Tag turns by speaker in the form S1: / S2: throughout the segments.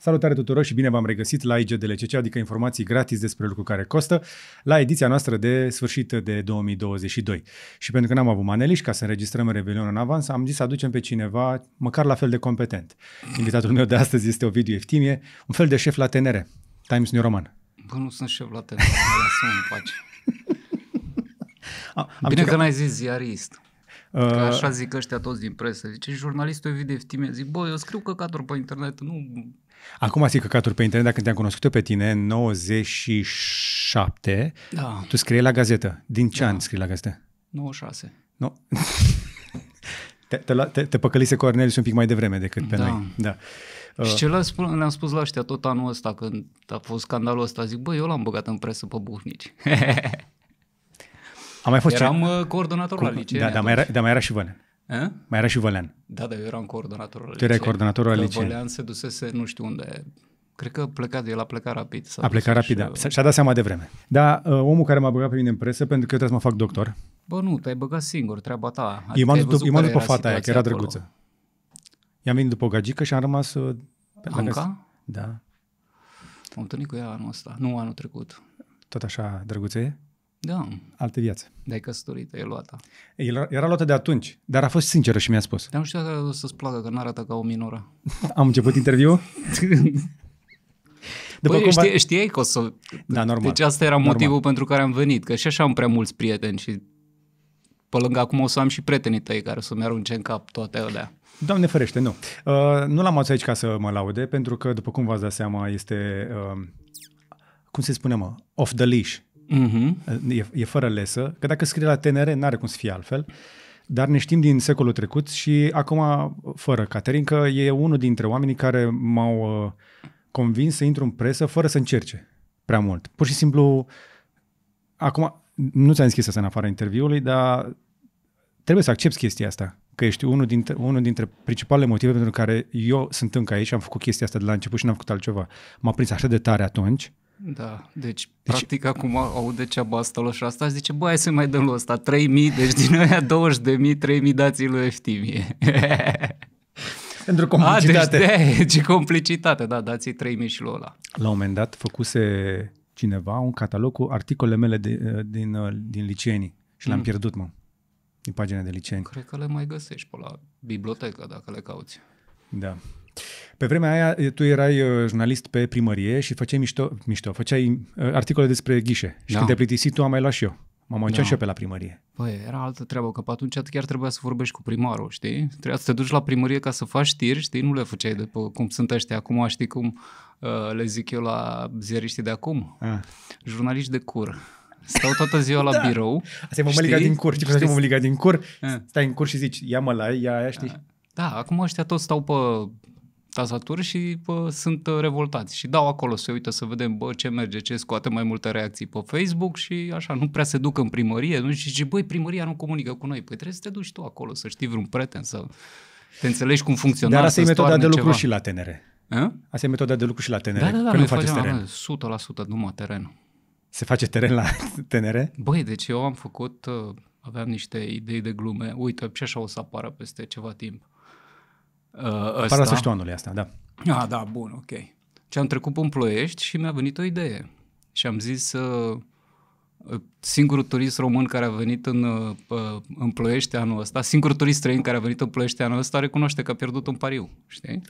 S1: Salutare tuturor și bine v-am regăsit la IGDLCC, adică informații gratis despre lucruri care costă, la ediția noastră de sfârșit de 2022. Și pentru că n-am avut maneliști, ca să înregistrăm Revelion în avans, am zis să aducem pe cineva măcar la fel de competent. Invitatul meu de astăzi este Ovidiu Eftimie, un fel de șef la TNR, Times New Roman.
S2: Bă, nu sunt șef la TNR, lasă-mă în pace. A, Bine că, că n-ai zis ziarist. Că uh, așa zic ăștia toți din presă. Zice, jurnalistul Ovidiu Eftimie, zic, bă, eu scriu căcaturi pe internet, nu
S1: Acum zic căcaturi pe internet, dacă te-am cunoscut eu pe tine în 97, da. tu scrie la gazetă. Din ce da. an scrie la gazetă?
S2: 96.
S1: No. te, te, te, te păcălise Cornelius un pic mai devreme decât pe da. noi. Da.
S2: Uh. Și ce le-am spus la ăștia tot anul ăsta când a fost scandalul ăsta, zic, băi, eu l-am băgat în presă pe buhnici.
S1: Am mai fost Eram ce... Uh, coordonator Cu... la licee. Da, dar mai, era, da mai era și Vănen. A? Mai era și Vălean.
S2: Da, da, eu eram coordonatorul. Tu erai coordonatorul al liceu. Vălean se dusese nu știu unde. Cred că pleca de el, a plecat rapid. a a plecat rapid, și, da. Și-a dat seama de
S1: vreme. Dar uh, omul care m-a băgat pe mine în presă, pentru că eu trebuie să mă fac doctor.
S2: Bă, nu, te-ai băgat singur, treaba ta. Adică eu m-am dus după, după fata aia, că era acolo. drăguță.
S1: I-am venit după gagică și am rămas... Uh, pe Anca? Da.
S2: am întâlnit cu ea anul ăsta, nu anul trecut.
S1: Tot așa drăguță e? Da. Alte viață.
S2: De-ai căsătorită, e luată. Era, era luată de atunci, dar a fost
S1: sinceră și mi-a spus.
S2: Dar nu știu dacă o să-ți placă, că nu arată ca o minoră.
S1: Am început interviu?
S2: După Băi, cum știi, știai că o să... Da, normal. Deci asta era normal. motivul pentru care am venit, că și așa am prea mulți prieteni și pe lângă acum o să am și prietenii tăi care o să-mi arunce în cap toate alea.
S1: Doamne ferește, nu. Uh, nu l-am adus aici ca să mă laude, pentru că, după cum v-ați dat seama, este, uh, cum se spune, mă, off the leash Uh-huh. E, e fără lesă, că dacă scrie la TNR n-are cum să fie altfel. Dar ne știm din secolul trecut și acum, fără Caterin, că e unul dintre oamenii care m-au uh, convins să intru în presă fără să încerce prea mult. Pur și simplu, acum, nu ți-am zis asta în afara interviului, dar trebuie să accepti chestia asta. Că ești unul dintre, unul dintre principalele motive pentru care eu sunt încă aici, am făcut chestia asta de la început și n-am făcut altceva. M-a prins așa de tare atunci, uh,
S2: da, deci, deci practic acum aude ceaba asta la și asta zice, băi, să mai dăm lui ăsta 3.000, deci din aia 20.000, 3.000 dați lui Eftimie. Pentru complicitate. A, deci, de, ce complicitate, da, dați i 3.000 și lui ăla.
S1: La un moment dat făcuse cineva un catalog cu articolele mele de, eh, din, eh, din liceenii și l-am mm. pierdut, mă, din pagina de liceeni.
S2: Cred că le mai găsești pe la bibliotecă dacă le cauți.
S1: Da. Pe vremea aia tu erai uh, jurnalist pe primărie și făceai mișto, mișto făceai uh, articole despre ghișe. Și da. când te plictisit tu am mai luat și eu. M-am da. și eu pe la primărie.
S2: Păi, era altă treabă, că pe atunci chiar trebuia să vorbești cu primarul, știi? Trebuia să te duci la primărie ca să faci știri, știi? Nu le făceai de pe cum sunt ăștia acum, știi cum uh, le zic eu la ziariștii de acum? Ah. Jurnaliști de cur. Stau toată ziua da. la birou. Asta e mămăliga din cur. Știi cum mă mămăliga din cur? Ah. Stai în cur și zici, ia mă la ia știi? Ah. Da, acum ăștia toți stau pe tastaturi și bă, sunt uh, revoltați și dau acolo să uită să vedem bă, ce merge, ce scoate mai multe reacții pe Facebook și așa, nu prea se duc în primărie nu? și zice, băi, primăria nu comunică cu noi. Păi trebuie să te duci tu acolo, să știi vreun preten, să te înțelegi cum funcționează. Dar asta e metoda de lucru ceva. și la tenere. A? Asta e metoda de lucru și la tenere. Da, da, da, că nu faceți teren. 100% numai teren.
S1: Se face teren la tenere?
S2: Băi, deci eu am făcut, uh, aveam niște idei de glume, uite, și așa o să apară peste ceva timp Uh, Apar să știu anul ăsta, da. Ah, da, bun, ok. Și am trecut în Ploiești și mi-a venit o idee. Și am zis, uh, uh singurul turist român care a venit în, uh, uh, în Ploiești anul ăsta, singurul turist străin care a venit în Ploiești anul ăsta recunoaște că a pierdut un pariu, știi?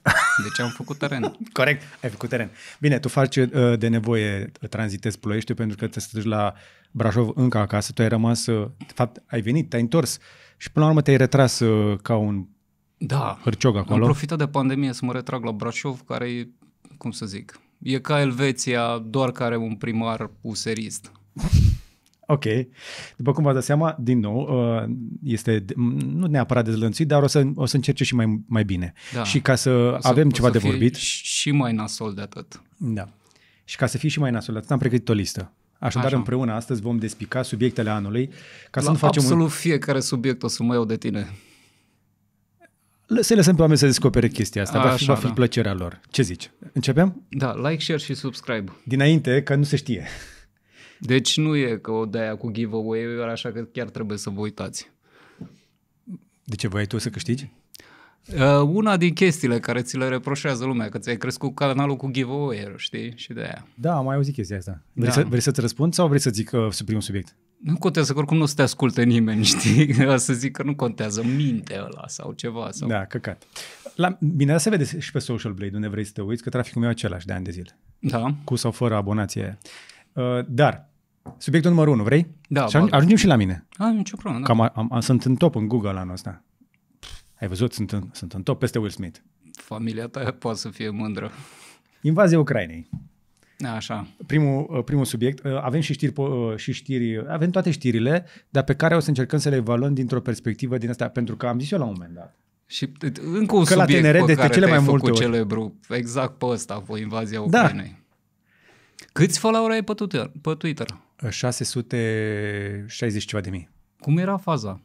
S2: Deci am făcut teren. Corect, ai făcut teren.
S1: Bine, tu faci uh, de nevoie, uh, tranzitezi Ploiești, pentru că te duci la Brașov încă acasă, tu ai rămas, de fapt, ai venit, te-ai întors și până la urmă te-ai retras ca un da, hârciog acolo. Am profitat
S2: de pandemie să mă retrag la Brașov, care e, cum să zic, e ca Elveția, doar care are un primar userist.
S1: Ok. După cum v-ați dat seama, din nou, uh, este nu neapărat dezlănțuit, dar o să, o să încerce și mai, mai bine. Da. Și ca să o să, avem ceva să de vorbit...
S2: Și mai nasol de atât.
S1: Da. Și ca să fii și mai nasol de atât, am pregătit o listă. Așadar, Așa. împreună astăzi vom despica subiectele anului ca La să nu facem... absolut un...
S2: fiecare subiect o să mă iau de tine.
S1: Să lăsăm pe oameni să descopere chestia asta, A, va fi, va fi da. plăcerea lor. Ce zici?
S2: Începem? Da, like, share și subscribe. Dinainte, că nu se știe. Deci nu e că o dai cu giveaway dar așa că chiar trebuie să vă uitați.
S1: De ce voi tu să câștigi?
S2: Uh, una din chestiile care ți le reproșează lumea, că ți-ai crescut canalul cu giveaway știi? Și de aia.
S1: Da, am mai auzit chestia asta. Vrei, da. să, vrei să-ți răspund sau vrei să zic uh, primul subiect?
S2: nu contează, că oricum nu o să te ascultă nimeni, știi? O să zic că nu contează, minte ăla sau ceva. Sau... Da, căcat. La, bine, dar se vede și pe Social Blade, unde vrei să te uiți, că traficul
S1: meu e același de ani de zile. Da. Cu sau fără abonație. Uh, dar, subiectul numărul unu, vrei? Da. Și ajungem, ajungem și la mine. A, nicio problemă, da. Cam, am, am, sunt în top în Google anul ăsta. Ai văzut? Sunt în, sunt în top peste Will Smith.
S2: Familia ta poate să fie mândră.
S1: Invazia Ucrainei. Da, așa. Primul, uh, primul subiect. Uh, avem și știri, uh, și știri, avem toate știrile, dar pe care o să încercăm să le evaluăm dintr-o perspectivă din asta, pentru că am zis eu la un moment dat. Și încă un că subiect la tineret, pe care cele mai multe făcut
S2: celebru, exact pe ăsta, pe invazia da. Ucrainei.
S1: Da. Câți
S2: follower ai pe Twitter? Pe Twitter?
S1: 660 ceva de mii.
S2: Cum era faza?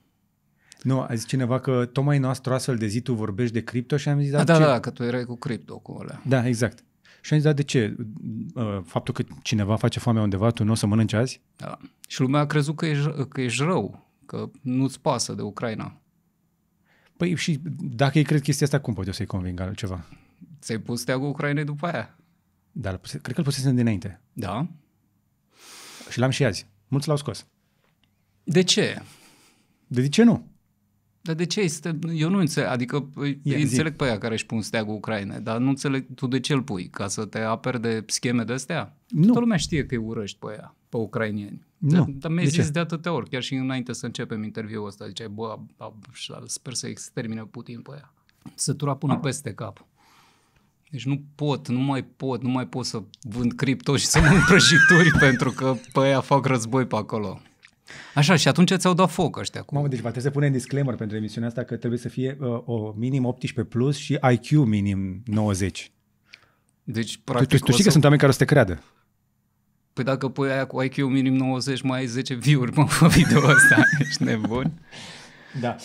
S1: Nu, a zis cineva că tocmai nostru astfel de zi tu vorbești de cripto și am zis... Da, da, ce? da, că tu erai cu cripto, cu alea. Da, exact. Și am zis, da, de ce? Ă, faptul că cineva face foame undeva, tu nu o să mănânci azi? Da.
S2: Și lumea a crezut că ești, că ești rău, că nu-ți pasă de Ucraina.
S1: Păi și dacă ei cred chestia asta, cum pot eu să-i conving altceva?
S2: Ți-ai pus steagul Ucrainei după aia.
S1: Dar cred că îl pusesem dinainte. Da. Și l-am și azi. Mulți l-au scos. De ce? De, de ce nu?
S2: Dar de ce este? Eu nu înțeleg, adică Ia, păi, înțeleg zi. pe ea care își pun steagul Ucraine, dar nu înțeleg tu de ce îl pui, ca să te aperi de scheme de astea? Nu. Toată lumea știe că îi urăști pe ea, pe ucrainieni. Nu. Dar mi-ai zis ce? de atâtea ori, chiar și înainte să începem interviul ăsta, ziceai, bă, sper să extermine Putin pe ea. Să tura până peste cap. Deci nu pot, nu mai pot, nu mai pot să vând cripto și să mă prăjituri pentru că pe ea fac război pe acolo.
S1: Așa, și atunci ți-au dat foc ăștia. Cu... Mamă, deci va trebui să în disclaimer pentru emisiunea asta că trebuie să fie uh, o minim 18 plus și IQ minim 90. Deci,
S2: practic, tu, tu, tu știi să... că sunt oameni
S1: care o să te creadă.
S2: Păi dacă pui aia cu IQ minim 90, mai ai 10 view-uri pe video ăsta. Ești nebun? Da.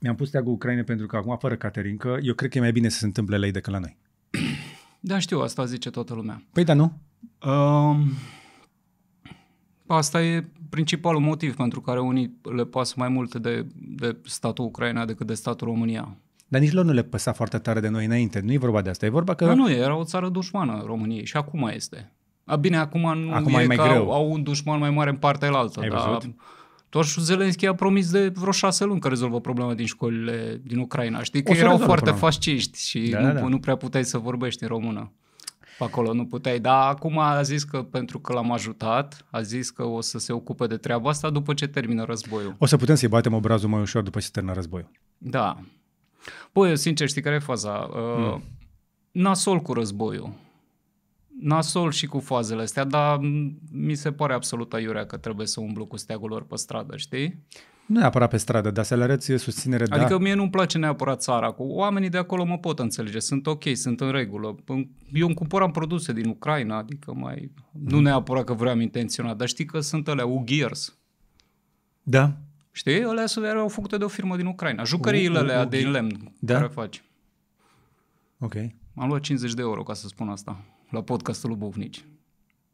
S1: Mi-am pus teagul Ucraine pentru că acum, fără Caterinca, eu cred că e mai bine să se întâmple lei ei decât la noi.
S2: Da, știu, asta zice toată lumea. Păi da, nu? Um, asta e principalul motiv pentru care unii le pasă mai mult de, de statul Ucraina decât de statul România.
S1: Dar nici lor nu le păsa foarte tare de noi înainte. Nu e vorba de asta, e vorba că... Da, nu, era
S2: o țară dușmană României și acum este. A, bine, acum nu acum e, e mai greu. Au, un dușman mai mare în partea elaltă. Ai dar văzut? Zelenski a promis de vreo șase luni că rezolvă problema din școlile din Ucraina. Știi că o erau foarte fasciști și da, nu, da. nu prea puteai să vorbești în română pe acolo nu puteai. Dar acum a zis că pentru că l-am ajutat, a zis că o să se ocupe de treaba asta după ce termină războiul.
S1: O să putem să-i batem obrazul mai ușor după ce termină războiul.
S2: Da. Păi, sincer, știi care e faza? Uh, mm. Nasol cu războiul. Nasol și cu fazele astea, dar mi se pare absolut aiurea că trebuie să umblu cu steagul lor pe stradă, știi?
S1: nu neapărat pe stradă, dar să le arăți susținere. Da. Adică da.
S2: mie nu-mi place neapărat țara. Cu oamenii de acolo mă pot înțelege. Sunt ok, sunt în regulă. Eu îmi cumpăram produse din Ucraina, adică mai... Mm. Nu mhm. neapărat că vreau intenționat, dar știi că sunt alea Ugears. Da. Știi? Alea erau făcute de o firmă din Ucraina. Jucăriile alea de lemn da? care faci. Ok. Am luat 50 de euro, ca să spun asta, la podcastul lui Bovnici.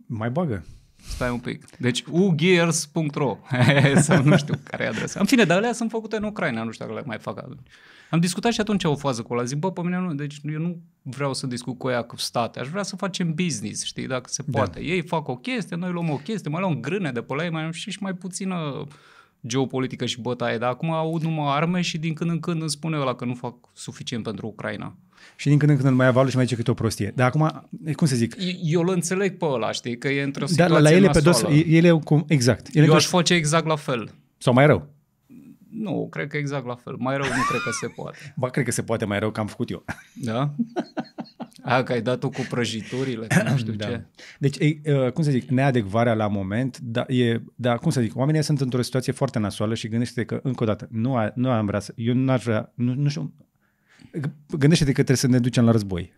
S2: Mai bagă. Stai un pic. Deci ugears.ro sau nu știu care e adresa. În fine, dar alea sunt făcute în Ucraina, nu știu dacă le mai fac atunci. Am discutat și atunci o fază cu ăla, zic, bă, pe mine nu, deci eu nu vreau să discut cu ea cu state, aș vrea să facem business, știi, dacă se da. poate. Da. Ei fac o chestie, noi luăm o chestie, mai luăm grâne de pe la ei, mai am și, și mai puțină geopolitică și bătaie, dar acum aud numai arme și din când în când îmi spune ăla că nu fac suficient pentru Ucraina.
S1: Și din când în când îl mai avalu și mai zice câte o prostie. Dar acum, cum să zic?
S2: Eu, îl înțeleg pe ăla, știi, că e într-o da, situație Dar la ele pe dos,
S1: ele, cum, exact. Ele eu aș
S2: face exact la fel. Sau mai rău. Nu, cred că exact la fel. Mai rău nu cred că se poate.
S1: Ba, cred că se poate mai rău că am făcut eu.
S2: Da? A, că ai dat-o cu prăjiturile, că nu știu da. ce.
S1: Deci, e, ă, cum să zic, neadecvarea la moment, dar, e, dar cum să zic, oamenii sunt într-o situație foarte nasoală și gândește că, încă o dată, nu, a, nu am vrea să, eu nu aș vrea, nu, nu știu, gândește-te că trebuie să ne ducem la război.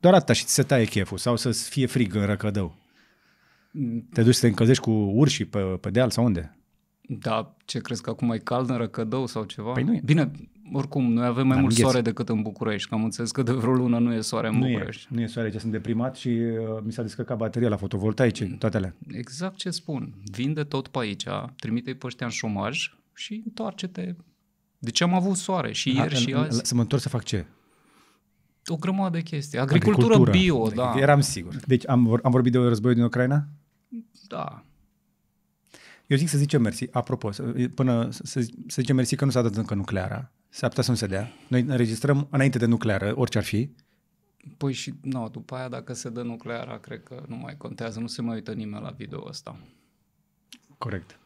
S1: Doar atâta și să taie cheful sau să fie frig în răcădău. Te duci să te încălzești cu urși pe, pe deal sau unde?
S2: Da, ce crezi că acum e cald în răcădău sau ceva? Păi nu e. Bine, oricum, noi avem mai mult soare decât în București, că am înțeles că de vreo lună nu e soare în nu București. E, nu e soare, aici sunt deprimat
S1: și uh, mi s-a descărcat bateria la fotovoltaice, mm. toate
S2: alea. Exact ce spun. Vinde tot pe aici, trimite-i pe ăștia în șomaj și întoarce-te. De ce am avut soare și ieri și azi. Să
S1: mă întorc să fac ce?
S2: O grămadă de chestii. Agricultură, Agricultura. bio, deci da. Eram sigur.
S1: Deci am, am vorbit de războiul din Ucraina? Da. Eu zic să zicem mersi, apropo, până să, să zicem mersi că nu s-a dat încă nucleara, S-ar putea să nu se dea. Noi înregistrăm înainte de nucleară, orice ar fi.
S2: Păi și, nu, no, după aia dacă se dă nucleara, cred că nu mai contează, nu se mai uită nimeni la video ăsta.
S1: Corect.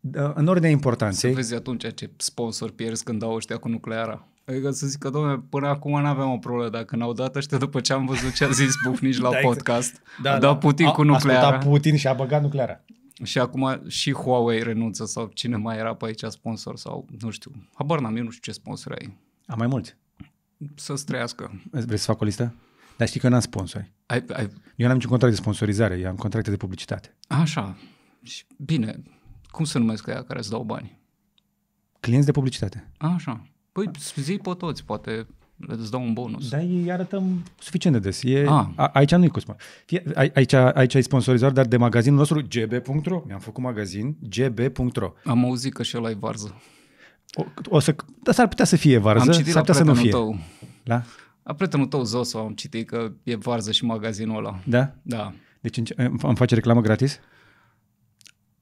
S1: Da, în ordinea importanței... Să
S2: vezi atunci ce sponsor pierzi când dau ăștia cu nucleara. Adică să zic că, domnule, până acum nu aveam o problemă. Dacă n-au dat ăștia după ce am văzut ce a zis Bufnici la da, exact. podcast, da, a dat da. Putin a, cu nucleara. A
S1: Putin și a băgat nucleara.
S2: Și acum și Huawei renunță sau cine mai era pe aici sponsor sau nu știu. Habar n-am, eu nu știu ce sponsor ai. Am mai mulți. să străiască. trăiască.
S1: Vrei să fac o listă? Dar știi că eu n-am sponsori. Ai, ai... Eu n-am niciun contract de sponsorizare, eu am contracte de publicitate.
S2: Așa. Bine. Cum se numesc aia care îți dau bani?
S1: Clienți de publicitate.
S2: Așa. Păi zi pe toți, poate îți dau un bonus. Da, îi arătăm
S1: suficient de des. E, a. Ah. a, aici nu-i cu Fie, a, aici, aici e sponsorizat, dar de magazinul nostru gb.ro. Mi-am făcut magazin gb.ro.
S2: Am auzit că și ăla e varză.
S1: O, o să, dar s-ar putea să fie varză, s-ar putea să nu fie. Tău.
S2: Da? La? A prietenul tău Zosu, am citit că e varză și magazinul ăla. Da? Da.
S1: Deci am face reclamă gratis?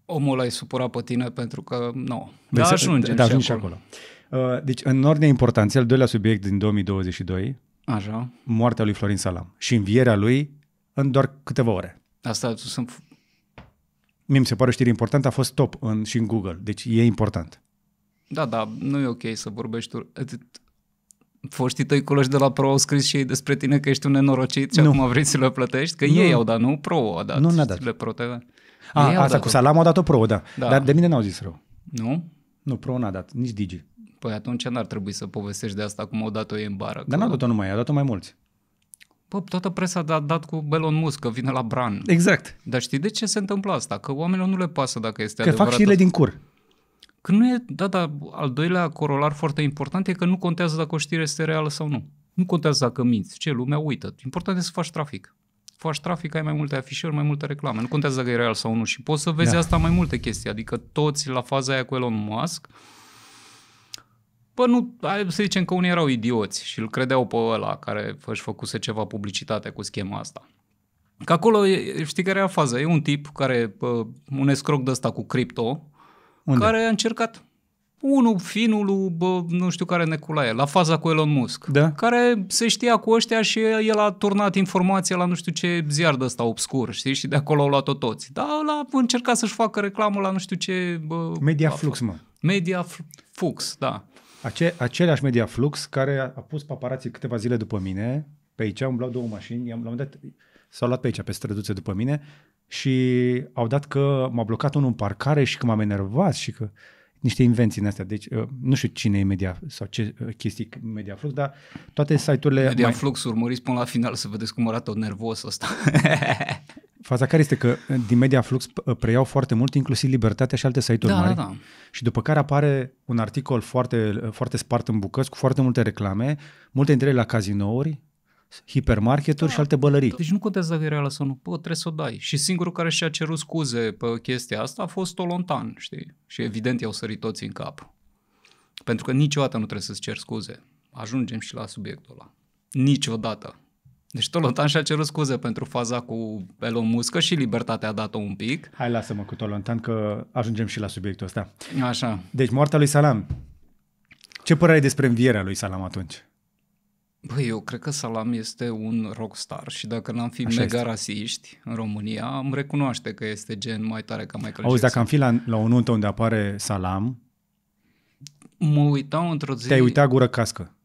S2: Omul ăla e supărat pe tine pentru că nu. No. Dar ajunge. da, și acolo. Și acolo.
S1: Uh, deci, în ordine importanță, al doilea subiect din 2022, Așa. moartea lui Florin Salam și învierea lui în doar câteva ore. Asta sunt... Mie mi se pare o știre importantă, a fost top în, și în Google, deci e important.
S2: Da, da, nu e ok să vorbești tu. Foștii tăi colegi de la Pro au scris și ei despre tine că ești un nenorocit și nu. acum vrei să le plătești, că nu. ei au dat, nu? Pro a dat. Nu, n-a dat. Le Pro TV. A, asta dat cu Salam
S1: au dat-o Pro, da. da. Dar de mine n-au zis rău. Nu? Nu, Pro n-a dat, nici
S2: Digi. Păi atunci n-ar trebui să povestești de asta cum au dat-o ei în bară. Dar n-a dat-o
S1: numai, a dat-o mai mulți.
S2: Bă, toată presa a dat cu Elon Musk că vine la Bran. Exact. Dar știi de ce se întâmplă asta? Că oamenilor nu le pasă dacă este că adevărat. Că fac și ele din cur. Că nu e, da, dar al doilea corolar foarte important e că nu contează dacă o știre este reală sau nu. Nu contează dacă minți, ce lumea uită. Important e să faci trafic. Faci trafic, ai mai multe afișări, mai multe reclame. Nu contează dacă e real sau nu și poți să vezi da. asta mai multe chestii. Adică toți la faza aia cu Elon Musk Bă, nu, hai să zicem că unii erau idioți și îl credeau pe ăla care își făcuse ceva publicitate cu schema asta. Că acolo, știi care era faza? E un tip care, un escroc de ăsta cu cripto, care a încercat unul finul bă, nu știu care neculaie, la faza cu Elon Musk, da? care se știa cu ăștia și el a turnat informația la nu știu ce ziar de ăsta obscur, știi? Și de acolo au luat-o toți. Dar ăla a încercat să-și facă reclamă la nu știu ce... Bă, Media Flux, mă. Media Flux, da. Ace- aceleași
S1: media flux care a pus paparații câteva zile după mine, pe aici luat două mașini, am, la un dat, s-au luat pe aici, pe străduțe după mine și au dat că m-a blocat unul în parcare și că m-am enervat și că niște invenții în astea. Deci, uh, nu știu cine e media sau ce uh, chestii flux dar toate site-urile... media mai...
S2: urmăriți până la final să vedeți cum arată o nervos ăsta.
S1: Faza care este că eh, din Media Flux eh, preiau foarte mult, inclusiv Libertatea și alte site-uri da, mari. Da, da. Și după care apare un articol foarte, eh, foarte spart în bucăți, cu foarte multe reclame, multe dintre ele la cazinouri, hipermarketuri da, și alte bălării. Deci
S2: nu contează dacă e reală sau nu, Pă, trebuie să o dai. Și singurul care și-a cerut scuze pe chestia asta a fost Tolontan, știi? Și evident i-au sărit toți în cap. Pentru că niciodată nu trebuie să-ți ceri scuze. Ajungem și la subiectul ăla. Niciodată. Deci Tolontan și-a cerut scuze pentru faza cu Elon Musk și libertatea a dat-o un pic. Hai, lasă-mă cu Tolontan că ajungem și la subiectul ăsta. Așa.
S1: Deci moartea lui Salam. Ce părere ai despre învierea lui Salam atunci?
S2: Băi, eu cred că Salam este un rockstar și dacă n-am fi Așa mega este. rasiști în România, îmi recunoaște că este gen mai tare ca Michael Auzi, Jackson. dacă am
S1: fi la, la o nuntă unde apare Salam...
S2: Mă uitau într-o zi... Te-ai uitat gură
S1: cască.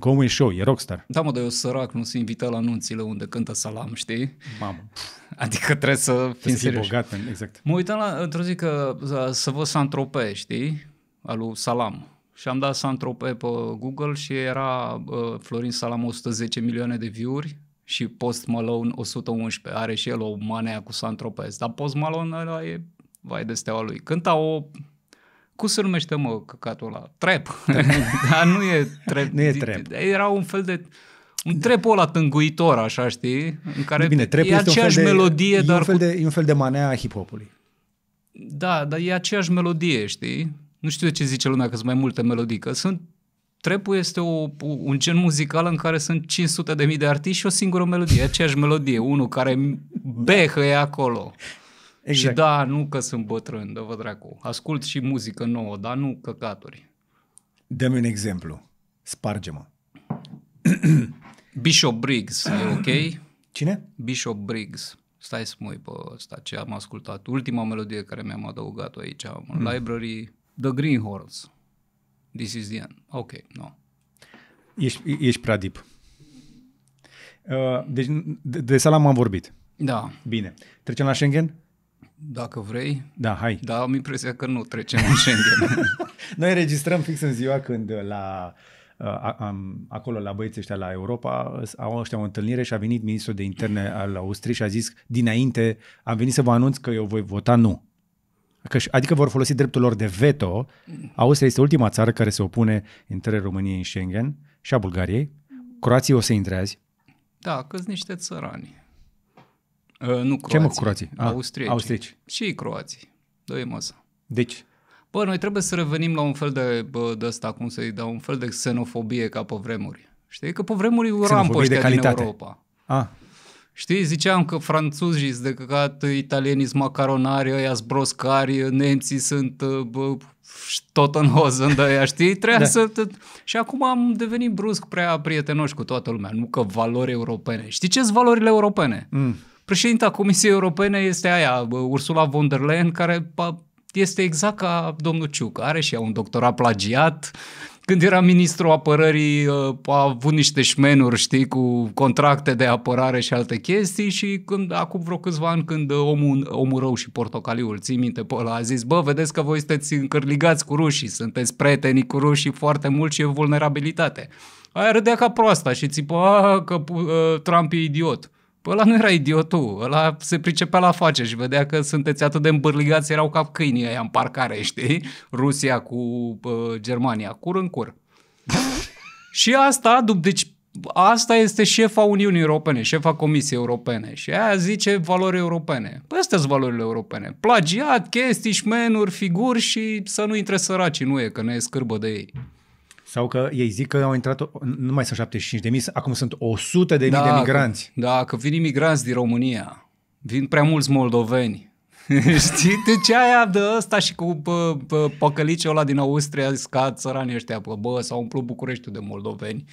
S1: În e show, e rockstar.
S2: Da, mă, dar eu sărac, nu sunt invitat la anunțile unde cântă salam, știi? Mamă. Adică trebuie să fim serios. bogat, exact. Mă uitam la, într-o zi că uh, să văd Santrope, știi? Alu Salam. Și am dat Santrope pe Google și era uh, Florin Salam 110 milioane de view-uri și Post Malone 111. Are și el o manea cu Santrope. Dar Post Malone ăla e vai de steaua lui. Cânta o cum se numește mă căcatul ăla? Trap. Dar nu e trap. nu e trap. Era un fel de un trep ăla tânguitor, așa, știi? În care Bine, e este aceeași un fel de,
S1: melodie, e dar... Un fel de, E un fel de manea a hip-hopului.
S2: Da, dar e aceeași melodie, știi? Nu știu de ce zice lumea că sunt mai multe melodii, că sunt... Trepul este o, un gen muzical în care sunt 500 de mii de artiști și o singură melodie, aceeași melodie. Unul care da. behă e acolo. Exact. Și da, nu că sunt bătrân, dă-vă dracu. Ascult și muzică nouă, dar nu căcaturi. Dă-mi un exemplu.
S1: Sparge-mă.
S2: Bishop Briggs, e ok? Cine? Bishop Briggs. Stai să mă uit pe ăsta ce am ascultat. Ultima melodie care mi-am adăugat-o aici. Am mm. Library, The Green Horns. This is the end. Ok, no.
S1: Ești, ești prea deep.
S2: Uh, deci
S1: de, de Salam am vorbit.
S2: Da. Bine.
S1: Trecem la Schengen?
S2: Dacă vrei. Da, hai. Da, am impresia că nu trecem în Schengen. Noi registrăm fix în ziua când
S1: la a, acolo la băieții ăștia la Europa, au ăștia o întâlnire și a venit ministrul de interne al Austriei și a zis dinainte, am venit să vă anunț că eu voi vota nu. Că, adică vor folosi dreptul lor de veto. Austria este ultima țară care se opune între României în Schengen și a Bulgariei. Croații o să intre azi.
S2: Da, că niște țărani. Uh, nu croații. Ce mă, croații? Ah, austrieci. austrieci. Și croații. Doi măsă. Deci? Bă, noi trebuie să revenim la un fel de, bă, de asta, cum să-i dau, un fel de xenofobie ca pe vremuri. Știi? Că pe vremuri uram pe de calitate. din Europa. Ah. Știi, ziceam că franțuzii sunt de căcat, italienii sunt macaronari, ăia sunt broscari, nemții sunt uh, bă, tot în hoză de aia, știi? Trebuia da. să... Și acum am devenit brusc prea prietenoși cu toată lumea, nu că valori europene. Știi ce sunt valorile europene? Mm Președinta Comisiei Europene este aia, Ursula von der Leyen, care este exact ca domnul Ciuc, are și ea un doctorat plagiat, când era ministru apărării ă, a avut niște șmenuri, știi, cu contracte de apărare și alte chestii și când, acum vreo câțiva ani când omul, omul rău și portocaliul, ții minte pe ăla, a zis, bă, vedeți că voi sunteți încărligați cu rușii, sunteți prietenii cu rușii foarte mult și e vulnerabilitate. Aia râdea ca proasta și țipă că uh, Trump e idiot ăla nu era idiotul, ăla se pricepea la face și vedea că sunteți atât de îmbârligați, erau ca câinii ăia în parcare, știi? Rusia cu uh, Germania, cur în cur. și asta, după, deci asta este șefa Uniunii Europene, șefa Comisiei Europene și aia zice valori europene. Păi astea sunt valorile europene. Plagiat, chestii, șmenuri, figuri și să nu intre săracii, nu e, că ne e scârbă de ei. Sau că ei zic că au intrat, nu mai sunt 75 de mii, acum sunt 100 de mii da, de migranți. Că, da, că vin imigranți din România. Vin prea mulți moldoveni. Știi? ce aia de ăsta și cu bă, bă, păcăliciul ăla din Austria, scad țăranii ăștia, bă, bă s-au umplut Bucureștiul de moldoveni.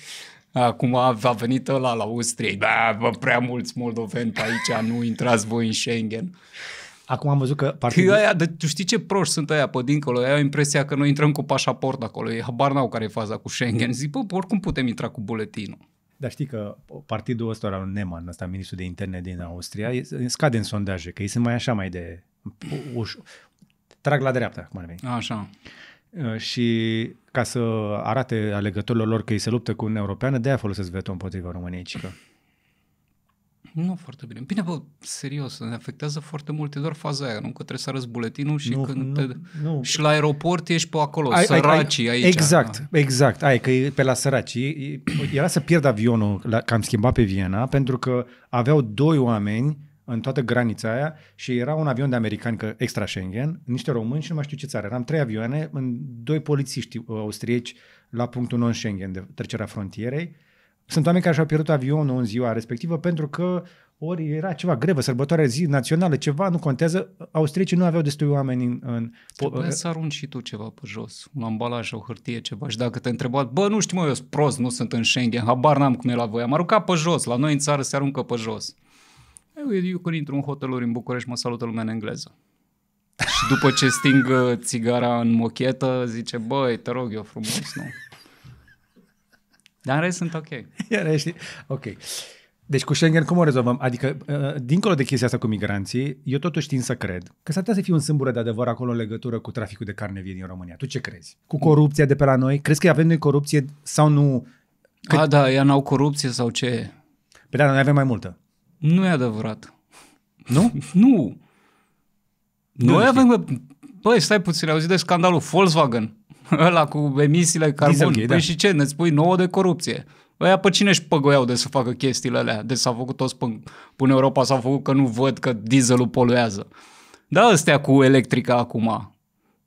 S2: Acum a, a venit ăla la Austria, Bă, bă, prea mulți moldoveni pe aici, nu intrați voi în Schengen.
S1: Acum am văzut că... Partidul... Că aia,
S2: de, tu știi ce proști sunt aia pe dincolo? Aia au impresia că noi intrăm cu pașaport acolo. E habar n-au care e faza cu Schengen. Zic, bă, oricum putem intra cu buletinul. Dar știi că partidul ăsta al Neman,
S1: ăsta ministru de interne din Austria, scade în sondaje, că ei sunt mai așa mai de... Uș... Trag la dreapta, cum ar veni. Așa. Uh, și ca să arate alegătorilor lor că ei se luptă cu Uniunea Europeană, de-aia folosesc veto împotriva României, că
S2: nu foarte bine. Bine, bă, serios, ne afectează foarte mult, e doar faza aia, nu? Că trebuie să arăți buletinul și nu, când nu, te... Nu. Și la aeroport ești pe acolo, ai, săracii ai, ai, aici. Exact, a. exact.
S1: Ai, că e pe la săracii. Era să pierd avionul, la, că am schimbat pe Viena, pentru că aveau doi oameni în toată granița aia și era un avion de americani, că extra Schengen, niște români și nu mai știu ce țară. Eram trei avioane, în doi polițiști uh, austrieci la punctul non-Schengen de trecerea frontierei sunt oameni care și-au pierdut avionul în ziua respectivă pentru că ori era ceva grevă, sărbătoare zi națională, ceva, nu contează. Austriecii nu aveau destui
S2: oameni în... în Trebuie uh, să arunci și tu ceva pe jos, un ambalaj, o hârtie, ceva. Și dacă te întrebat, bă, nu știu mă, eu sunt prost, nu sunt în Schengen, habar n-am cum e la voi, am aruncat pe jos, la noi în țară se aruncă pe jos. Eu, eu când intru în hoteluri în București, mă salută lumea în engleză. și după ce sting uh, țigara în mochetă, zice, băi, te rog eu frumos, nu?
S1: Dar în rest sunt ok. Iar ești... Ok. Deci cu Schengen cum o rezolvăm? Adică, ă, dincolo de chestia asta cu migranții, eu totuși tind să cred că s-ar putea să fie un sâmbură de adevăr acolo în legătură cu traficul de carne vie din România. Tu ce crezi? Cu mm. corupția de pe la noi? Crezi că avem noi
S2: corupție sau nu? Că... A, da, ea n-au corupție sau ce? Pe da, noi avem mai multă. Nu e adevărat. Nu? nu. Noi nu avem... Băi, stai puțin, auzi de scandalul Volkswagen. ăla cu emisiile carbon. păi da. și ce, ne spui nouă de corupție. Aia pe cine își păgăiau de să facă chestiile alea? De s-a făcut toți până, până Europa, s-a făcut că nu văd că dieselul poluează. Da, astea cu electrica acum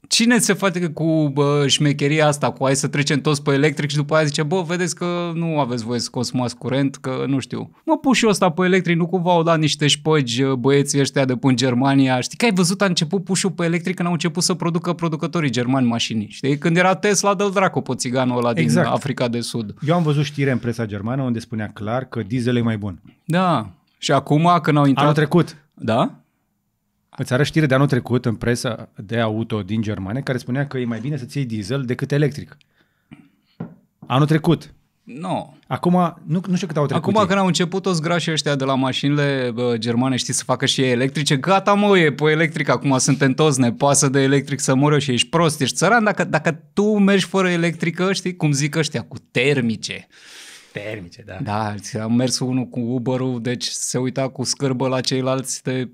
S2: cine se face cu bă, șmecheria asta, cu hai să trecem toți pe electric și după aia zice, bă, vedeți că nu aveți voie să consumați curent, că nu știu. Mă pus și ăsta pe electric, nu cumva au dat niște șpăgi băieții ăștia de pun Germania. Știi că ai văzut, a început pușul pe electric când au început să producă producătorii germani mașini. Știi, când era Tesla, dă-l dracu pe țiganul ăla exact. din Africa de Sud.
S1: Eu am văzut știre în presa germană unde spunea clar că diesel e mai bun. Da, și acum când au intrat... Anul trecut. Da? Îți arăt știre de anul trecut în presa de auto din Germania care spunea că e mai bine să-ți iei diesel decât electric. Anul trecut. Nu. No. Acum, nu, nu știu cât au trecut. Acum ei. când
S2: au început toți grașii ăștia de la mașinile bă, germane, știi, să facă și ei electrice, gata mă, e pe electric, acum suntem toți, ne pasă de electric să mor eu și ești prost, ești țăran, dacă, dacă tu mergi fără electrică, știi, cum zic ăștia, cu termice. Termice, da. Da, am mers unul cu Uber-ul, deci se uita cu scârbă la ceilalți, de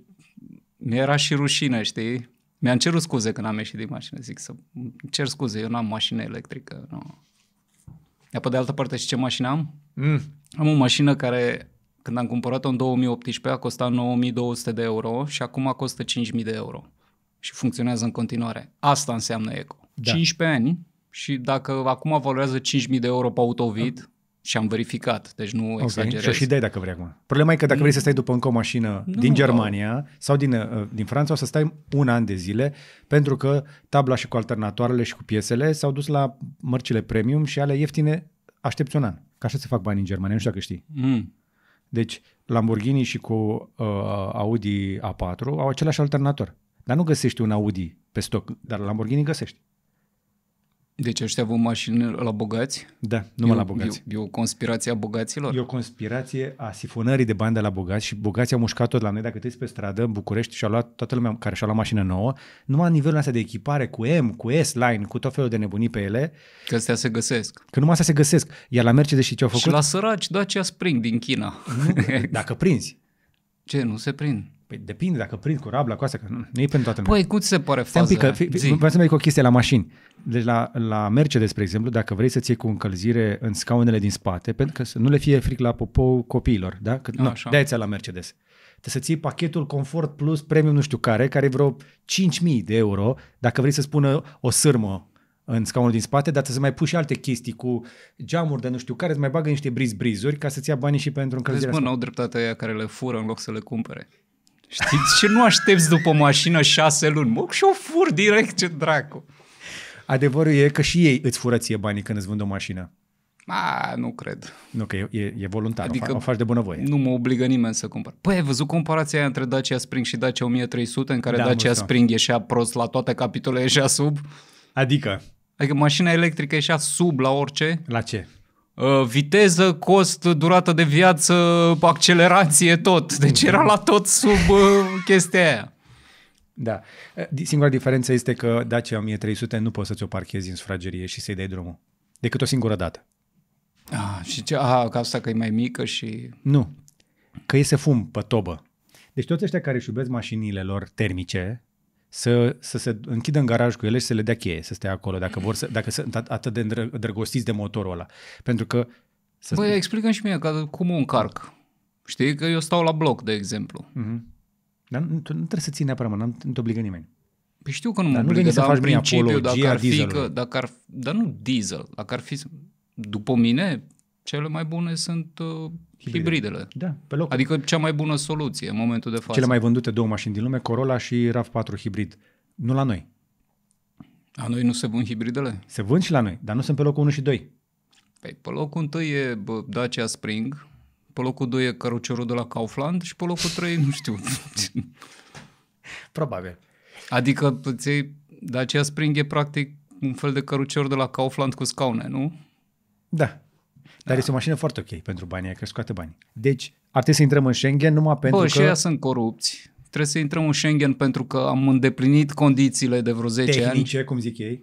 S2: mi-era și rușine, știi? Mi-am cerut scuze când am ieșit din mașină, zic să cer scuze, eu n-am mașină electrică, nu. Iar pe de altă parte și ce mașină am? Mm. Am o mașină care, când am cumpărat-o în 2018, a costat 9200 de euro și acum costă 5000 de euro. Și funcționează în continuare. Asta înseamnă eco. Da. 15 ani și dacă acum valorează 5.000 de euro pe autovit, și am verificat, deci nu okay. exagerez. Și o și dai
S1: dacă vrei acum. Problema e că dacă nu. vrei să stai după încă o mașină nu, din Germania au. sau din, uh, din Franța, o să stai un an de zile pentru că tabla și cu alternatoarele și cu piesele s-au dus la mărcile premium și ale ieftine aștepți un an. Ca așa se fac bani în Germania, nu știu dacă știi. Mm. Deci Lamborghini și cu uh, Audi A4 au același alternator. Dar nu găsești un
S2: Audi pe stoc, dar Lamborghini găsești. Deci ăștia vă mașini la bogați? Da, numai e, la bogați. E, e o conspirație a bogaților? E o conspirație a
S1: sifonării de bani de la bogați și bogații au mușcat tot la noi. Dacă te pe stradă în București și a luat toată lumea care și-a luat mașină nouă, numai nivelul ăsta de echipare cu M, cu S-Line, cu tot felul de nebunii pe ele. Că astea se găsesc. Că numai astea se găsesc. Iar la Mercedes și ce au făcut? Și la
S2: săraci, da, ce-a Spring din China. Nu, dacă prinzi. Ce, nu se prind? Păi depinde dacă prind cu rabla, cu asta, că nu, nu e pentru toată lumea. Păi, cum ți se
S1: pare faza? vreau să mai o chestie la mașini deci la, la Mercedes, spre exemplu, dacă vrei să-ți iei cu încălzire în scaunele din spate, pentru că să nu le fie fric la popou copiilor, da? Că, nu, de la Mercedes. Trebuie să-ți iei pachetul Comfort Plus Premium nu știu care, care e vreo 5.000 de euro, dacă vrei să spună o sârmă în scaunul din spate, dar să mai pui și alte chestii cu geamuri de nu știu care, îți mai bagă niște briz brizuri ca să-ți ia banii și pentru încălzirea. Deci, Nu au
S2: dreptate aia care le fură în loc să le cumpere. Știți, ce nu aștepți după mașină șase luni. Mă, și o fur direct, ce dracu.
S1: Adevărul e că și ei îți furăție banii când îți vând o mașină.
S2: A, nu cred.
S1: Nu, că e, e, e voluntar, adică o, fa- o faci de bunăvoie.
S2: Nu mă obligă nimeni să cumpăr. Păi ai văzut comparația între Dacia Spring și Dacia 1300 în care da, Dacia Spring ieșea prost la toate capitolele, ieșea sub? Adică? Adică mașina electrică ieșea sub la orice. La ce? Uh, viteză, cost, durată de viață, accelerație, tot. Deci era la tot sub uh, chestia aia. Da. Eh, singura
S1: diferență este că Dacia 1300 nu poți să-ți o parchezi în sufragerie și să-i dai drumul. Decât o singură dată.
S2: Ah, și ce? Ah, ca asta că e mai mică și...
S1: Nu. Că iese fum pe tobă. Deci toți ăștia care își iubesc mașinile lor termice, să, să se închidă în garaj cu ele și să le dea cheie, să stea acolo, dacă, vor să, dacă sunt atât de îndrăgostiți de
S2: motorul ăla. Pentru că... Să Băi, explică și mie, că cum o încarc. Știi că eu stau la bloc, de exemplu. Uh-huh. Dar nu, nu trebuie să ții neapărat, mă, nu te obligă nimeni. Păi știu că nu mă obligă, dar în principiu, dacă ar fi că, dacă ar, dar nu diesel, dacă ar fi, după mine, cele mai bune sunt uh, hibride. hibridele. Da, pe loc. Adică cea mai bună soluție în momentul de față. Cele mai
S1: vândute două mașini din lume, Corolla și RAV4 hibrid. Nu la noi.
S2: La noi nu se vând hibridele?
S1: Se vând și la noi, dar nu sunt pe locul 1 și 2.
S2: Păi, pe locul 1 e Dacia Spring, pe locul 2 e căruciorul de la Kaufland și pe locul 3 nu știu. Probabil. Adică ți Dacia Spring e practic un fel de cărucior de la Kaufland cu scaune, nu?
S1: Da. Dar da. este o mașină foarte ok pentru banii, că scoate bani. Deci ar trebui să intrăm în Schengen numai pentru Bă, că... Bă, și
S2: sunt corupți. Trebuie să intrăm în Schengen pentru că am îndeplinit condițiile de vreo 10 Tehnice, ani. Tehnice, cum zic ei.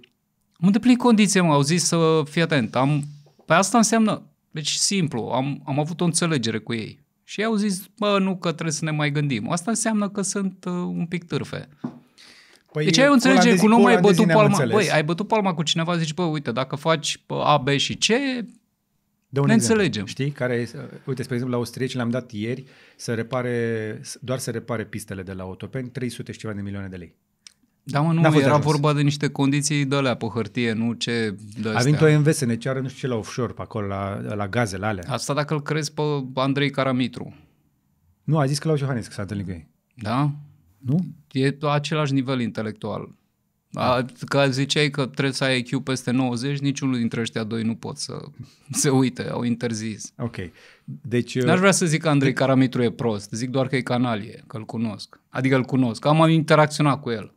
S2: Am îndeplinit condiții, m-au zis să fii atent. Am... Pe asta înseamnă deci simplu, am, am avut o înțelegere cu ei. Și ei au zis, bă, nu că trebuie să ne mai gândim. Asta înseamnă că sunt uh, un pic târfe. Păi deci ai o înțelegere cu nu mai bătut palma. Băi, ai bătut palma cu cineva, zici, bă, uite, dacă faci A, B și C, de ne exemplu. înțelegem. Știi? Care, uh, uite, spre exemplu, la austrieci le-am dat ieri
S1: să repare, doar să repare pistele de la autopen, 300 și ceva de milioane de lei. Da, mă, nu, era ajuns.
S2: vorba de niște condiții de alea pe hârtie, nu ce de A venit o
S1: MV să ne ceară nu știu ce la offshore pe acolo, la, la gazele alea.
S2: Asta dacă îl crezi pe Andrei Caramitru.
S1: Nu, a zis că la Iohannis că s-a întâlnit cu ei. Da? Nu?
S2: E același nivel intelectual. A, ah. că ziceai că trebuie să ai IQ peste 90, niciunul dintre ăștia doi nu pot să se uite, au interzis. Ok. Deci, N-aș uh, vrea să zic că Andrei de... Caramitru e prost, zic doar că e canalie, că îl cunosc. Adică îl cunosc, am interacționat cu el.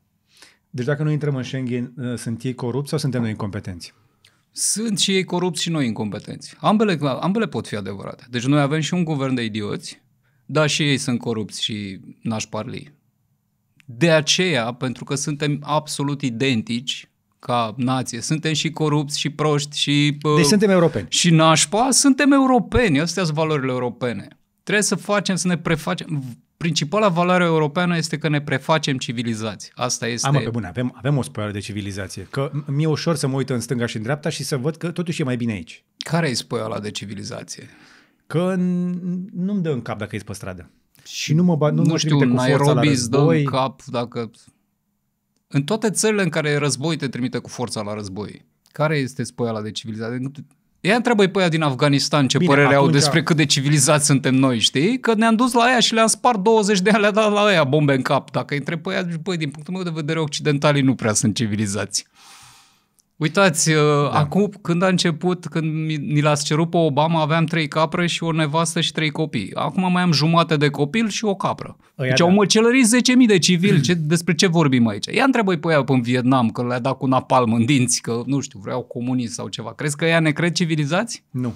S2: Deci dacă nu intrăm în Schengen, uh, sunt ei corupți sau suntem noi incompetenți? Sunt și ei corupți și noi incompetenți. Ambele, ambele pot fi adevărate. Deci noi avem și un guvern de idioți, dar și ei sunt corupți și parli. De aceea, pentru că suntem absolut identici ca nație, suntem și corupți și proști și... Uh, deci suntem europeni. Și nașpa, suntem europeni. Astea sunt valorile europene. Trebuie să facem, să ne prefacem principala valoare europeană este că ne prefacem civilizați. Asta este... Am pe bune,
S1: avem, avem o spălare de civilizație. Că mi-e ușor să mă uit în stânga și în dreapta și să văd că totuși e mai bine aici.
S2: Care e spăiala de civilizație? Că nu-mi dă în cap dacă ești pe stradă.
S1: Și nu mă ba, nu, nu mă știu, cu Nairobi îți dă în
S2: cap dacă... În toate țările în care e război te trimite cu forța la război. Care este spăiala de civilizație? Ea întreabă pe aia din Afganistan ce Bine, părere atunci... au despre cât de civilizați suntem noi, știi? Că ne-am dus la ea și le-am spart 20 de ani, le-a dat la ea, bombe în cap. Dacă îi întreb pe aia, băi, din punctul meu de vedere, occidentalii nu prea sunt civilizați. Uitați, uh, da. acum când a început, când ni l-ați cerut pe Obama, aveam trei capre și o nevastă și trei copii. Acum mai am jumate de copil și o capră. Oia păi deci da. au măcelărit 10.000 de civili. Ce, despre ce vorbim aici? Ia întreabă pe ea în Vietnam, că le-a dat cu napalm în dinți, că, nu știu, vreau comunism sau ceva. Crezi că ea ne cred civilizați? Nu.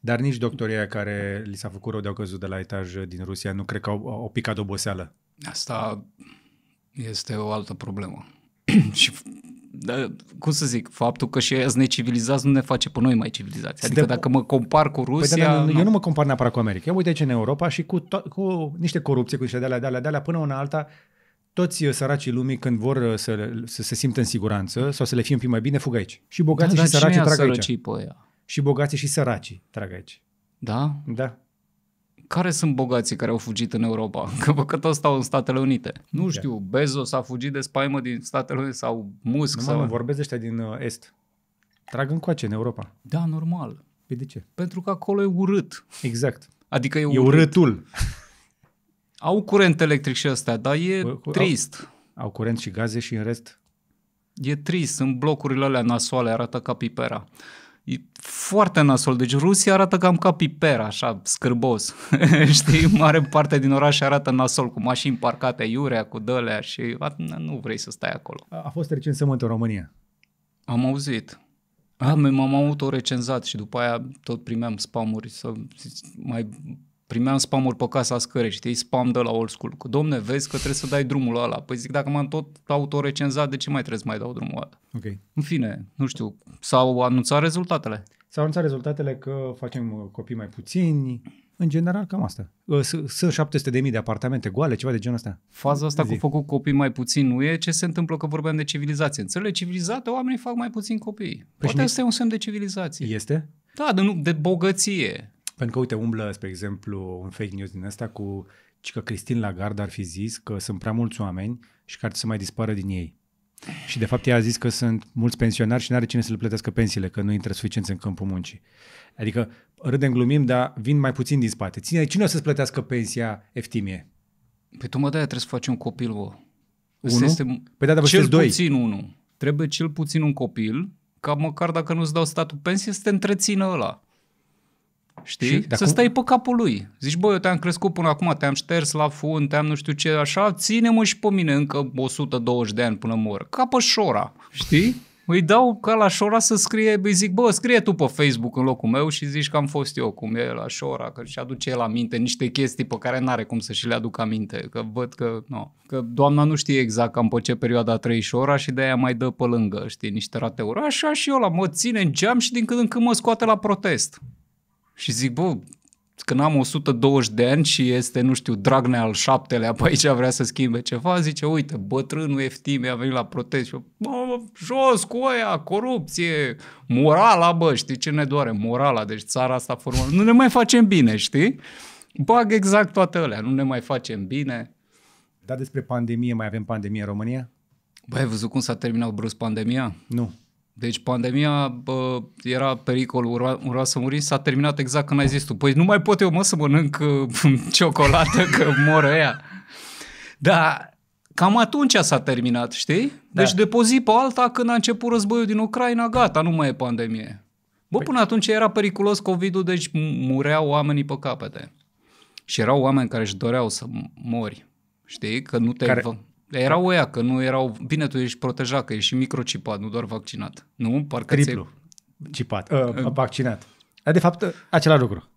S1: Dar nici doctoria care li s-a făcut rău de-au căzut de la etaj din Rusia,
S2: nu cred că au, au picat oboseală. Asta este o altă problemă. și cum să zic, faptul că și ei sunt necivilizați nu ne face pe noi mai civilizați. Adică de... dacă mă compar cu păi, Rusia... Păi, da, nu, eu nu
S1: mă compar neapărat cu America. Eu uite ce în Europa și cu, to- cu niște corupție, cu niște de-alea, de-alea, de-alea, până una alta, toți uh, săracii lumii când vor uh, să, să se simtă în siguranță sau să le fie un pic mai bine, fug aici. Și bogații da, și săracii trag aici. Și bogații și săracii trag aici. Da? Da
S2: care sunt bogații care au fugit în Europa? Că văd că toți stau în Statele Unite. Nu da. știu, Bezos a fugit de spaimă din Statele Unite sau Musk. Nu, sau... nu vorbesc ăștia din uh, Est. Trag în coace în Europa. Da, normal. Păi de ce? Pentru că acolo e urât. Exact. Adică e, e urât. urâtul. Au curent electric și ăsta, dar e Bă, trist. Au, au curent și gaze și în rest? E trist. Sunt blocurile alea nasoale, arată ca pipera. E foarte nasol. Deci Rusia arată cam ca piper, așa, scârbos. Știi, mare parte din oraș arată nasol, cu mașini parcate iurea, cu dălea și nu vrei să stai acolo. A fost recensământ în România. Am auzit. A, m-am recenzat și după aia tot primeam spamuri să mai primeam spamuri pe casa scării, știi, spam de la old school, cu domne, vezi că trebuie să dai drumul ăla. Păi zic, dacă m-am tot autorecenzat, de ce mai trebuie să mai dau drumul ăla? Ok. În fine, nu știu, s-au anunțat rezultatele. S-au
S1: anunțat rezultatele că facem uh, copii mai puțini, în general, cam asta. Uh, sunt 700 de mii de apartamente goale, ceva de genul ăsta.
S2: Faza asta cu făcut copii mai puțin nu e ce se întâmplă că vorbeam de civilizație. În țările civilizate, oamenii fac mai puțin copii. Păi Poate asta e un semn de civilizație. Este? Da, de, nu, de bogăție.
S1: Pentru că, uite, umblă, spre exemplu, un fake news din asta cu că Cristin Lagarde ar fi zis că sunt prea mulți oameni și că ar să mai dispară din ei. Și de fapt ea a zis că sunt mulți pensionari și nu are cine să le plătească pensiile, că nu intră suficient în câmpul muncii. Adică râdem, glumim, dar vin mai puțin din spate. Ține, cine o să-ți plătească pensia
S2: eftimie? Păi tu mă dai, trebuie să faci un copil, bă.
S1: Unu? Este... Păi da, dar cel doi.
S2: puțin unul. Trebuie cel puțin un copil, ca măcar dacă nu-ți dau statul pensie, să te întrețină ăla. Știi? Și, să stai pe capul lui. Zici, bă, eu te-am crescut până acum, te-am șters la fund, te-am nu știu ce, așa, ține-mă și pe mine încă 120 de ani până mor. Ca pe șora, știi? Îi dau ca la șora să scrie, îi zic, bă, scrie tu pe Facebook în locul meu și zici că am fost eu, cum e la șora, că și aduce el aminte niște chestii pe care n-are cum să și le aduc aminte, că văd că, nu, no, că doamna nu știe exact cam pe ce perioada trei șora și de-aia mai dă pe lângă, știi, niște rateuri. Așa și eu la mă ține în geam și din când în când mă scoate la protest. Și zic, bă, când am 120 de ani și este, nu știu, Dragnea al șaptelea pe aici vrea să schimbe ceva, zice, uite, bătrânul Eftime a venit la protest și bă, jos cu aia, corupție, morala, bă, știi ce ne doare? Morala, deci țara asta formă nu ne mai facem bine, știi? Bag exact toate alea, nu ne mai facem bine. Dar despre pandemie, mai avem pandemie în România? Băi, ai văzut cum s-a terminat brusc pandemia? Nu. Deci pandemia bă, era pericol, urma, urma să muri, s-a terminat exact când ai zis tu. Păi nu mai pot eu mă să mănânc uh, ciocolată că moră ea. Da, cam atunci s-a terminat, știi? Da. Deci de pe zi pe alta, când a început războiul din Ucraina, gata, nu mai e pandemie. Bă, păi... până atunci era periculos COVID-ul, deci mureau oamenii pe capete. Și erau oameni care își doreau să mori. Știi? Că nu te... Care, erau oia, că nu erau... Bine, tu ești protejat, că ești și microcipat, nu doar vaccinat. Nu? Parcă Triplu. Ți-ai... Cipat. Uh, uh, vaccinat. Dar, de fapt, același lucru.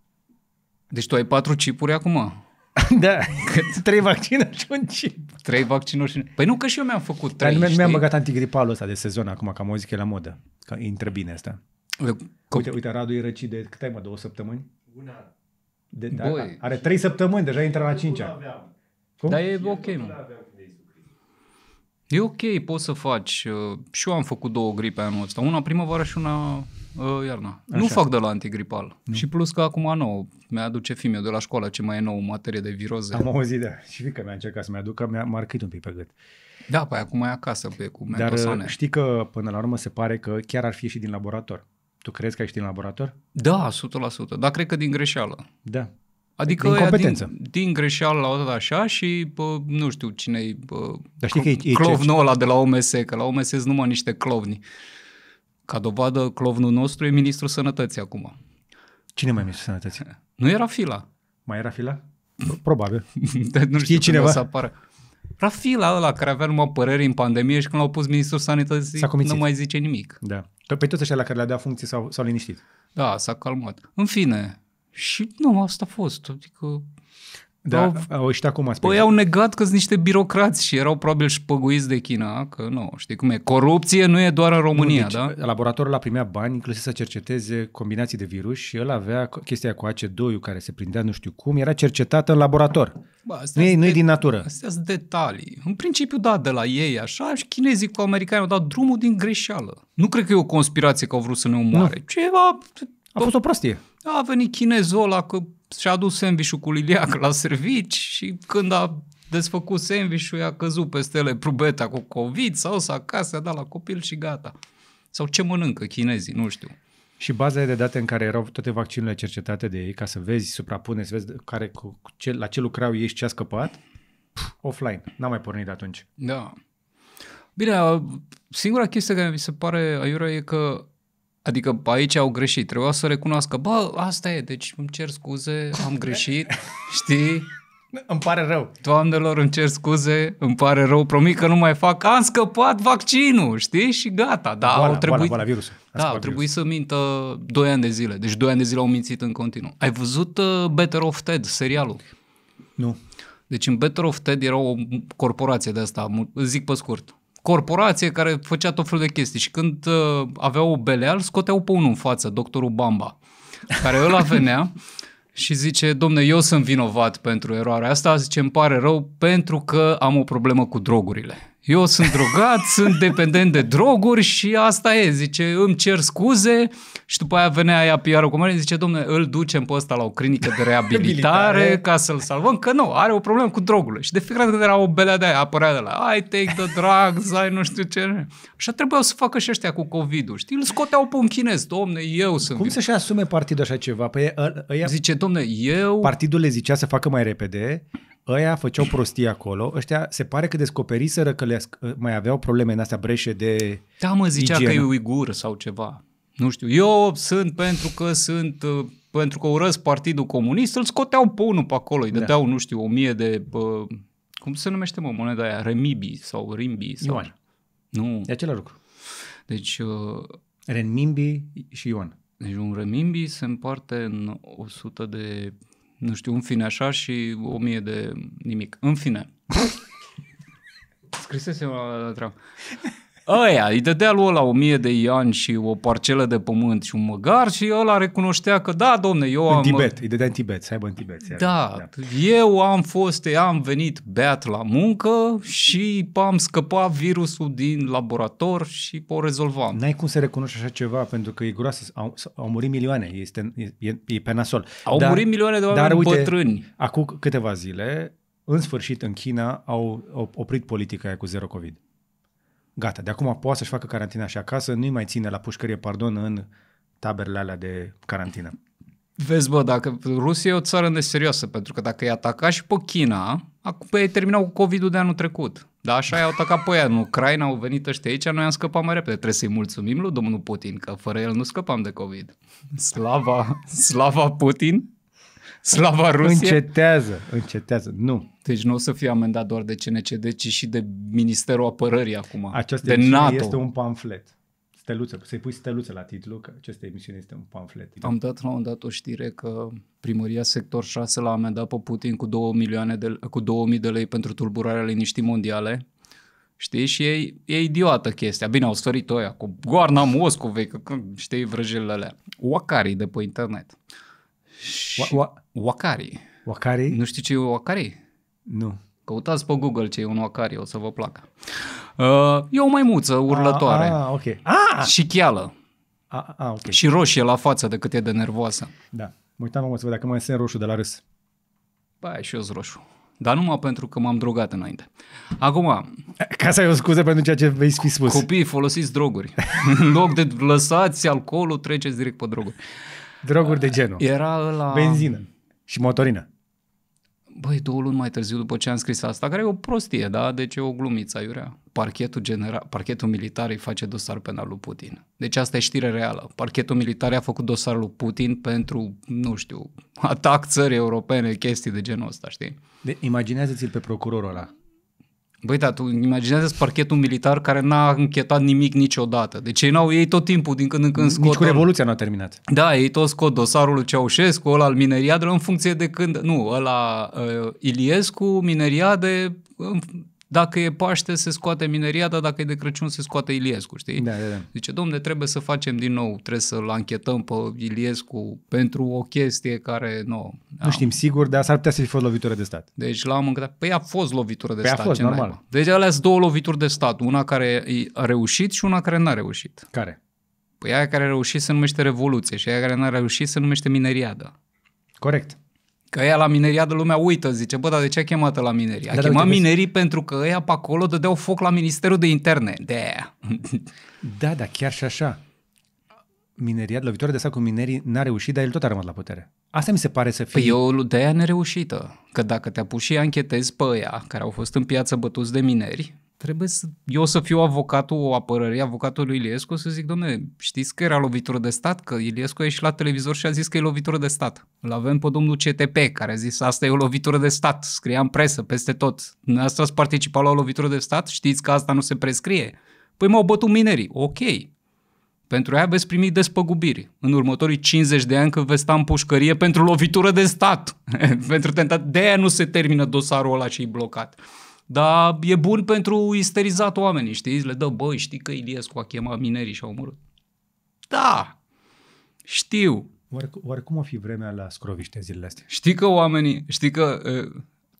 S2: Deci tu ai patru cipuri acum? Da, Cât? trei vaccinuri și un chip. Trei vaccinuri și Păi nu, că și eu mi-am făcut trei, Dar nu mi-am băgat
S1: antigripalul ăsta de sezon acum, că am auzit că e la modă. Că intră bine asta.
S2: Uite, uite, Radu
S1: e răcit de cât ai, mă, două săptămâni? Una. De, Boi, are trei săptămâni, deja intră la
S2: cincea. Cum? Dar e ok, mă. E ok, poți să faci. Uh, și eu am făcut două gripe anul ăsta, una primăvară și una uh, iarna. Așa. Nu fac de la antigripal. Nu. Și plus că acum nou, mi-aduce fimiu de la școală ce mai e nou în materie de viroze. Am auzit, da. Și că mi-a încercat să-mi aducă, mi-a marcat un pic pe gât. Da, păi acum e acasă pe cu uh, mentosane. Dar știi
S1: că până la urmă se pare că chiar ar fi și din laborator. Tu crezi că ești din laborator?
S2: Da, 100%, dar cred că din greșeală. Da. Adică incompetență. Din, din greșeală la odată așa și bă, nu știu cine-i știi că e, clovnul ăla de la OMS, că la OMS sunt numai niște clovni. Ca dovadă, clovnul nostru e ministrul sănătății acum.
S1: Cine mai ministrul sănătății?
S2: Nu era Fila. Mai era Fila?
S1: Probabil. de, nu știu cineva? să
S2: apară. Rafila ăla care avea numai păreri în pandemie și când l-au pus ministrul sanității nu mai zice nimic. Da. Pe toți ăștia la care le-a dat funcție s-au, s-au liniștit. Da, s-a calmat. În fine, și nu, asta a fost. Adică da, au, au ieșit acum spune. Păi au negat că sunt niște birocrați și erau probabil păguiți de China, că nu, știi cum e, corupție nu e doar în România, nu, deci, da?
S1: Laboratorul la primea bani, inclusiv să cerceteze combinații de virus și el avea chestia cu ac 2 care se prindea nu știu
S2: cum, era cercetată în laborator. Ba, nu e, nu de, din natură. Astea sunt detalii. În principiu, da, de la ei așa și chinezii cu americani au dat drumul din greșeală. Nu cred că e o conspirație că au vrut să ne omoare. Ceva a fost o prostie. A venit chinezul ăla că și-a dus sandvișul cu liliac la servici și când a desfăcut sandvișul i-a căzut peste ele prubeta cu COVID sau s-a acasă, a dat la copil și gata. Sau ce mănâncă chinezii, nu știu. Și baza de date în
S1: care erau toate vaccinurile cercetate de ei, ca să vezi, suprapune, să vezi care, cu ce, la ce lucrau ei și ce a scăpat, pf, offline. N-am mai pornit de atunci.
S2: Da. Bine, singura chestie care mi se pare aiurea e că Adică aici au greșit, trebuia să recunoască, bă, asta e, deci îmi cer scuze, am greșit, știi? Îmi pare rău. Doamnelor, îmi cer scuze, îmi pare rău, promit că nu mai fac, am scăpat vaccinul, știi? Și gata. Da, boala, au trebuit, boala, boala virus. Da, au trebuit să mintă 2 ani de zile. Deci 2 ani de zile au mințit în continuu. Ai văzut uh, Better of Ted, serialul? Nu. Deci în Better of Ted era o corporație de asta, zic pe scurt, corporație care făcea tot felul de chestii și când uh, aveau o beleal, scoteau pe unul în față, doctorul Bamba, care ăla venea și zice, domne, eu sunt vinovat pentru eroarea asta, zice, îmi pare rău pentru că am o problemă cu drogurile. Eu sunt drogat, sunt dependent de droguri și asta e. Zice, îmi cer scuze și după aia venea aia pr cu mine, zice, domnule, îl ducem pe ăsta la o clinică de reabilitare ca să-l salvăm, că nu, are o problemă cu drogurile. Și de fiecare dată era o belea de aia, apărea de la, ai take the drugs, ai nu știu ce. Și trebuia să facă și ăștia cu COVID-ul, știi? Îl scoteau pe un chinez, domne, eu sunt. Cum să-și asume partidul așa ceva? Păi, ă, ă, a... Zice, domne, eu...
S1: Partidul le zicea să facă mai repede, ăia făceau prostii acolo, ăștia se pare că descoperiseră că le, mai aveau probleme în astea
S2: breșe de Da, mă, zicea igienă. că e uigur sau ceva. Nu știu, eu sunt pentru că sunt, uh, pentru că urăsc Partidul Comunist, îl scoteau pe unul pe acolo, îi da. dădeau, da. nu știu, o mie de, Bă, cum se numește, mă, moneda aia, remibi sau rimbi. Sau... Ioan. Nu. E același lucru. Deci... Uh... Renminbi și Ioan. Deci un remimbi se împarte în 100 de nu știu, un fine așa și o mie de nimic. În fine. scrisese Scrisesem la, la, la treabă. Aia, îi dădea lui ăla mie de ian și o parcelă de pământ și un măgar și ăla recunoștea că da, domne, eu în am... În Tibet, îi dădea în Tibet, să aibă în Tibet. Iar, da, da, eu am fost, am venit beat la muncă și am scăpat virusul din laborator și o rezolvam. N-ai cum să recunoști așa ceva, pentru că e groasă, au, au murit milioane,
S1: este, e, e pe nasol. Au dar, murit milioane de oameni dar, uite, bătrâni. Acum câteva zile, în sfârșit, în China, au, au oprit politica aia cu zero COVID gata, de acum poate să-și facă carantina și acasă, nu-i mai ține la pușcărie, pardon, în taberele alea de
S2: carantină. Vezi, bă, dacă Rusia e o țară neserioasă, pentru că dacă i-a atacat și pe China, acum ei terminau cu COVID-ul de anul trecut. Da, așa i-au atacat pe ea. În Ucraina au venit ăștia aici, noi am scăpat mai repede. Trebuie să-i mulțumim lui domnul Putin, că fără el nu scăpam de COVID. Slava, slava Putin! slava Rusiei. Încetează, încetează, nu. Deci nu o să fie amendat doar de CNCD, ci și de Ministerul Apărării acum, Această de NATO. este un
S1: pamflet. Steluță, să-i pui steluță la titlu, că această emisiune este un pamflet. Am dat
S2: la un dat o știre că primăria sector 6 l-a amendat pe Putin cu 2 milioane de, cu 2000 de lei pentru tulburarea liniștii mondiale. Știi? Și e, e idiotă chestia. Bine, au sfărit o cu goarna Moscovei, că, știi, vrăjelele alea. Oacarii de pe internet. Wakari. Wakari? Nu știi ce e Wakari? Nu. Căutați pe Google ce e un Wakari, o să vă placă. Uh, e o maimuță urlătoare. Ah, ah ok. Ah! Și cheală. Ah, ah, ah, okay. Și roșie la față de cât e de nervoasă. Da.
S1: Mă uitam acum să văd dacă mai sunt roșu de la râs.
S2: Ba, și eu roșu. Dar numai pentru că m-am drogat înainte. Acum... Ca să ai o scuză pentru ceea ce vei fi spus. Copiii folosiți droguri. În loc de lăsați alcoolul, treceți direct pe droguri. Droguri de genul. Era la... Benzină și motorină. Băi, două luni mai târziu după ce am scris asta, care e o prostie, da? Deci e o glumiță, iurea? Parchetul, genera... Parchetul militar îi face dosar penal lui Putin. Deci asta e știre reală. Parchetul militar a făcut dosarul lui Putin pentru, nu știu, atac țări europene, chestii de genul ăsta, știi? De, imaginează-ți-l pe procurorul ăla Băi, dar tu imaginează parchetul militar care n-a închetat nimic niciodată. Deci ei n-au, ei tot timpul, din când în când scot... Nici cu Revoluția n a terminat. Da, ei tot scot dosarul lui Ceaușescu, ăla al Mineriadelor, în funcție de când... Nu, ăla uh, Iliescu, Mineriade, dacă e Paște, se scoate Mineria, dar dacă e de Crăciun, se scoate Iliescu, știi? Da, da, da. Zice, domne, trebuie să facem din nou, trebuie să-l anchetăm pe Iliescu pentru o chestie care nu...
S1: Nu am. știm sigur, dar s-ar putea să fi fost lovitură de stat.
S2: Deci l-am încătat. Păi a fost lovitură de păi stat. a fost, normal. Naiba. Deci alea sunt două lovituri de stat, una care a reușit și una care n-a reușit. Care? Păi aia care a reușit se numește Revoluție și aia care n-a reușit se numește Mineriada. Corect. Că ea la mineria de lumea uită, zice, bă, dar de ce a chemat la minerii? A chemat minerii pentru că ea pe acolo dădeau foc la Ministerul de Interne. De Da, da, chiar și așa. Mineria, lovitoarea de stat cu minerii n-a reușit, dar el tot a rămas la putere. Asta mi se pare să fie... Păi eu de aia nereușită. Că dacă te apuci și anchetezi pe ea, care au fost în piață bătuți de mineri, trebuie să... Eu să fiu avocatul apărării, avocatul lui Iliescu, să zic, domnule, știți că era lovitură de stat? Că Iliescu a ieșit la televizor și a zis că e lovitură de stat. Îl avem pe domnul CTP, care a zis, asta e o lovitură de stat, scria în presă, peste tot. Asta ați participat la o lovitură de stat? Știți că asta nu se prescrie? Păi m-au bătut minerii. Ok. Pentru aia veți primi despăgubiri. În următorii 50 de ani când veți sta în pușcărie pentru lovitură de stat. pentru tentat. De aia nu se termină dosarul ăla și e blocat. Dar e bun pentru isterizat oamenii, știi? Le dă, băi, știi că Iliescu a chemat minerii și a omorât. Da, știu.
S1: Oarecum, cum o fi vremea la scroviște zilele astea?
S2: Știi că oamenii, știi că e,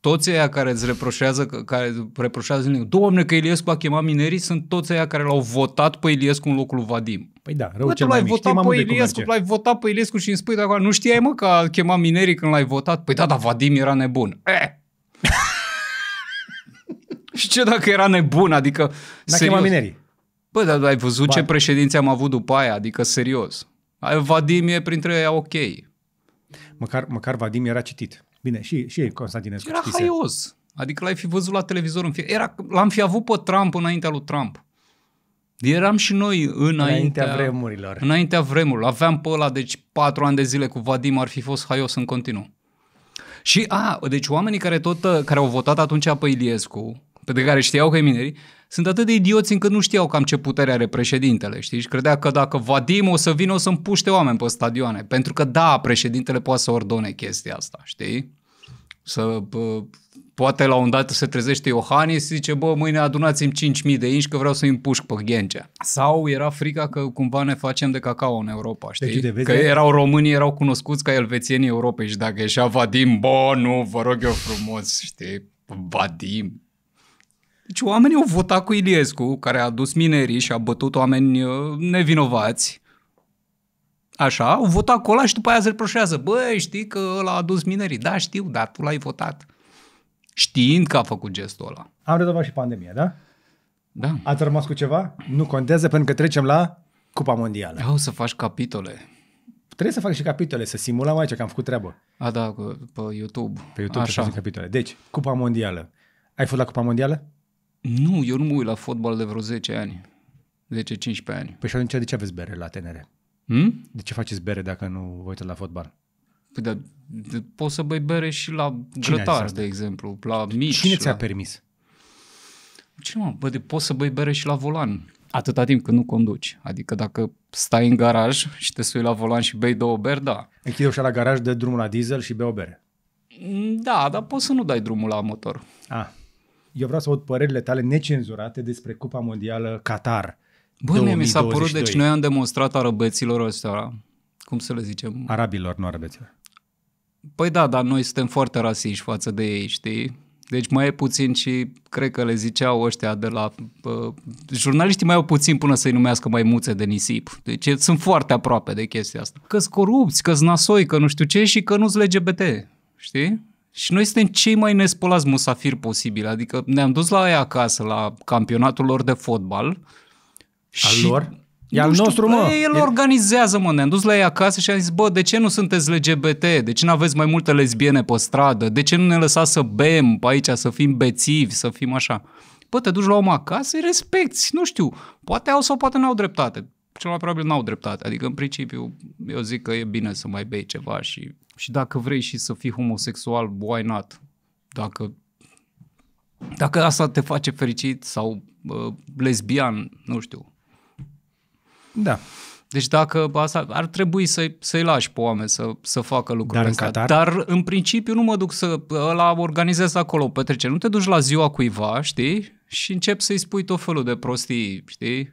S2: toți aia care îți reproșează, care reproșează zilele, Doamne, că Iliescu a chemat minerii, sunt toți aia care l-au votat pe Iliescu în locul lui Vadim. Păi da, rău Bă, cel mai Votat Știi, pe Iliescu, l-ai votat pe Iliescu și îmi spui Dacă nu știai mă că a chemat minerii când l-ai votat? Păi da, dar Vadim era nebun. Eh, și ce dacă era nebun, adică dacă serios. minerii. Bă, dar ai văzut ba. ce președinți am avut după aia, adică serios. Vadim e printre ei ok. Măcar, măcar Vadim era citit. Bine, și, și Constantinescu Era citise. haios. Adică l-ai fi văzut la televizor. În fie, era, l-am fi avut pe Trump înaintea lui Trump. Eram și noi înaintea, înaintea vremurilor. Înaintea vremurilor. Aveam pe ăla, deci patru ani de zile cu Vadim ar fi fost haios în continuu. Și, a, deci oamenii care tot, care au votat atunci pe Iliescu, pe de care știau că e minerii, sunt atât de idioți încât nu știau cam ce putere are președintele, știi? Și credea că dacă Vadim o să vină, o să împuște oameni pe stadioane. Pentru că, da, președintele poate să ordone chestia asta, știi? Să, poate la un dat se trezește Iohannis și zice, bă, mâine adunați-mi 5.000 de inși că vreau să-i împușc pe Ghencea. Sau era frica că cumva ne facem de cacao în Europa, știi? Deci, de că erau românii, erau cunoscuți ca elvețienii Europei și dacă ieșea Vadim, bă, nu, vă rog eu frumos, știi? Vadim, deci oamenii au votat cu Iliescu, care a adus minerii și a bătut oameni uh, nevinovați. Așa, au votat acolo și după aia se reproșează. Bă, știi că l a adus minerii. Da, știu, dar tu l-ai votat. Știind că a făcut gestul ăla.
S1: Am rezolvat și pandemia, da? Da. Ați rămas cu ceva? Nu contează pentru că trecem la Cupa Mondială. o să faci capitole. Trebuie să fac și capitole, să simulăm aici că am făcut treabă. A, da, pe YouTube. Pe YouTube Așa. să capitole. Deci, Cupa Mondială. Ai fost la Cupa Mondială? Nu, eu nu mă uit la fotbal de vreo 10 ani. 10-15 ani. Păi și atunci de ce aveți bere la tenere? Hmm? De ce faceți bere dacă nu vă
S2: uitați la fotbal? Păi da, poți să bei bere și la Cine grătar, de exemplu, la mici. Cine ți-a la... permis? Cine mă? Bă, de, poți să bei bere și la volan. Atâta timp când nu conduci. Adică dacă stai în garaj și te sui la volan și bei două beri, da. Închide ușa la garaj, de drumul la diesel și bei o bere. Da, dar poți să nu dai drumul la motor. Ah eu vreau
S1: să aud părerile tale necenzurate despre Cupa Mondială Qatar. Bă, 2022. mi s-a părut, deci noi
S2: am demonstrat arăbeților ăsta, cum să le zicem? Arabilor, nu arăbeților. Păi da, dar noi suntem foarte rasiși față de ei, știi? Deci mai e puțin și cred că le ziceau ăștia de la... Uh, jurnaliștii mai au puțin până să-i numească mai muțe de nisip. Deci sunt foarte aproape de chestia asta. Că-s corupți, că-s nasoi, că nu știu ce și că nu-s LGBT. Știi? Și noi suntem cei mai nespălați musafiri posibil, adică ne-am dus la ei acasă, la campionatul lor de fotbal. Al și lor? E al nostru, mă. El e... organizează, mă. Ne-am dus la ei acasă și am zis, bă, de ce nu sunteți LGBT? De ce nu aveți mai multe lesbiene pe stradă? De ce nu ne lăsați să bem pe aici, să fim bețivi, să fim așa? Bă, te duci la om acasă, îi respecti, nu știu. Poate au sau poate n-au dreptate cel mai probabil n-au dreptate. Adică, în principiu, eu zic că e bine să mai bei ceva și, și dacă vrei și să fii homosexual, why not? Dacă, dacă asta te face fericit sau uh, lesbian, nu știu. Da. Deci dacă asta, ar trebui să, să-i lași pe oameni să, să facă lucrurile Dar În Qatar? Dar în principiu nu mă duc să la organizez acolo o petrecere. Nu te duci la ziua cuiva, știi? Și începi să-i spui tot felul de prostii, știi?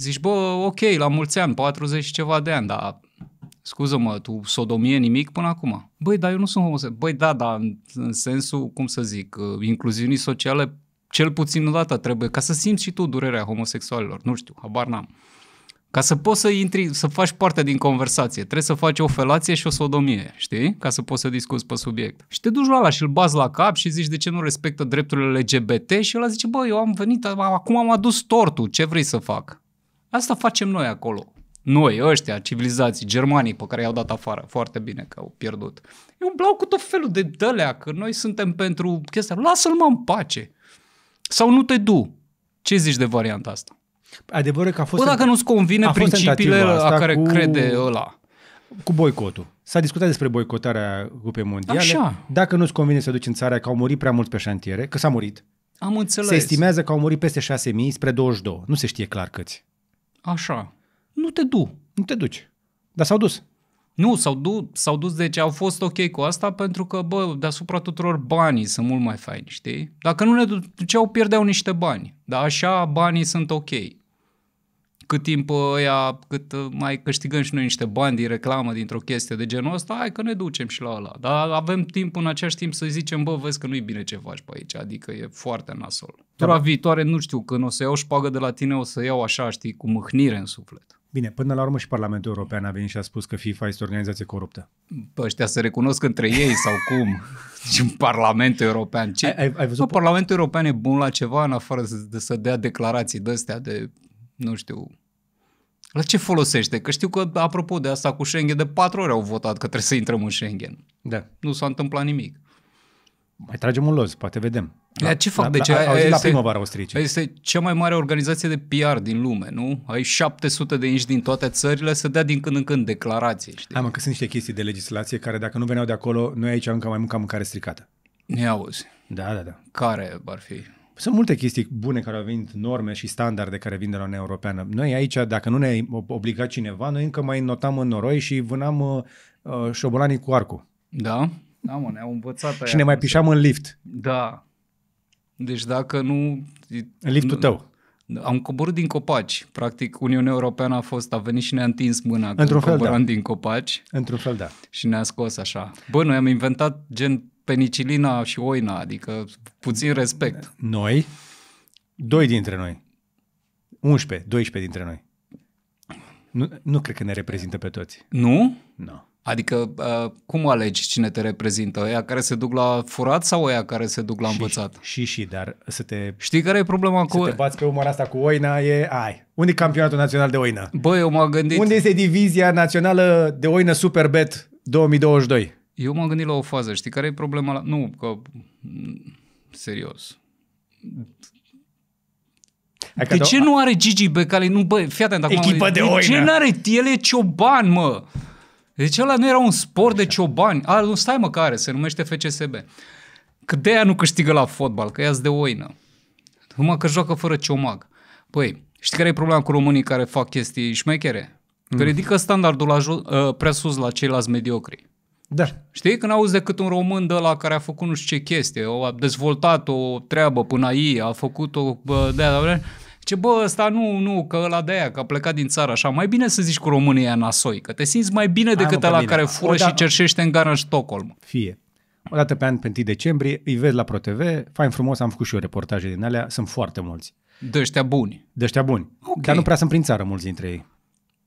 S2: Zici, bă, ok, la mulți ani, 40 și ceva de ani, dar scuză-mă, tu sodomie nimic până acum. Băi, dar eu nu sunt homosexual. Băi, da, dar în, în sensul, cum să zic, uh, incluziunii sociale, cel puțin o dată trebuie, ca să simți și tu durerea homosexualilor, nu știu, habar n-am. Ca să poți să intri, să faci parte din conversație, trebuie să faci o felație și o sodomie, știi? Ca să poți să discuți pe subiect. Și te duci la ăla și îl bazi la cap și zici de ce nu respectă drepturile LGBT și ăla zice, bă, eu am venit, acum am adus tortul, ce vrei să fac? Asta facem noi acolo. Noi, ăștia, civilizații, germanii pe care i-au dat afară, foarte bine că au pierdut. Eu umblau cu tot felul de dălea, că noi suntem pentru chestia. Lasă-l mă în pace. Sau nu te du. Ce zici de varianta asta? Adevărul că a fost... Bă, dacă nu-ți convine principiile la care cu... crede ăla.
S1: Cu boicotul. S-a discutat despre boicotarea Cupei Mondiale. Așa. Dacă nu-ți convine să duci în țara că au murit prea mulți pe șantiere, că s-a murit.
S2: Am înțeles. Se estimează
S1: că au murit peste 6.000 spre 22. Nu se știe clar
S2: câți. Așa. Nu te du. Nu te duci. Dar s-au dus. Nu, s-au, du- s-au dus, deci au fost ok cu asta pentru că, bă, deasupra tuturor banii sunt mult mai faini, știi? Dacă nu ne duceau, pierdeau niște bani. Dar așa banii sunt ok cât timp ăia, cât uh, mai câștigăm și noi niște bani din reclamă, dintr-o chestie de genul ăsta, hai că ne ducem și la ăla. Dar avem timp în același timp să zicem, bă, vezi că nu-i bine ce faci pe aici, adică e foarte nasol. Tura da. viitoare, nu știu, când o să iau șpagă de la tine, o să iau așa, știi, cu mâhnire în suflet.
S1: Bine, până la urmă și Parlamentul European a venit și a spus că FIFA este o organizație
S2: coruptă. Bă, ăștia se recunosc între ei sau cum? Și deci în Parlamentul European. Ce? Ai, ai, ai văzut? Bă, Parlamentul European e bun la ceva în afară de să dea declarații de astea de nu știu, la ce folosește? Că știu că, apropo de asta cu Schengen, de patru ori au votat că trebuie să intrăm în Schengen. Da. Nu s-a întâmplat nimic. Mai tragem un loz, poate
S1: vedem. La, ce fac? La, deci, la, la, la primăvara austrice. Păi
S2: este cea mai mare organizație de PR din lume, nu? Ai 700 de inși din toate țările să dea din când în când declarații. Știi? Hai mă, că sunt niște
S1: chestii de legislație care dacă nu veneau de acolo, noi aici încă mai mâncam mâncare stricată. Ne auzi. Da, da, da. Care ar fi? Sunt multe chestii bune care au venit, norme și standarde care vin de la Uniunea Europeană. Noi aici, dacă nu ne obligat cineva, noi încă mai notam în noroi și vânam uh, uh șobolanii cu arcul. Da,
S2: da mă, ne-au învățat Și ne mai pișam în lift. Da. Deci dacă nu... În liftul nu, tău. Da, am coborât din copaci. Practic, Uniunea Europeană a fost, a venit și ne-a întins mâna Într-un fel, da. din copaci. Într-un fel, da. Și ne-a scos așa. Bă, noi am inventat gen penicilina și oina, adică puțin respect. Noi? Doi dintre noi. 11, 12 dintre noi.
S1: Nu, nu cred că ne reprezintă pe toți. Nu? Nu. No.
S2: Adică uh, cum alegi cine te reprezintă? Oia care se duc la furat sau oia care se duc la învățat? Și, și, dar să te... Știi care e problema cu... Să te bați pe umăr asta cu oina e... Ai. Unde e campionatul național de oina? Băi, eu m-am gândit... Unde
S1: este divizia națională de oina Superbet
S2: 2022? eu m-am gândit la o fază, știi, care e problema la... Nu, că... Serios. Adică de ce nu are Gigi Becali? Nu, bă, fii atent acum. Echipă de, de oină. ce nu are? El e cioban, mă. Deci ăla nu era un sport de ciobani. A, nu, stai mă, care se numește FCSB. Că de aia nu câștigă la fotbal, că ia de oină. Numai că joacă fără ciomag. Păi, știi care e problema cu românii care fac chestii șmechere? Că ridică standardul la jo- ă, prea sus la ceilalți mediocri. Da. Știi? Când auzi decât un român de la care a făcut nu știu ce chestie, a dezvoltat o treabă până aici, a făcut-o de aia, ce bă, ăsta nu, nu, că ăla de aia, că a plecat din țară așa, mai bine să zici cu România nasoi, că te simți mai bine decât ăla care fură și cerșește în gara în Stockholm. Fie.
S1: O dată pe an, pe 1 decembrie, îi vezi la ProTV, fain frumos, am făcut și eu reportaje din alea, sunt foarte mulți. De ăștia buni. De ăștia buni. Okay. Dar nu prea sunt prin țară mulți dintre ei.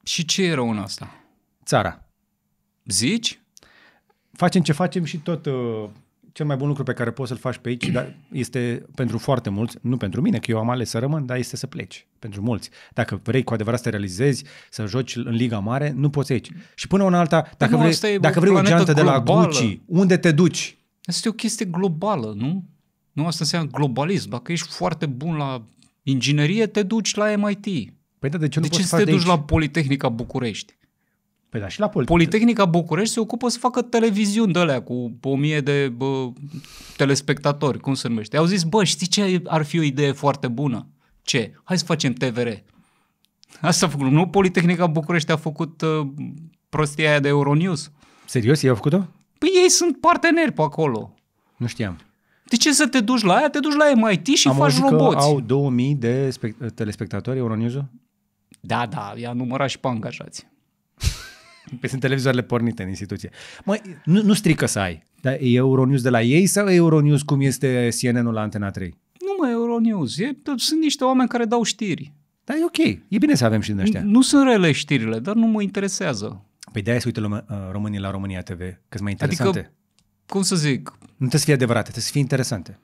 S1: Și ce e rău în asta? Țara. Zici? facem ce facem și tot uh, cel mai bun lucru pe care poți să-l faci pe aici dar este pentru foarte mulți, nu pentru mine, că eu am ales să rămân, dar este să pleci. Pentru mulți. Dacă vrei cu adevărat să te realizezi, să joci în Liga Mare, nu poți aici. Și până una alta, dacă păi nu, vrei, dacă vrei o geantă globală. de la Gucci,
S2: unde te duci? Asta e o chestie globală, nu? Nu asta înseamnă globalism. Dacă ești foarte bun la inginerie, te duci la MIT. Păi da, de ce, de nu ce poți să te duci aici? la Politehnica București? Păi da, și la Politehnica. Politehnica București se ocupă să facă televiziuni de alea cu o mie de bă, telespectatori, cum se numește. Au zis, bă, știi ce ar fi o idee foarte bună? Ce? Hai să facem TVR. Asta a făcut. Nu Politehnica București a făcut uh, prostia aia de Euronews. Serios? Ei au făcut-o? Păi ei sunt parteneri pe acolo. Nu știam. De ce să te duci la aia? Te duci la MIT și Am faci roboți. Că au
S1: 2000 de spect- telespectatori Euronews-ul?
S2: Da, da, i-a numărat și pe angajați.
S1: Pe sunt televizoarele pornite în instituție. Măi, nu, nu strică să ai. Dar e Euronews de la ei sau e Euronews cum este
S2: CNN-ul la Antena 3? Nu mai Euronews. E, sunt niște oameni care dau știri. Dar e ok. E bine să avem și din ăștia. Nu sunt rele știrile, dar nu mă interesează. Păi de-aia se uită uh, românii la
S1: România TV, că sunt mai adică, interesante. Adică, cum să zic? Nu trebuie să fie adevărate, trebuie să fie interesante.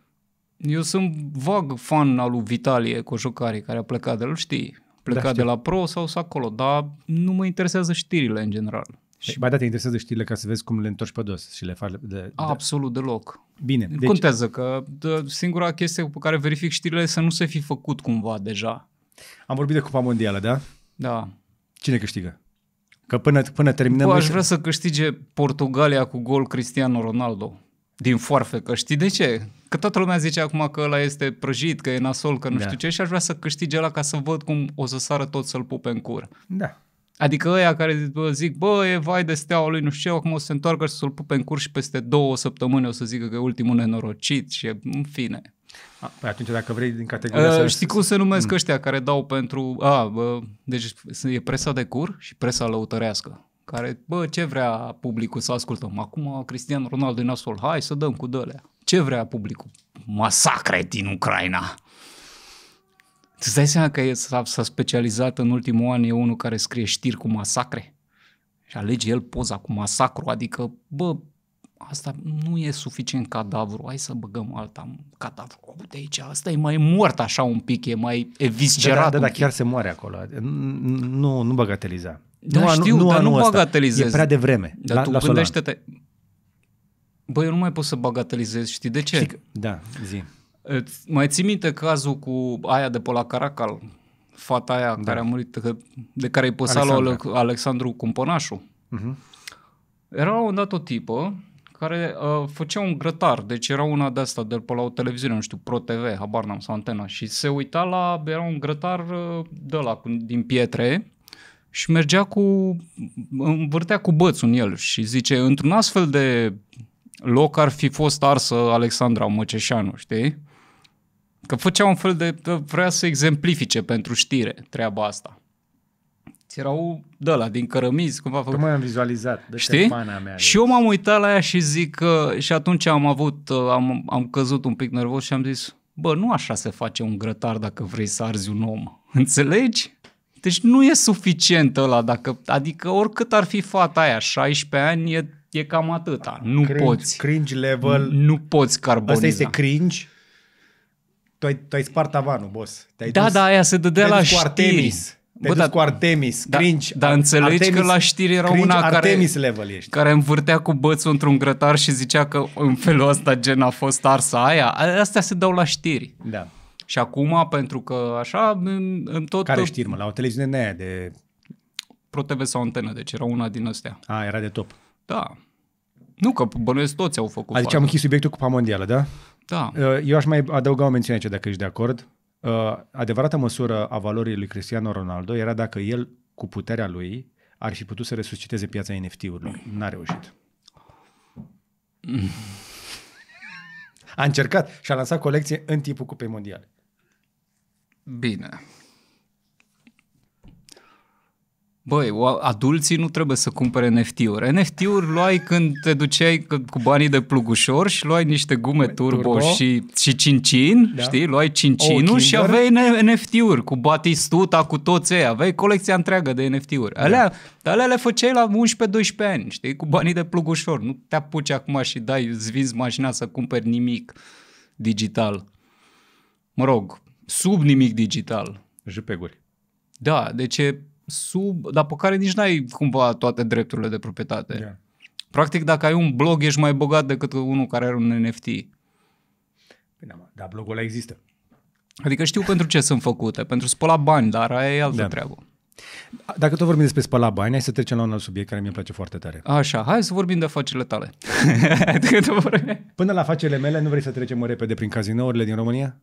S2: Eu sunt vag fan al lui Vitalie Cojocarii, care a plecat de la știi? plecat da, de la pro sau să acolo, dar nu mă interesează știrile în general. Și mai da, te interesează știrile ca să vezi cum le întorci pe dos și le faci... De, de... Absolut deloc. Bine. Deci... Contează că de, singura chestie pe care verific știrile să nu se fi făcut cumva deja. Am vorbit de Cupa Mondială, da? Da.
S1: Cine câștigă? Că până, până terminăm... Bă, aș vrea
S2: să câștige Portugalia cu gol Cristiano Ronaldo din forfecă. Știi de ce? Că toată lumea zice acum că ăla este prăjit, că e nasol, că nu da. știu ce și aș vrea să câștige ăla ca să văd cum o să sară tot să-l pupe în cur. Da. Adică ăia care zic, bă, e vai de steaua lui, nu știu acum o să se întoarcă și să-l pupe în cur și peste două săptămâni o să zică că e ultimul nenorocit și în fine. A, păi atunci dacă vrei din categoria să... Știi cum se numesc mm. ăștia care dau pentru... A, bă, deci e presa de cur și presa lăutărească care, bă, ce vrea publicul să ascultăm? Acum Cristian Ronaldo din nasol, hai să dăm cu dălea. Ce vrea publicul? Masacre din Ucraina! Îți dai seama că s-a, s-a specializat în ultimul an, e unul care scrie știri cu masacre? Și alege el poza cu masacru, adică, bă, asta nu e suficient cadavru, hai să băgăm alta cadavru. de aici, asta e mai mort așa un pic, e mai da, da, eviscerat. Da, da, da, da chiar se moare acolo.
S1: Nu, nu bagateliza. Da, nu, știu, nu, nu dar nu bagatelizezi. E prea devreme. Dar la, tu la gândește-te...
S2: Băi, eu nu mai pot să bagatelizez, știi de ce? Știi că... Da, zi. Mai ții minte cazul cu aia de pe la Caracal, fata aia da. care a murit, de care i păsa la Alexandru Cumpănașu? Uh-huh. Era la un dat o tipă care uh, făcea un grătar, deci era una de asta de pe la o televiziune, nu știu, Pro TV, habar n-am, sau antena, și se uita la, era un grătar uh, de la, din pietre, și mergea cu, învârtea cu bățul în el și zice, într-un astfel de loc ar fi fost arsă Alexandra Măceșanu, știi? Că făcea un fel de, vrea să exemplifice pentru știre treaba asta. Erau de la din cărămizi, cumva făcut. Tocmai am vizualizat, de știi? mea și eu deci. m-am uitat la ea și zic că, și atunci am avut, uh, am, am căzut un pic nervos și am zis, bă, nu așa se face un grătar dacă vrei să arzi un om, înțelegi? Deci nu e suficient ăla dacă, adică oricât ar fi fata aia, 16 ani e, e cam atâta. Nu cringe, poți. Cringe level. Nu poți carboniza. Asta este cringe. Tu ai, tu ai spart tavanul, boss. Te-ai da, dus, da, aia se dădea la știri. Te-ai Bă, dus cu Artemis, da, cringe. Dar înțelegi Artemis, că la știri era cringe, una Artemis care, level ești. care învârtea cu bățul într-un grătar și zicea că în felul ăsta gen a fost arsa aia. Astea se dau la știri. Da. Și acum, pentru că așa, în, în tot... Care știri, la o televiziune aia de... ProTV sau antenă, deci era una din astea. A, era de top. Da. Nu, că bănuiesc toți au făcut. Adică am închis
S1: subiectul Cupa Mondială, da?
S2: Da. Uh, eu aș
S1: mai adăuga o mențiune aici, dacă ești de acord. Uh, adevărata măsură a valorii lui Cristiano Ronaldo era dacă el, cu puterea lui, ar fi putut să resusciteze piața NFT-urilor. N-a reușit. Mm. A încercat și a lansat colecție în tipul Cupei Mondiale.
S2: Bine. Băi, adulții nu trebuie să cumpere NFT-uri. NFT-uri luai când te duceai cu banii de plugușor și luai niște gume turbo, turbo. și, și cincin, da. știi? Luai cincinul și aveai NFT-uri cu batistuta, cu toți ei. Aveai colecția întreagă de NFT-uri. Da. Alea, alea le făceai la 11-12 ani, știi? Cu banii de plugușor. Nu te apuci acum și dai, îți vinzi mașina să cumperi nimic digital. Mă rog, sub nimic digital. JPEG-uri. Da, deci e sub, dar pe care nici n-ai cumva toate drepturile de proprietate. Yeah. Da. Practic, dacă ai un blog, ești mai bogat decât unul care are un NFT. Bine, păi mă, dar blogul ăla există. Adică știu pentru ce sunt făcute, pentru spăla bani, dar aia e altă da. treabă.
S1: Dacă tot vorbim despre spăla bani, hai să trecem la un alt subiect care mi-e place foarte tare. Așa, hai să vorbim
S2: de afacerile tale. Adică
S1: Până la afacerile mele, nu vrei să trecem repede prin cazinourile
S2: din România?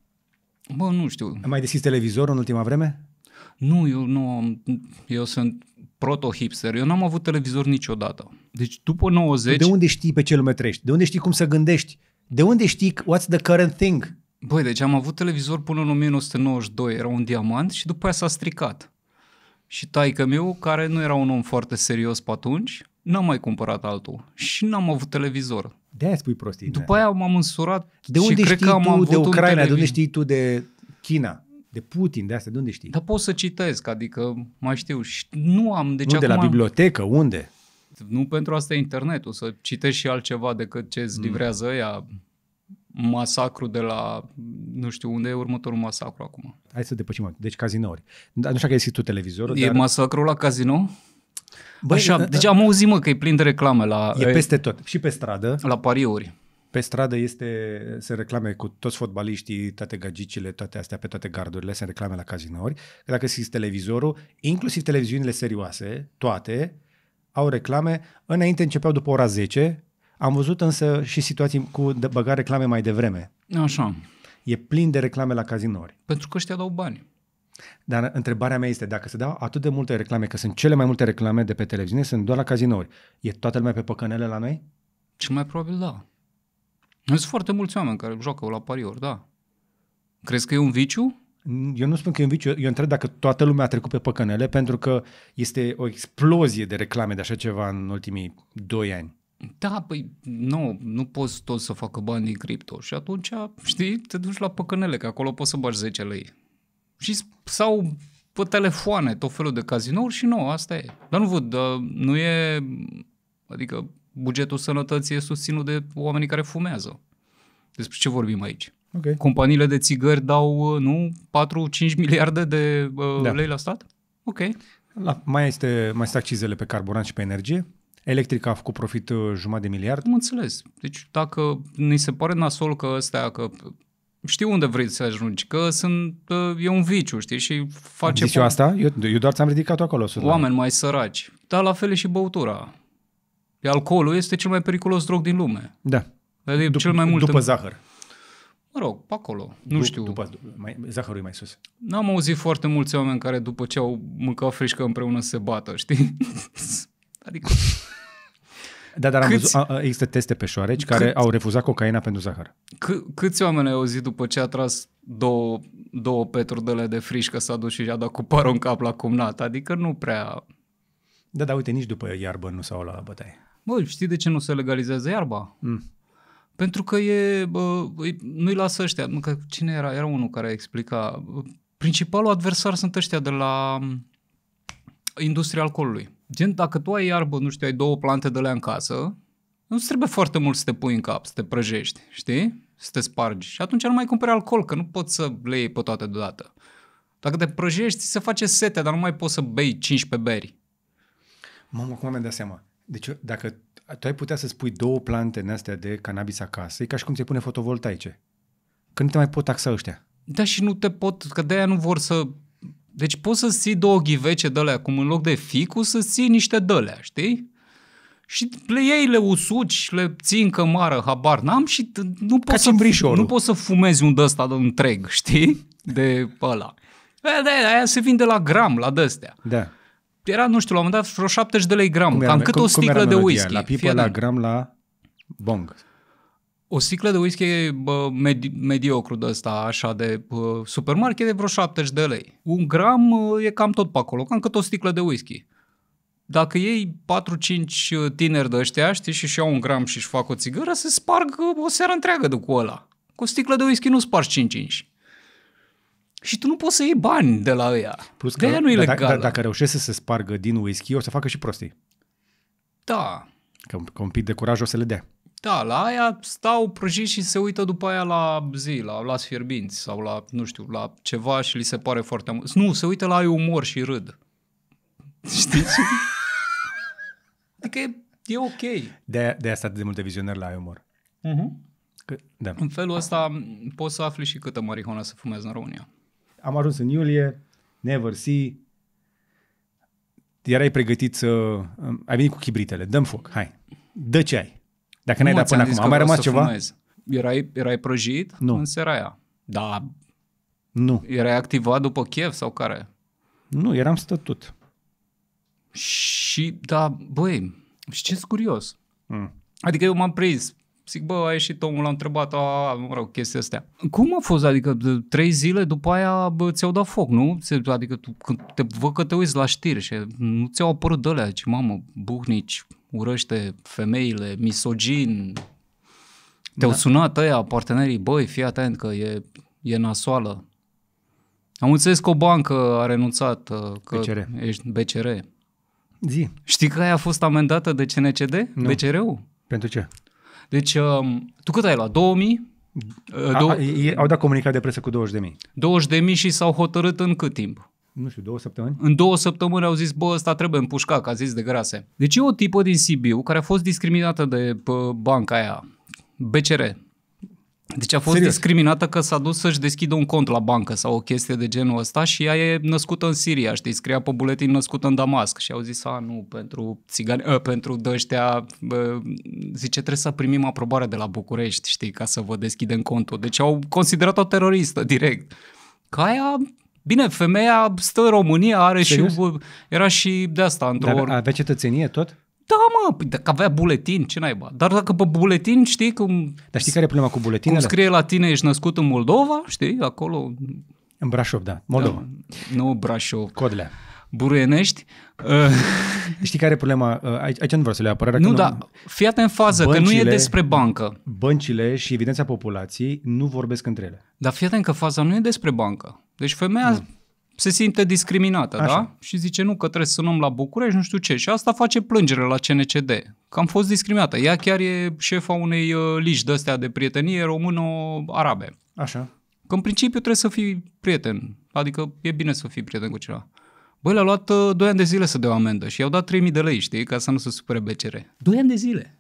S2: Bă, nu știu. Am mai deschis televizorul în ultima vreme? Nu, eu nu am, eu sunt proto-hipster. Eu n-am avut televizor niciodată. Deci după 90... De unde știi pe ce lume trești? De unde știi cum să gândești? De unde știi what's the current thing? Băi, deci am avut televizor până în 1992, era un diamant și după aia s-a stricat. Și taică meu, care nu era un om foarte serios pe atunci, n-am mai cumpărat altul și n-am avut televizor. De-aia spui prostii. După aia m-am însurat De unde și știi cred că am tu de Ucraina? De unde știi tu de China? De Putin, de asta, de unde știi? Dar pot să citesc, adică mai știu. Și nu am, de deci nu de la
S1: bibliotecă, unde?
S2: Nu pentru asta e O să citești și altceva decât ce îți mm. livrează mm. ea masacru de la, nu știu unde e următorul masacru acum.
S1: Hai să depășim, deci cazinouri. Nu știu că ai tu
S2: televizorul. E dar... masacru la cazinou. Băi, Așa, da, deci da. am auzit, mă, că e plin de reclame la... E peste
S1: tot, și pe stradă. La pariuri. Pe stradă este, se reclame cu toți fotbaliștii, toate gagicile, toate astea, pe toate gardurile, se reclame la cazinouri. dacă există televizorul, inclusiv televiziunile serioase, toate, au reclame. Înainte începeau după ora 10, am văzut însă și situații cu băga reclame mai devreme. Așa. E plin de reclame la cazinouri.
S2: Pentru că ăștia dau bani.
S1: Dar întrebarea mea este, dacă se dau atât de multe reclame, că sunt cele mai multe reclame de pe televiziune, sunt doar la cazinouri, e toată lumea pe păcănele
S2: la noi? Cel mai probabil da. Sunt foarte mulți oameni care joacă la pariuri, da. Crezi că e un viciu?
S1: Eu nu spun că e un viciu, eu întreb dacă toată lumea a trecut pe păcănele, pentru că este o explozie de reclame de așa ceva în ultimii doi ani.
S2: Da, păi nu, nu poți tot să facă bani din cripto și atunci, știi, te duci la păcănele, că acolo poți să bagi 10 lei. Și sau pe telefoane, tot felul de cazinouri și nu, asta e. Dar nu văd, nu e, adică bugetul sănătății e susținut de oamenii care fumează. Despre ce vorbim aici? Okay. Companiile de țigări dau, nu, 4-5 miliarde de uh, da. lei la stat? Ok. La,
S1: da, mai este mai sunt accizele pe carburant și pe energie. Electrica a făcut profit uh, jumătate de miliard. Am
S2: înțeles. Deci dacă ni se pare nasol că ăstea, că știu unde vrei să ajungi, că sunt, ă, e un viciu, știi, și face... Zici eu asta?
S1: Eu, eu doar ți-am ridicat acolo. Sunt oameni
S2: mai săraci. Dar la fel e și băutura. Alcoolul este cel mai periculos drog din lume.
S1: Da. Adică Dup- cel mai mult... După zahăr. Mă rog, pe acolo. Nu dup, știu. După, mai, zahărul e mai sus.
S2: N-am auzit foarte mulți oameni care după ce au mâncat frișcă împreună se bată, știi? adică... Da, dar am văzut, există teste
S1: pe șoareci Cât... care au refuzat cocaina pentru zahăr.
S2: C- câți oameni au auzit după ce a tras două, două petrudele de frișcă s-a dus și a dat cu părul în cap la cumnat? Adică nu prea... Da, dar uite, nici după iarbă nu s-au luat la bătaie. Bă, știi de ce nu se legalizează iarba? Mm. Pentru că e, bă, nu-i lasă ăștia. Că cine era? Era unul care explica. Principalul adversar sunt ăștia de la mm, industria alcoolului. Gen, dacă tu ai iarbă, nu știu, ai două plante de lea în casă, nu trebuie foarte mult să te pui în cap, să te prăjești, știi? Să te spargi. Și atunci nu mai cumperi alcool, că nu poți să le iei pe toate deodată. Dacă te prăjești, se face sete, dar nu mai poți să bei 15 beri. Mamă, cum am dat seama? Deci dacă tu ai
S1: putea să-ți pui două plante în astea de cannabis acasă, e ca și cum ți pune fotovoltaice. Când te mai
S2: pot taxa ăștia. Da, și nu te pot, că de aia nu vor să deci poți să ții două ghivece de alea, cum în loc de ficu să ții niște dălea, știi? Și le iei, le usuci, le ții în cămară, habar n-am și nu poți, să, nu poți să fumezi un dăsta de întreg, știi? De ăla. Aia, aia se vinde la gram, la dăstea. Da. Era, nu știu, la un moment dat vreo 70 de lei gram, cum cam era, cât cum, o sticlă cum de whisky. La pipă, la
S1: gram, la bong
S2: o sticlă de whisky bă, medi- mediocru de ăsta, așa, de bă, supermarket, e vreo 70 de lei. Un gram ă, e cam tot pe acolo, cam cât o sticlă de whisky. Dacă ei 4-5 tineri de ăștia, știi, și-și iau un gram și-și fac o țigară, se sparg o seară întreagă de cu ăla. Cu o sticlă de whisky nu spargi 5 5 Și tu nu poți să iei bani de la ea, Plus că, de nu e legală. Dacă, dacă
S1: reușesc să se spargă din whisky, o să facă și prostii. Da. Că, că un pic de curaj o să le dea.
S2: Da, la aia stau prăjiți și se uită după aia la zi, la las fierbinți sau la, nu știu, la ceva și li se pare foarte... Am... Nu, se uită la ai umor și râd. Știți? adică e, e ok.
S1: De, de asta de multe vizionări la ai umor.
S2: Uh-huh. Că, da. În felul ăsta poți să afli și câtă marihuana să fumezi în România.
S1: Am ajuns în iulie, never see, erai ai pregătit să... Ai venit cu chibritele, dăm foc, hai, dă ce ai. Dacă nu n-ai dat până acum, a mai rămas ceva?
S2: Erai, erai prăjit nu. în seara aia? Da. Nu. Erai activat după chef sau care? Nu, eram stătut. Și, da, băi, și ce curios. Mm. Adică eu m-am prins. Zic, bă, a ieșit omul, l-a întrebat, a, mă rog, chestia astea. Cum a fost? Adică trei zile după aia bă, ți-au dat foc, nu? Adică tu, când te văd că te uiți la știri și nu ți-au apărut de alea, zici, mamă, buhnici, urăște femeile, misogin, te-au da. sunat ăia, partenerii, băi, fii atent că e, e nasoală. Am înțeles că o bancă a renunțat, uh, că BCR. ești BCR. Zi. Știi că aia a fost amendată de CNCD? Nu. BCR-ul? Pentru ce? Deci, um, tu cât ai la 2000? Uh, a, a, e, au dat
S1: comunicat de presă cu 20.000.
S2: 20.000 și s-au hotărât în cât timp? nu știu, două săptămâni? În două săptămâni au zis, bă, ăsta trebuie împușcat, că a zis de grase. Deci e o tipă din Sibiu care a fost discriminată de pă, banca aia, BCR. Deci a fost Serios? discriminată că s-a dus să-și deschidă un cont la bancă sau o chestie de genul ăsta și ea e născută în Siria, știi, scria pe buletin născută în Damasc și au zis, a, nu, pentru țigani, a, ă, pentru dăștea, a zice, trebuie să primim aprobarea de la București, știi, ca să vă deschidem contul. Deci au considerat-o teroristă direct. Că aia Bine, femeia stă în România, are Serios? și... Era și de asta într-o... Dar avea cetățenie tot? Da, mă, păi dacă avea buletin, ce naiba? Dar dacă pe buletin știi cum... Dar știi care e problema cu buletinele? Cum scrie la tine, ești născut în Moldova, știi, acolo...
S1: În Brașov, da, Moldova. Da, nu Brașov. Codlea buruienești. Știi care e problema? Uh, aici nu vreau să le apăr. Nu, dar fii atent în fază, băncile, că nu e despre bancă. Băncile și evidența populației nu vorbesc între ele.
S2: Dar fii atent că faza nu e despre bancă. Deci femeia mm. se simte discriminată, Așa. da? Și zice, nu, că trebuie să sunăm la București, nu știu ce. Și asta face plângere la CNCD, că am fost discriminată. Ea chiar e șefa unei uh, liști de-astea de prietenie română arabe Așa. Că în principiu trebuie să fii prieten. Adică e bine să fii prieten cu cineva. Bă, le-a luat 2 uh, ani de zile să dea o amendă și i-au dat 3.000 de lei, știi, ca să nu se supere BCR. 2 ani de zile!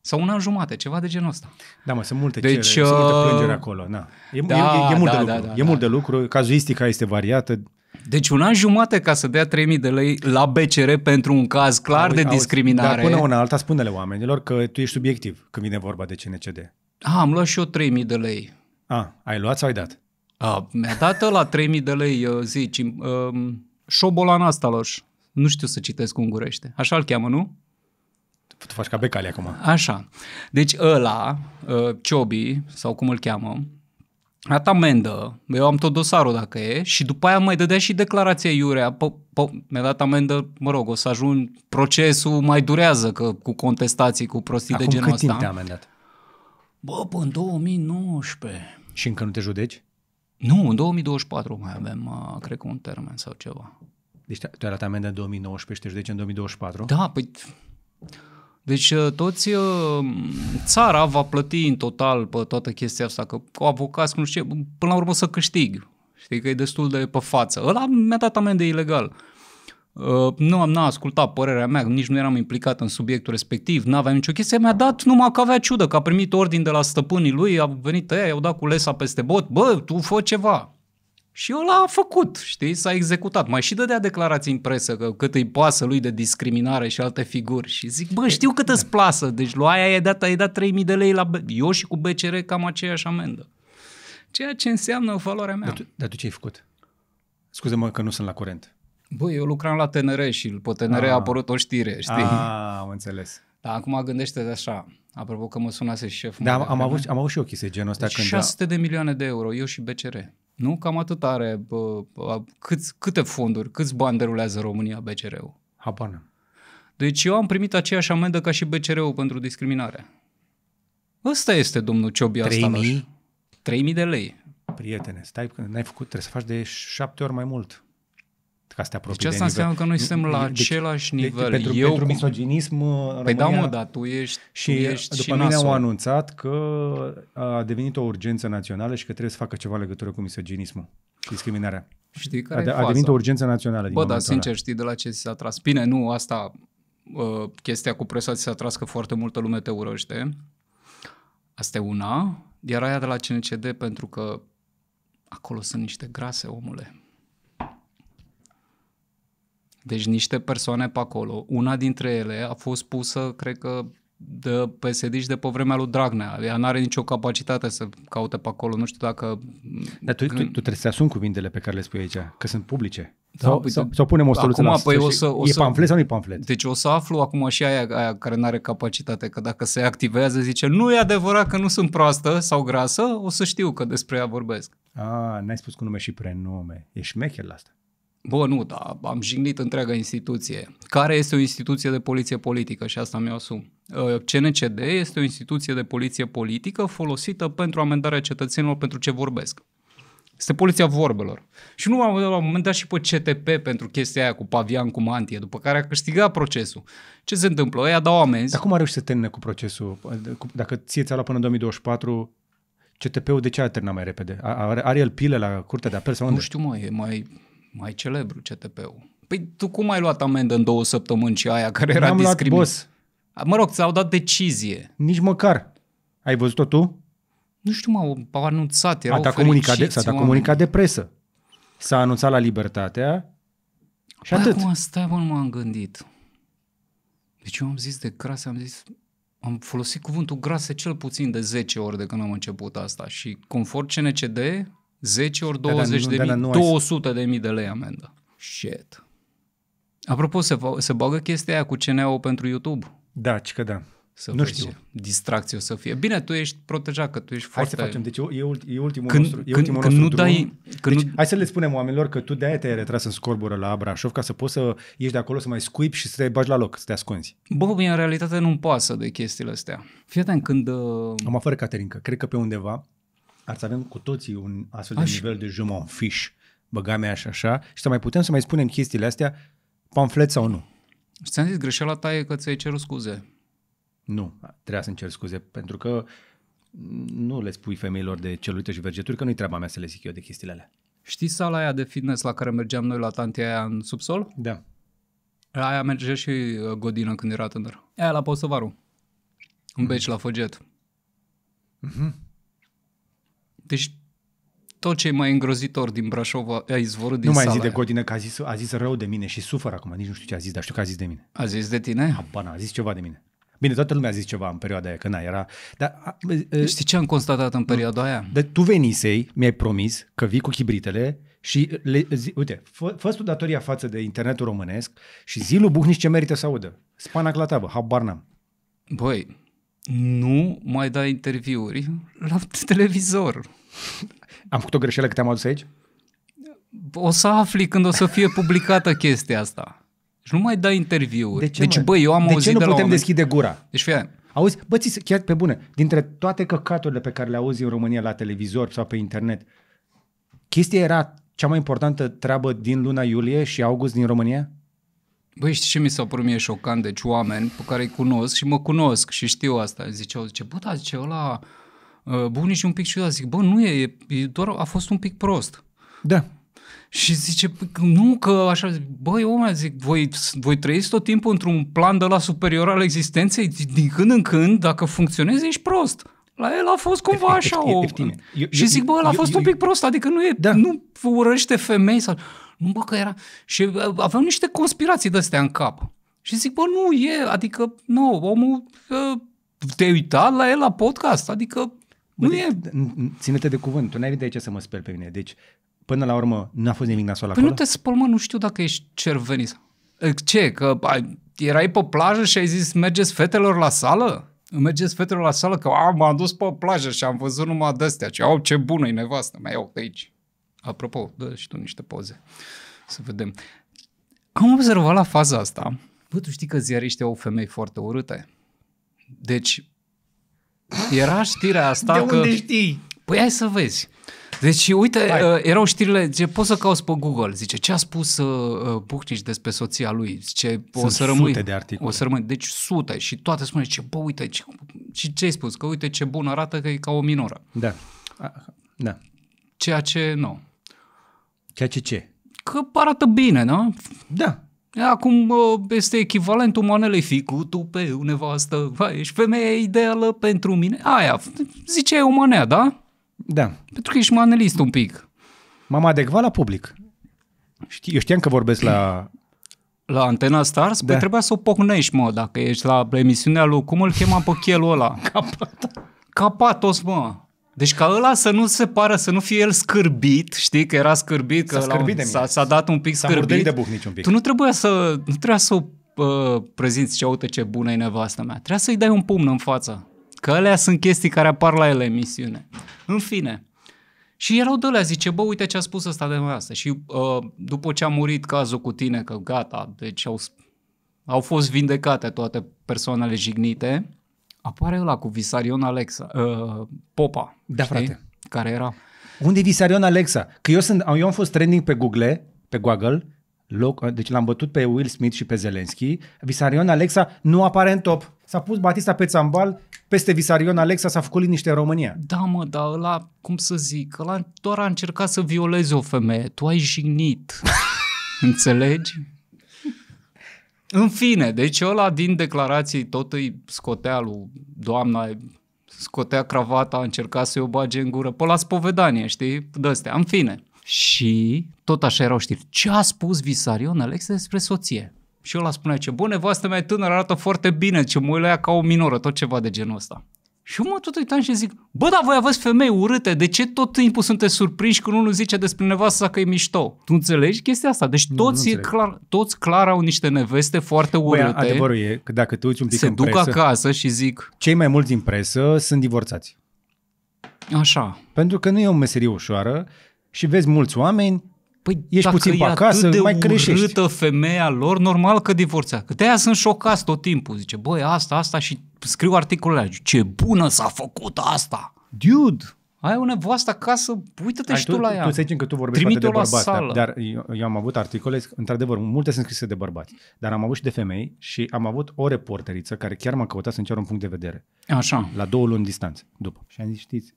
S2: Sau un an jumate, ceva de genul ăsta. Da, mă, sunt multe deci, cereri, uh... sunt multe uh, plângeri acolo. Na. E, da, e, e, e mult da, de lucru. Da, da, e da.
S1: mult de lucru, cazuistica este variată.
S2: Deci un an jumate ca să dea 3.000 de lei la BCR pentru un caz clar auzi, de discriminare. dar până una
S1: alta spune-le oamenilor că tu ești subiectiv când vine vorba de CNCD.
S2: A, am luat și eu 3.000 de lei. A, ai luat sau ai dat? A, mi-a dat la 3.000 de lei, zici, um, Șobolan lor, Nu știu să citesc ungurește. Așa îl cheamă, nu? Tu faci ca becali acum. Așa. Deci ăla, uh, Ciobi, sau cum îl cheamă, a amendă, eu am tot dosarul dacă e, și după aia mai dădea și declarația iurea, pă, mi-a dat amendă, mă rog, o să ajung, procesul mai durează că, cu contestații, cu prostii Acum de genul ăsta. Acum cât timp te-a amendat? Bă, până în 2019. Și încă nu te judeci? Nu, în 2024 mai avem, uh, cred că un termen sau ceva. Deci tu ai luat amendă în 2019 și deci în 2024? Da, păi... Deci uh, toți, uh, țara va plăti în total pe toată chestia asta, că cu avocați, nu știu ce, până la urmă să câștig. Știi că e destul de pe față. Ăla mi-a dat amendă ilegal. Uh, nu am ascultat părerea mea, nici nu eram implicat în subiectul respectiv, n-aveam nicio chestie, mi-a dat numai că avea ciudă, că a primit ordin de la stăpânii lui, a venit ăia, i-au dat cu lesa peste bot, bă, tu fă ceva. Și el a făcut, știi, s-a executat. Mai și dădea declarații în presă că cât îi pasă lui de discriminare și alte figuri. Și zic, bă, știu cât îți da. plasă, deci lui aia i-a dat, i dat 3.000 de lei la... Eu și cu BCR cam aceeași amendă. Ceea ce înseamnă valoarea mea. Dar tu,
S1: dar tu ce ai făcut? Scuze-mă că nu sunt la curent.
S2: Băi, eu lucram la TNR și pe TNR a, a ah. apărut o știre, știi? Ah, am înțeles. Dar acum gândește de așa, apropo că mă sunase șeful. Da, am, am, avut, am
S1: avut și o chestie genul ăsta. Deci când 600
S2: a... de milioane de euro, eu și BCR. Nu? Cam atât are. Bă, bă, câți, câte fonduri, câți bani derulează România BCR-ul? Habana. Deci eu am primit aceeași amendă ca și BCR-ul pentru discriminare. Ăsta este domnul Ciobia 3000? 3000 de lei.
S1: Prietene, stai, n-ai făcut, trebuie să faci de șapte ori mai mult ca să te apropii deci asta de înseamnă că noi suntem la deci, același deci, nivel. Deci, pentru, Eu, pentru misoginism păi în Păi România, da, mă, dar tu ești Și tu ești după și mine au anunțat că a devenit o urgență națională și că trebuie să facă ceva legătură cu misoginismul și discriminarea. Știi care a, e faza? a devenit o urgență națională. Bă, dar sincer, ala.
S2: știi de la ce s-a tras? Bine, nu, asta, uh, chestia cu presa s-a tras că foarte multă lume te urăște. Asta e una. Iar aia de la CNCD, pentru că acolo sunt niște grase, omule deci niște persoane pe acolo. Una dintre ele a fost pusă, cred că, de psd de pe vremea lui Dragnea. Ea nu are nicio capacitate să caute pe acolo. Nu știu dacă... Dar tu, tu, tu
S1: trebuie să asumi cuvintele pe care le spui aici, că sunt publice. Da, sau, păi sau, sau punem o soluție acum, la păi o deci să, o să, E pamflet sau nu e pamflet?
S2: Deci o să aflu acum și aia, aia care nu are capacitate, că dacă se activează zice nu e adevărat că nu sunt proastă sau grasă, o să știu că despre ea vorbesc. Ah, n-ai spus cu nume și prenume. E șmecher la asta. Bă, nu, dar am jignit întreaga instituție, care este o instituție de poliție politică și asta mi-o asum. Ă, CNCD este o instituție de poliție politică folosită pentru amendarea cetățenilor pentru ce vorbesc. Este poliția vorbelor. Și nu am la un moment dat și pe CTP pentru chestia aia cu Pavian, cu Mantie, după care a câștigat procesul. Ce se întâmplă? Ăia dau amenzi. Dar cum a reușit să termine cu
S1: procesul? Dacă ție ți-a luat până în 2024, CTP-ul de ce a terminat mai repede? Are,
S2: are el pile la curtea de apel sau unde? Nu știu, mă, e mai mai celebru CTP-ul. Păi tu cum ai luat amendă în două săptămâni și aia care era discriminat? Mă rog, ți-au dat decizie.
S1: Nici măcar. Ai văzut-o tu?
S2: Nu știu, m au anunțat, erau a comunicat de, S-a dat comunicat
S1: de presă. S-a anunțat la Libertatea
S2: și Bă, atât. acum stai, mă, nu m-am gândit. Deci eu am zis de crase, am zis, am folosit cuvântul grase cel puțin de 10 ori de când am început asta și conform CNCD 10 ori 20 da, da, de da, da, mii, 200 de mii de lei amendă. Shit. Apropo, se, se bagă chestia aia cu CNA-ul pentru YouTube? Da, ci că da. Să nu știu. Distracție o să fie. Bine, tu ești protejat, că tu ești hai foarte... Hai să facem, deci e, e ultimul când, nostru, e când, ultimul când nostru nu drum. dai,
S1: când deci, nu... Hai să le spunem oamenilor că tu de-aia te-ai retras în scorbură la Brașov ca să poți să ieși de acolo, să mai scuip și să te bagi la loc, să te ascunzi.
S2: Bă, bine, în realitate nu-mi pasă de chestiile
S1: astea. Fii atent, când... Uh... Am afară Caterinca, cred că pe undeva ar să avem cu toții un astfel de Aș... nivel de jumă în fiș, băgame așa, așa, și să mai putem să mai spunem chestiile astea, pamflet sau nu. Și ți-am zis, greșeala ta e că ți-ai cerut scuze. Nu, trebuia să-mi cer scuze, pentru că nu le spui femeilor de celulită și vergeturi, că nu-i treaba mea să le zic eu de chestiile alea.
S2: Știi sala aia de fitness la care mergeam noi la tanti aia în subsol? Da. La aia mergea și uh, Godină când era tânăr. Aia la Posăvaru. În mm-hmm. beci la Foget. Mm-hmm. Deci tot ce e mai îngrozitor din Brașov a izvorât din Nu mai zi de
S1: Godină că a zis,
S2: a zis rău de mine și sufăr
S1: acum, nici nu știu ce a zis, dar știu că a zis de mine. A zis de tine? Habana, a zis ceva de mine. Bine, toată lumea a zis ceva în perioada aia, că n-a, era... Dar, a, ă, Știi ce am constatat în perioada aia? De, tu venisei, mi-ai promis că vii cu chibritele și le, zi, uite, fă, fă tu datoria față de internetul românesc și zilul Buhnici ce merită să audă. Spana clatavă, habar n-am.
S2: Băi, nu mai dai interviuri la televizor. Am făcut o greșeală că te-am adus aici? O să afli când o să fie publicată chestia asta. Și nu mai dai interviuri. De ce, deci, băi, eu am de ce nu de putem oameni. deschide gura? Deci, fie... Auzi,
S1: bă, ți, chiar pe bune, dintre toate căcaturile pe care le auzi în România la televizor sau pe internet,
S2: chestia era cea mai
S1: importantă treabă din luna iulie și august din România?
S2: Băi, știi ce mi s-a părut mie șocant? Deci oameni pe care îi cunosc și mă cunosc și știu asta. Ziceau, zice, bă, da, zice, ăla Uh, bunici și un pic ciudat. Zic, bă, nu e, e doar a fost un pic prost. Da. Și zice, păi, nu că așa, băi, omule, zic, voi, voi trăiți tot timpul într-un plan de la superior al existenței, din când în când, dacă funcționezi, ești prost. La el a fost cumva așa o... Eu, și zic, bă, el a fost eu, un pic prost, adică nu e, da. nu urăște femei sau... Nu, bă, că era... Și uh, aveam niște conspirații de-astea în cap. Și zic, bă, nu, e, adică, nu, omul, uh, te-ai uitat la el la podcast, adică Bă, nu de, e... Ține-te de cuvânt, tu n-ai de ce să mă
S1: speli pe mine. Deci, până la urmă, n-a fost nimic nasol acolo? Păi nu
S2: te spăl, mă, nu știu dacă ești cervenit. Ă, ce, că ai, erai pe plajă și ai zis, mergeți fetelor la sală? Mergeți fetelor la sală? Că a, m-am dus pe plajă și am văzut numai de-astea. Ce, au, ce bună e nevastă, mai iau pe aici. Apropo, dă și tu niște poze să vedem. Am observat la faza asta, bă, tu știi că ziariștii au femei foarte urâte. Deci, era știrea asta De că... unde știi? Păi hai să vezi. Deci, uite, uh, erau știrile, ce poți să cauți pe Google, zice, ce a spus uh, uh Bucnici despre soția lui, zice, Sunt o să rămâi, sute de articole. o să rămâi, deci sute și toate spune, ce, bă, uite, ce, și ce ai spus, că uite ce bun arată, că e ca o minoră. Da, da. Ceea ce, nu. Ceea ce ce? Că arată bine, nu? Da, Acum este echivalentul manelei fi cu tu pe o nevastă, vai, ești femeia ideală pentru mine. Aia, ziceai o manea, da? Da. Pentru că ești manelist un pic. M-am adecvat la public. Știi, eu știam că vorbesc la... La Antena Stars? Păi da. Păi trebuia să o pocnești, mă, dacă ești la emisiunea lui, cum îl chema pe chelul ăla? Capatos. Capatos, mă. Deci ca ăla să nu se pară, să nu fie el scârbit, știi, că era scârbit, că s-a, scârbit s-a, s-a dat un pic s-a scârbit. de buh un pic. Tu nu trebuia să, nu trebuia să o uh, prezinți ce uite ce bună e nevastă mea. Trebuia să-i dai un pumn în față. Că alea sunt chestii care apar la ele emisiune. În fine. Și erau de alea, zice, bă, uite ce a spus ăsta de asta. Și uh, după ce a murit cazul cu tine, că gata, deci au, au fost vindecate toate persoanele jignite, apare ăla cu Visarion Alexa, uh, Popa, da, știi? frate. care era...
S1: Unde e Visarion Alexa? Că eu, sunt, eu am fost trending pe Google, pe Google, loc, deci l-am bătut pe Will Smith și pe Zelensky. Visarion Alexa nu apare în top. S-a pus Batista pe țambal, peste Visarion Alexa s-a făcut liniște în România.
S2: Da, mă, dar ăla, cum să zic, ăla doar a încercat să violeze o femeie, tu ai jignit. Înțelegi? În fine, deci ăla din declarații tot îi scotea lui doamna, scotea cravata, încerca să-i o bage în gură, pe la spovedanie, știi, de-astea, în fine. Și tot așa erau știri. Ce a spus Visarion Alexe despre soție? Și eu spunea ce, bă, nevastă mea tânără arată foarte bine, ce mă uilea ca o minoră, tot ceva de genul ăsta. Și eu mă tot uitam și zic, bă, dar voi aveți femei urâte, de ce tot timpul sunteți surprinși când unul zice despre nevastă că e mișto? Tu înțelegi chestia asta? Deci toți, nu, nu e clar, toți clar au niște neveste foarte urâte. Băi, adevărul e
S1: că dacă te uiți un pic se în duc presă, acasă
S2: și zic... Cei mai
S1: mulți din presă sunt divorțați. Așa. Pentru că nu e o meserie ușoară și vezi mulți oameni Păi ești puțin e pe acasă, de mai creșești.
S2: urâtă femeia lor, normal că divorțează. Că de sunt șocați tot timpul. Zice, băi, asta, asta și scriu articolele ce bună s-a făcut asta. Dude, ai o nevoastă acasă, uită-te Ai, și tu, tu la ea. Tu să zicem că tu vorbești de bărbați, dar, dar
S1: eu, eu, am avut articole, într-adevăr, multe sunt scrise de bărbați, dar am avut și de femei și am avut o reporteriță care chiar m-a căutat să încerc un punct de vedere. Așa. La două luni distanță, după. Și am zis, știți,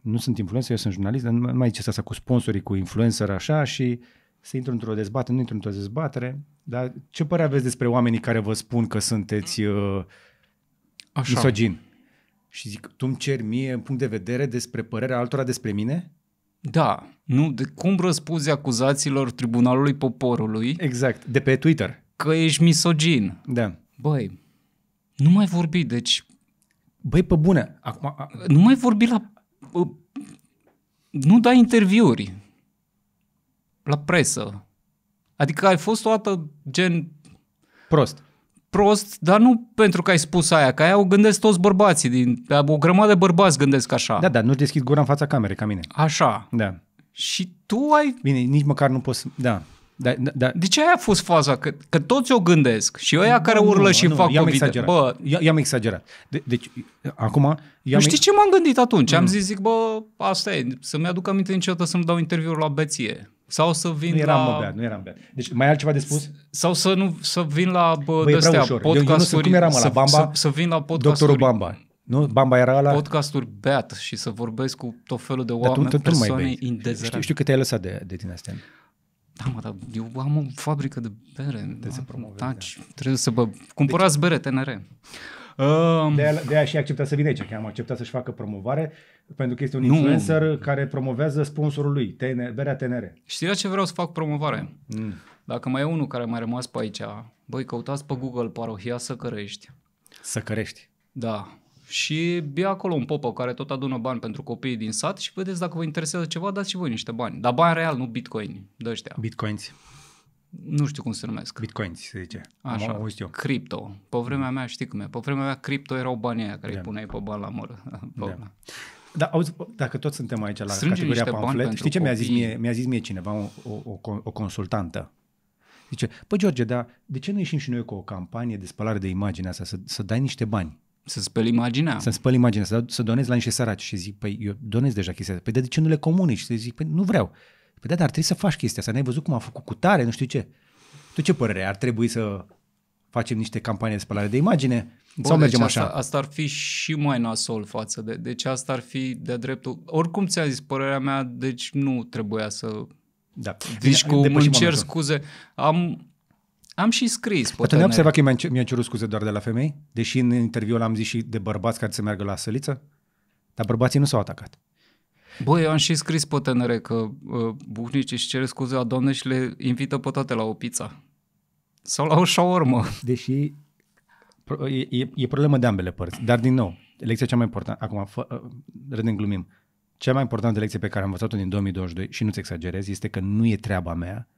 S1: nu sunt influencer, eu sunt jurnalist, dar nu mai ziceți asta cu sponsorii, cu influencer, așa, și să intru într-o dezbatere, nu intru într-o dezbatere, dar ce părere aveți despre oamenii care vă spun că sunteți... Uh,
S2: Așa. misogin.
S1: Și zic, tu îmi ceri mie în punct de vedere despre părerea altora despre mine? Da.
S2: Nu, de cum răspunzi acuzațiilor Tribunalului Poporului? Exact, de pe Twitter. Că ești misogin. Da. Băi, nu mai vorbi, deci... Băi, pe bune, acum... A... Nu mai vorbi la... Uh, nu dai interviuri la presă. Adică ai fost o dată gen... Prost prost, dar nu pentru că ai spus aia, că aia o gândesc toți bărbații, din, o grămadă de bărbați gândesc așa.
S1: Da, da, nu-și deschid gura în fața camerei ca mine.
S2: Așa. Da.
S1: Și tu ai... Bine, nici măcar nu poți... Da. Da, da, da. De ce aia a fost faza? Că, că
S2: toți o gândesc și ăia care nu, urlă nu, și nu, fac i-am COVID. Bă, i-am exagerat. De, deci, acum... nu știi ce m-am gândit atunci? Mm. Am zis, zic, bă, asta e, să-mi aduc aminte niciodată să-mi dau interviuri la beție. Sau să vin nu eram la... beat, nu eram beat. Deci mai altceva de spus? Sau să nu să vin la bă, bă, astea, podcasturi. Eu, eu nu știu cum eram, la Bamba, să, să, vin la podcasturi. Doctorul Bamba. Nu? Bamba era la... Podcasturi beat și să vorbesc cu tot felul de oameni, tu, tu, persoane indezerate. Știu, știu că te-ai lăsat de, de tine astea. Da, mă, dar eu am o fabrică de bere. Trebuie să da, promovezi. Taci, da, da. trebuie să bă... Cumpărați deci... bere, TNR. Um... de, aia, de aia și acceptat
S1: să vină aici, că am acceptat să-și facă promovare, pentru că este un nu. influencer care promovează sponsorul lui,
S2: TN, Berea TNR. Știi la ce vreau să fac promovare? Mm. Dacă mai e unul care a mai rămas pe aici, băi, căutați pe Google parohia Săcărești.
S1: Săcărești.
S2: Da. Și bia acolo un popă care tot adună bani pentru copiii din sat și vedeți dacă vă interesează ceva, dați și voi niște bani. Dar bani real, nu bitcoin, de ăștia. Bitcoins nu știu cum se numesc. Bitcoin, se zice. Așa, Am auzit eu. cripto. Pe vremea mea, știi cum e, pe vremea mea cripto erau banii aia care da. îi puneai pe bani la mură. Da.
S1: da. auzi, dacă toți suntem aici la Strânge categoria pamflet, știi ce mi-a zis mie, mi-a zis mie cineva, o, o, o, o consultantă? Zice, păi George, dar de ce nu ieșim și noi cu o campanie de spălare de imagine asta, să, să dai niște bani? Să speli imaginea. Să speli imaginea, să, să donezi la niște săraci. Și zic, păi eu donez deja chestia asta. Păi de ce nu le comunici? Și zic, păi nu vreau. Păi da, dar trebuie să faci chestia asta. N-ai văzut cum a făcut cu tare, nu știu ce. Tu ce părere Ar trebui să facem niște campanii de spălare de imagine? Bă, sau mergem deci așa? Asta,
S2: asta ar fi și mai nasol față de... Deci asta ar fi de dreptul... Oricum ți a zis, părerea mea, deci nu trebuia să... Da. Deci cu îmi cer scuze. Am, am și scris. Dar tu ne-ai observat că
S1: mi a cerut scuze doar de la femei? Deși în interviu l-am zis și de bărbați care se meargă la săliță? Dar bărbații nu s-au atacat.
S2: Băi, eu am și scris pe TNR că uh, buhnicii și cere scuze la doamne și le invită pe toate la o pizza.
S1: Sau la o șaormă. Deși e, e, e problemă de ambele părți. Dar, din nou, lecția cea mai importantă, acum fă, uh, ă, râdem glumim, cea mai importantă lecție pe care am învățat-o din 2022, și nu-ți exagerez, este că nu e treaba mea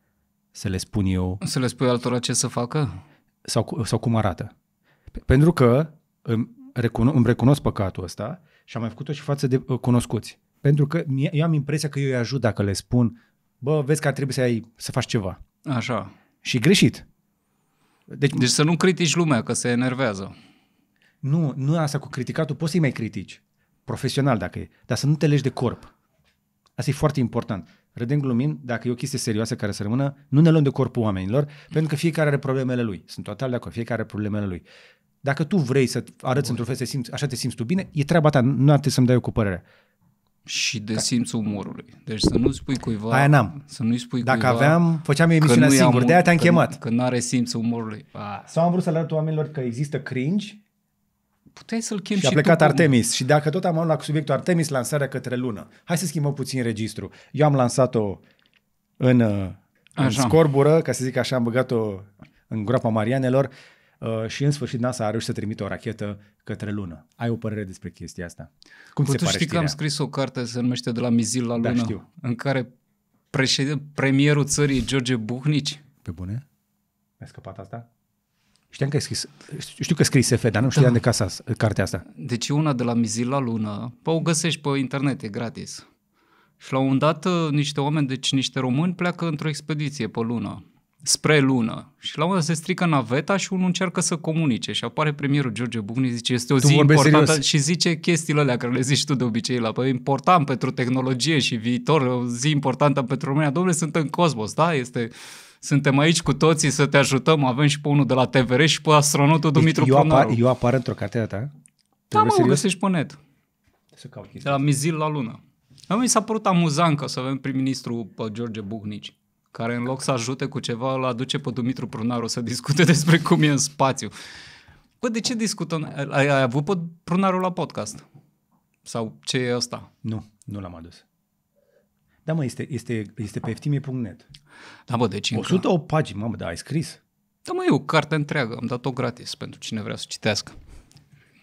S1: să le spun eu... Să le spui altora ce să facă? Sau, sau cum arată. Pentru că îmi, recuno- îmi recunosc păcatul ăsta și am mai făcut-o și față de ă, cunoscuți. Pentru că eu am impresia că eu îi ajut dacă le spun, bă, vezi că ar trebui să, ai, să faci ceva. Așa. Și greșit.
S2: Deci, deci să nu critici lumea că se enervează.
S1: Nu, nu asta cu criticatul, poți să-i mai critici. Profesional dacă e. Dar să nu te legi de corp. Asta e foarte important. Râdem glumim, dacă e o chestie serioasă care să rămână, nu ne luăm de corpul oamenilor, pentru că fiecare are problemele lui. Sunt total de acord, fiecare are problemele lui. Dacă tu vrei să arăți Bun. într-un fel, să simți, așa te simți tu bine, e treaba ta, nu ar trebui să-mi dai eu cu părerea
S2: și de simțul umorului. Deci să nu spui cuiva... Aia n-am. Să nu-i spui Dacă cuiva aveam, făceam emisiunea singur, de-aia te-am că, chemat. Că nu are simțul umorului. Ah. Sau am vrut să le arăt oamenilor că există cringe puteai să-l chem și, și a plecat tu, Artemis.
S1: Cum? Și dacă tot am luat la subiectul Artemis, lansarea către lună. Hai să schimbăm puțin registru. Eu am lansat-o în, uh, în scorbură, ca să zic așa, am băgat-o în groapa Marianelor. Uh, și în sfârșit NASA a reușit să trimită o rachetă către lună. Ai o părere
S2: despre chestia asta? Cum Bă, se tu pare știi că am scris o carte, se numește De la mizil la da, lună, da, știu. în care președ... premierul țării George Buhnici... Pe bune? Mi-a scăpat asta?
S1: Știam că ai scris, știu că scris SF, dar nu știam da. de casa, cartea asta.
S2: Deci una de la mizil la lună, o găsești pe internet, e gratis. Și la un dat uh, niște oameni, deci niște români, pleacă într-o expediție pe lună spre lună. Și la un moment dat se strică naveta și unul încearcă să comunice și apare premierul George Bucni, zice, este o tu zi importantă serios. și zice chestiile alea care le zici tu de obicei la păi, important pentru tehnologie și viitor, o zi importantă pentru România. Domnule, sunt în cosmos, da? Este suntem aici cu toții să te ajutăm, avem și pe unul de la TVR și pe astronautul deci Dumitru eu apar, eu
S1: apar într-o carte de ta?
S2: Da, mă, serios? găsești pe net. Să caut de la Mizil la lună. Mi s-a părut amuzant că o să avem prim-ministru pe uh, George Bucnici care în loc să ajute cu ceva, îl aduce pe Dumitru Prunaru să discute despre cum e în spațiu. Bă, de ce discutăm? Ai, ai avut pe Prunaru la podcast? Sau ce e ăsta? Nu, nu l-am adus. Da, mă, este, este, este pe ftime.net. Da, bă, deci 108 pagini, mamă, dar ai scris. Da, mă, e o carte întreagă, am dat-o gratis pentru cine vrea să citească.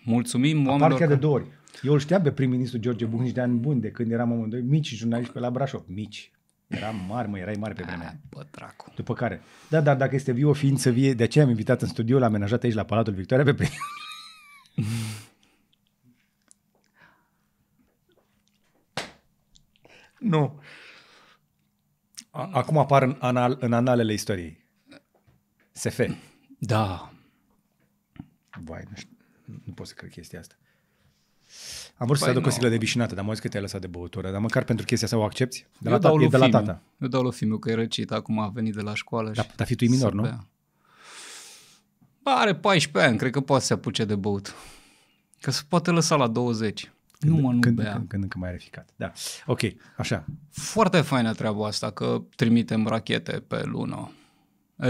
S2: Mulțumim Apar oamenilor... chiar că... de
S1: două ori. Eu îl știam pe prim-ministru George Buc de ani buni, de când eram amândoi mici jurnaliști pe la Brașov. Mici. Era mare mă, erai mare pe da, vremea Ah, Bă, dracu. După care, da, dar dacă este viu o ființă vie, de aceea am invitat în studio, l-am amenajat aici la Palatul Victoria pe premiu. nu. Acum apar în, anal, în analele istoriei. SF. Da. Vai, nu, știu, nu pot să cred chestia asta. Am vrut păi să aduc o siglă de vișinată, dar mă au că te-ai lăsat de băutură, dar măcar pentru chestia asta o accepti? De la, ta- e de la tata.
S2: Eu dau lui Fimiu, că e răcit, acum a venit de la școală. Dar, da, fi tu minor, nu? Ba, are 14 ani, cred că poate să se apuce de băut. Că se poate lăsa la 20. Când, nu mă, nu când, bea. Când, când încă mai are ficat, da. Ok, așa. Foarte faină treaba asta că trimitem rachete pe lună.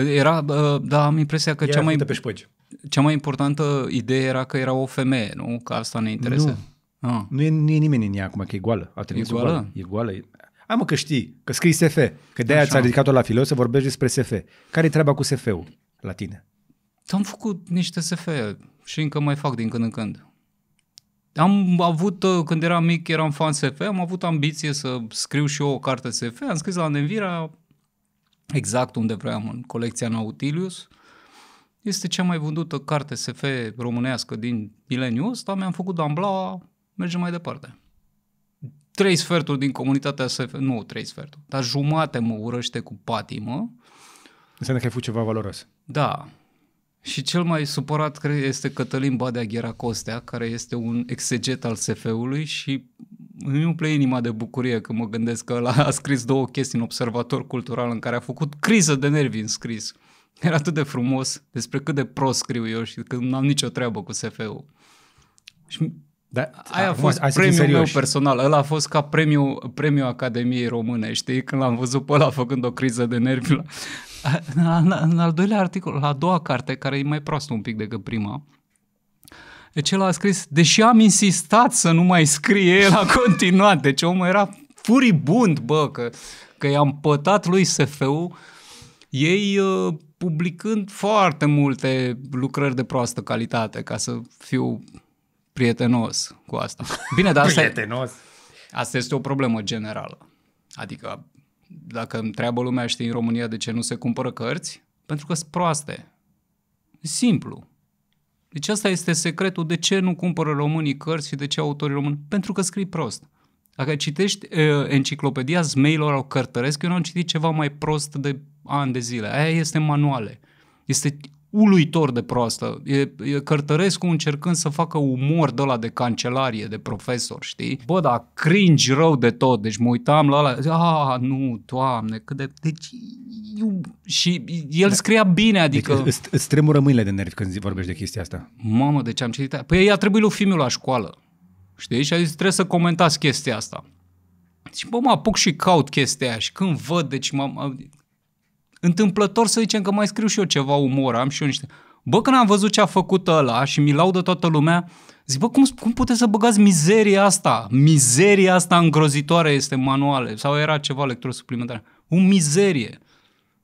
S2: Era, da, am impresia că Ia cea mai... pe șpăgi. Cea mai importantă idee era că era o femeie, nu? Că asta ne interesează. Ah. Nu,
S1: e, nu e nimeni în ea acum, că e goală. A e goală? goală? E goală.
S2: Hai mă că știi,
S1: că scrii SF, că de-aia ți-a ridicat-o la filo să vorbești despre SF. care e treaba cu SF-ul la tine?
S2: Am făcut niște SF și încă mai fac din când în când. Am avut, uh, când eram mic, eram fan SF, am avut ambiție să scriu și eu o carte SF, am scris la Nevira exact unde vreau, în colecția Nautilius. Este cea mai vândută carte SF românească din mileniul ăsta, mi-am făcut damblaua, mergem mai departe. Trei sferturi din comunitatea SF, nu trei sferturi, dar jumate mă urăște cu patimă.
S1: Înseamnă că ai făcut ceva valoros.
S2: Da. Și cel mai supărat, cred, este Cătălin Badea Ghera Costea, care este un exeget al SF-ului și îmi umple inima de bucurie când mă gândesc că ăla a scris două chestii în Observator Cultural în care a făcut criză de nervi în scris. Era atât de frumos despre cât de prost scriu eu și că nu am nicio treabă cu SF-ul. Și da, Aia a fost hai premiul meu personal. Ăla a fost ca premiu, premiu Academiei Române, știi? Când l-am văzut pe ăla făcând o criză de nervi. La... la, în al doilea articol, la a doua carte, care e mai proastă un pic decât prima, deci el a scris, deși am insistat să nu mai scrie, el a continuat. Deci omul era furibund, bă, că, că i-am pătat lui SF-ul, ei ă, publicând foarte multe lucrări de proastă calitate, ca să fiu prietenos cu asta. Bine, dar asta, prietenos. asta este o problemă generală. Adică, dacă întreabă lumea, știi, în România de ce nu se cumpără cărți? Pentru că sunt proaste. Simplu. Deci asta este secretul de ce nu cumpără românii cărți și de ce autorii români. Pentru că scrii prost. Dacă citești uh, enciclopedia zmeilor au cărtăresc, eu nu am citit ceva mai prost de ani de zile. Aia este manuale. Este uluitor de proastă. E, e Cărtărescu încercând să facă umor de la de cancelarie, de profesor, știi? Bă, dar cringe rău de tot. Deci mă uitam la ăla, a, nu, doamne, cât de... Deci, eu... și el da. scria bine, deci adică... Deci, îți, îți tremură mâinile de nervi când vorbești de chestia asta. Mamă, de ce am citit Păi i-a trebuit lui Fimiu la școală, știi? Și a zis, trebuie să comentați chestia asta. Și deci, bă, mă apuc și caut chestia aia și când văd, deci m-am, întâmplător să zicem că mai scriu și eu ceva umor, am și eu niște... Bă, când am văzut ce a făcut ăla și mi laudă toată lumea, zic, bă, cum, cum puteți să băgați mizeria asta? Mizeria asta îngrozitoare este manuale. Sau era ceva lectură suplimentară. O mizerie.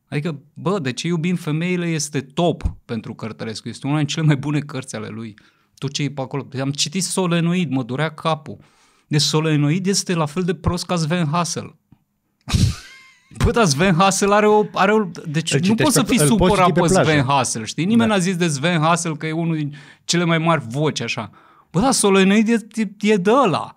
S2: Adică, bă, de ce iubim femeile este top pentru Cărtărescu. Este una din cele mai bune cărți ale lui. Tot ce e pe acolo. Am citit Solenoid, mă durea capul. De deci Solenoid este la fel de prost ca Sven Hassel. Bă, dar Sven Hassel are o... Are o deci îl nu poți să fii supărat pe, pe Sven Hassel, știi? Nimeni da. n-a zis de Sven Hassel că e unul din cele mai mari voci, așa. Bă, dar Solenoid e, e, e de ăla.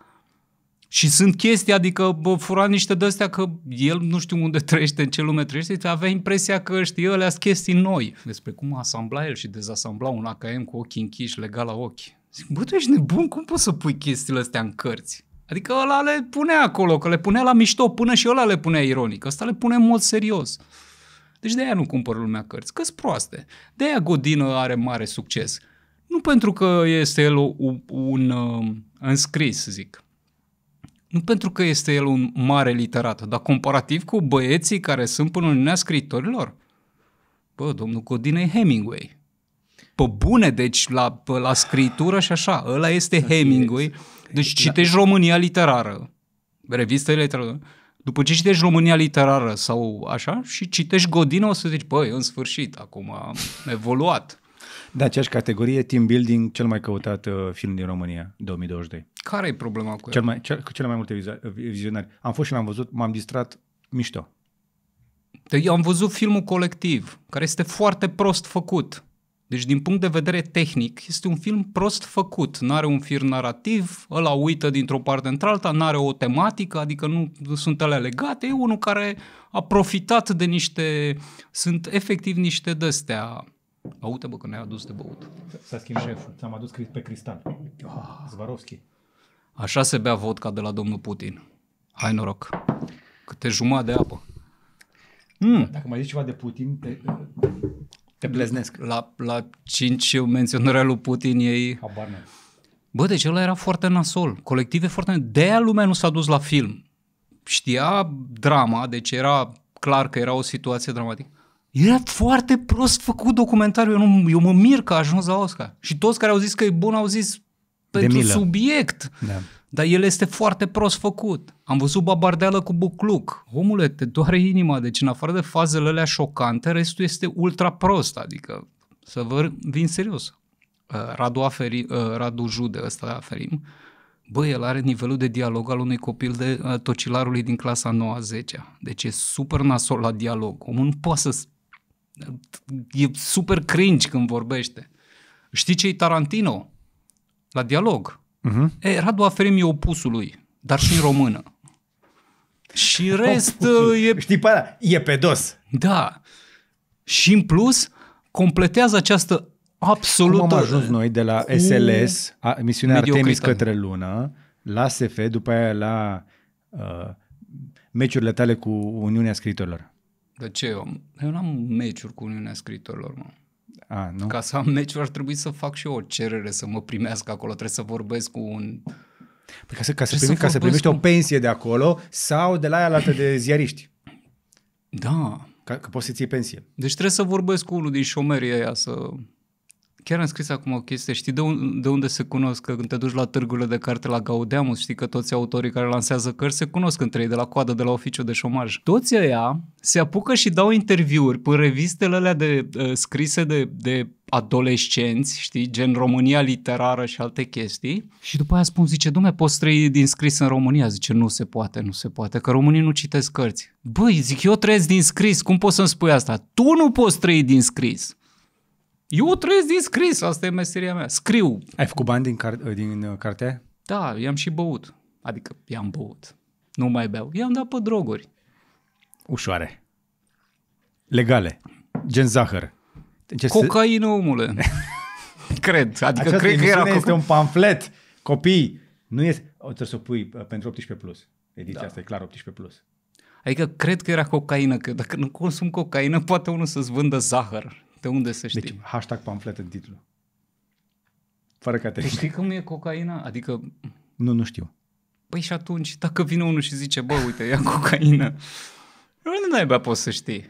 S2: Și sunt chestii, adică bă, fura niște de astea că el nu știu unde trăiește, în ce lume trăiește, avea impresia că știi, ele sunt chestii noi. Despre cum asambla el și dezasambla un AKM cu ochii închiși, legal la ochi. Zic, bă, tu ești nebun, cum poți să pui chestiile astea în cărți? Adică ăla le pune acolo, că le pune la mișto, până și ăla le pune ironic. Ăsta le pune în mod serios. Deci de-aia nu cumpăr lumea cărți, că proaste. De-aia Godină are mare succes. Nu pentru că este el un, un um, uh, înscris, zic. Nu pentru că este el un mare literat, dar comparativ cu băieții care sunt până în scritorilor. Bă, domnul Godină e Hemingway. Pe bune, deci, la, la scritură și așa. Ăla este Hemingway. Deci da. citești România literară, revistele literară. După ce citești România literară sau așa și citești Godină, o să zici, băi, în sfârșit, acum am evoluat.
S1: De da, aceeași categorie, team building, cel mai căutat uh, film din România, 2022. Care e problema cu cel Mai, cel, cu cele mai multe uh, vizionari. Am fost și l-am văzut, m-am distrat
S2: mișto. Eu am văzut filmul colectiv, care este foarte prost făcut. Deci, din punct de vedere tehnic, este un film prost făcut. Nu are un fir narrativ, ăla uită dintr-o parte într-alta, nu are o tematică, adică nu sunt ele legate. E unul care a profitat de niște... Sunt efectiv niște dăstea. Aute, bă, că ne-a adus de băut. S-a schimbat șeful. Ți-am adus pe cristal. Ah. Zvarovski. Așa se bea vodka de la domnul Putin. Hai noroc. Câte jumătate de apă.
S1: Mm. Dacă mai zici ceva de Putin, te...
S2: Te bleznesc La, la cinci menționarea lui Putin ei... Habar Bă, deci ăla era foarte nasol. Colective foarte... De-aia lumea nu s-a dus la film. Știa drama, deci era clar că era o situație dramatică. Era foarte prost făcut documentarul. Eu, nu, eu mă mir că a ajuns la Oscar. Și toți care au zis că e bun au zis pentru subiect. Da. Dar el este foarte prost făcut. Am văzut babardeală cu bucluc. Omule, te doare inima, deci în afară de fazele alea șocante, restul este ultra prost, adică să vă vin serios. Uh, Radu, Aferi, uh, Radu Jude, ăsta Aferim, bă, el are nivelul de dialog al unui copil de uh, tocilarului din clasa 9 10 Deci e super nasol la dialog. Omul nu poate să... E super cringe când vorbește. Știi ce e Tarantino? La dialog. Uh-huh. E, Radu Aferim e opusul lui, dar și în română. Și rest uh, e... Știi pe e pe dos. Da. Și în plus, completează această absolută... Cum am ajuns noi de la SLS, a, misiunea Artemis către
S1: lună, la SF, după aia la uh, meciurile tale cu Uniunea Scritorilor?
S2: De ce? Eu, eu n-am meciuri cu Uniunea Scritorilor, mă. A, nu? Ca să am meciul ar trebui să fac și eu o cerere să mă primească acolo. Trebuie să vorbesc cu un... Păi ca
S1: să, ca să, primi, să ca să primești cu... o pensie de acolo sau de la aia la de ziariști. Da. Ca, că poți să ții pensie.
S2: Deci trebuie să vorbesc cu unul din șomerii aia să Chiar am scris acum o chestie, știi de, un, de unde se cunosc? Că când te duci la târgurile de carte la Gaudeamus, știi că toți autorii care lansează cărți se cunosc între ei, de la coadă, de la oficiu de șomaj. Toți ăia se apucă și dau interviuri pe revistele alea de, de ă, scrise de, de adolescenți, știi, gen România literară și alte chestii. Și după aia spun, zice, dumne, poți trăi din scris în România? Zice, nu se poate, nu se poate, că românii nu citesc cărți. Băi, zic, eu trăiesc din scris, cum poți să-mi spui asta? Tu nu poți trăi din scris. Eu trăiesc din scris, asta e meseria mea. Scriu. Ai făcut bani din, car- din uh, cartea? Da, i-am și băut. Adică i-am băut. Nu mai beau. I-am dat pe droguri. Ușoare. Legale. Gen zahăr. Ce Cocaină, omule. cred. Adică Această cred că era... este un
S1: pamflet. Copii,
S2: nu este... O, trebuie să o pui uh, pentru 18 plus. Ediția da. asta e clar 18 plus. Adică cred că era cocaină, că dacă nu consum cocaină, poate unul să-ți vândă zahăr. De unde să deci, știi? Deci, hashtag pamflet în titlu. Fără categorie. Păi știi cum e cocaina? Adică...
S1: Nu, nu știu.
S2: Păi și atunci, dacă vine unul și zice, bă, uite, ia cocaină, nu naiba poți să știi.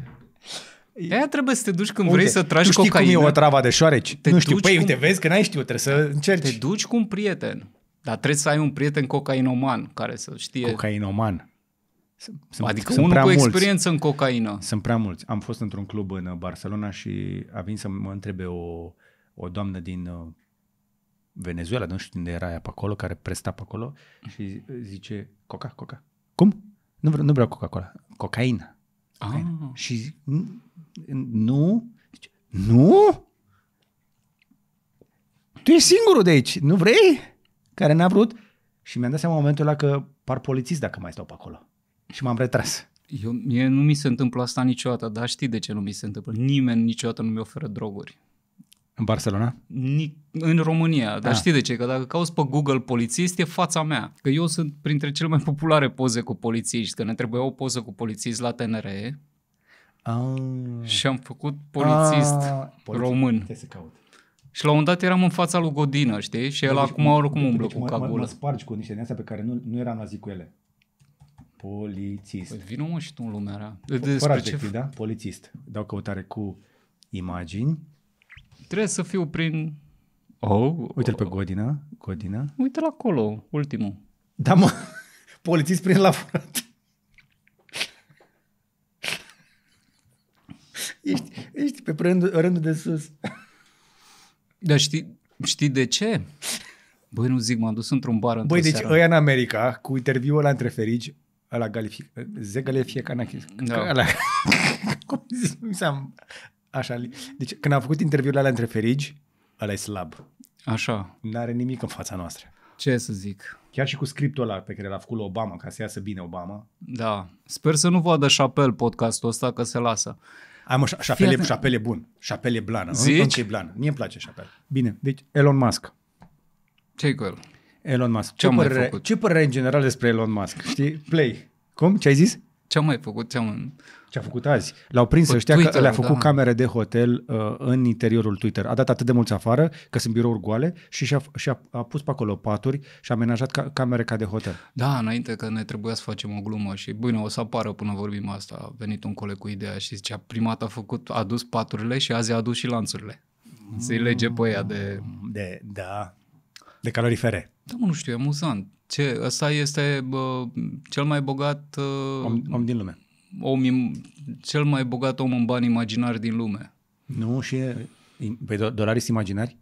S2: De aia trebuie să te duci când uite, vrei să tragi cocaină. Tu știi cocaină, cum e o travă de
S1: șoareci? Te nu știu. Păi, cum... uite,
S2: vezi că n-ai știut, trebuie să da. încerci. Te duci cu un prieten, dar trebuie să ai un prieten cocainoman care să știe... Cocainoman. Sunt, adică sunt unul cu mulți.
S1: experiență în cocaină. Sunt prea mulți. Am fost într-un club în uh, Barcelona și a venit să mă întrebe o, o doamnă din uh, Venezuela, nu știu unde era ea pe acolo, care presta pe acolo și zice coca, coca. Cum? Nu vreau, nu vreau Coca-Cola, cocaină. cocaină. Ah. Și zic, nu, zice, nu? Tu ești singurul de aici, nu vrei? Care n-a vrut? Și mi-am dat seama în momentul ăla că par polițist dacă mai stau pe acolo și m-am retras.
S2: Eu, mie nu mi se întâmplă asta niciodată, dar știi de ce nu mi se întâmplă. Nimeni niciodată nu mi oferă droguri. În Barcelona? Ni- în România, dar ah. știi de ce? Că dacă cauți pe Google polițist, e fața mea. Că eu sunt printre cele mai populare poze cu polițiști, că ne trebuia o poză cu polițiști la TNR. Ah. Și am făcut polițist ah. român. Să caut. Și la un dat eram în fața lui Godină, știi? Și el deci, acum oricum umblă deci, cu cagulă. Mă, mă,
S1: spargi cu niște astea pe care nu, nu eram la zi cu ele polițist. Păi vină mă și tu în
S2: lumea rea. Despre Fără adjectiv,
S1: ce... da? Polițist. Dau căutare cu imagini.
S2: Trebuie să fiu prin...
S1: Oh, Uite-l pe oh. Godina. Godina.
S2: Uite-l acolo, ultimul. Da, mă, polițist prin la furat.
S1: Ești, ești pe rândul, rândul de sus.
S2: Dar știi, știi de ce? Băi, nu zic, m-am dus într-un bar într Băi, deci ăia
S1: în America, cu interviul ăla între ferici, Ala galific... Zegale fie ca Da. Ala... Cum zic? am... Așa. Deci când am făcut interviul alea între ferigi, ăla e slab. Așa. N-are nimic în fața noastră. Ce să zic? Chiar și cu scriptul ăla pe care l-a făcut Obama, ca să iasă bine Obama.
S2: Da. Sper să nu vadă șapel podcastul ăsta, că se lasă. mă, șapele, Fiat... șapele bun. Șapele blană. Zici? Încă e blană. Mie îmi place șapel.
S1: Bine. Deci Elon Musk.
S2: ce cu el? Elon Musk. Ce, ce, părere, făcut?
S1: ce părere în general despre Elon Musk? Știi? Play. Cum? Ce ai zis? Ce am mai făcut? Ce am... Ce a făcut azi? L-au prins, Pe ăștia Twitter, că le-a făcut da. camere de hotel uh, în interiorul Twitter. A dat atât de mulți afară că sunt birouri goale și și-a, și-a a pus pe acolo paturi și a amenajat ca, camere ca de hotel.
S2: Da, înainte că ne trebuia să facem o glumă și bine, o să apară până vorbim asta. A venit un coleg cu ideea și zicea, prima a făcut, a dus paturile și azi a adus și lanțurile. Mm. Să-i lege pe ea de... de... Da, de calorifere. Da, mă, nu știu, e amuzant. Ce, ăsta este bă, cel mai bogat... Uh, om, om din lume. Om, cel mai bogat om în bani imaginari din lume. Nu, și e,
S1: păi, dolarii imaginari?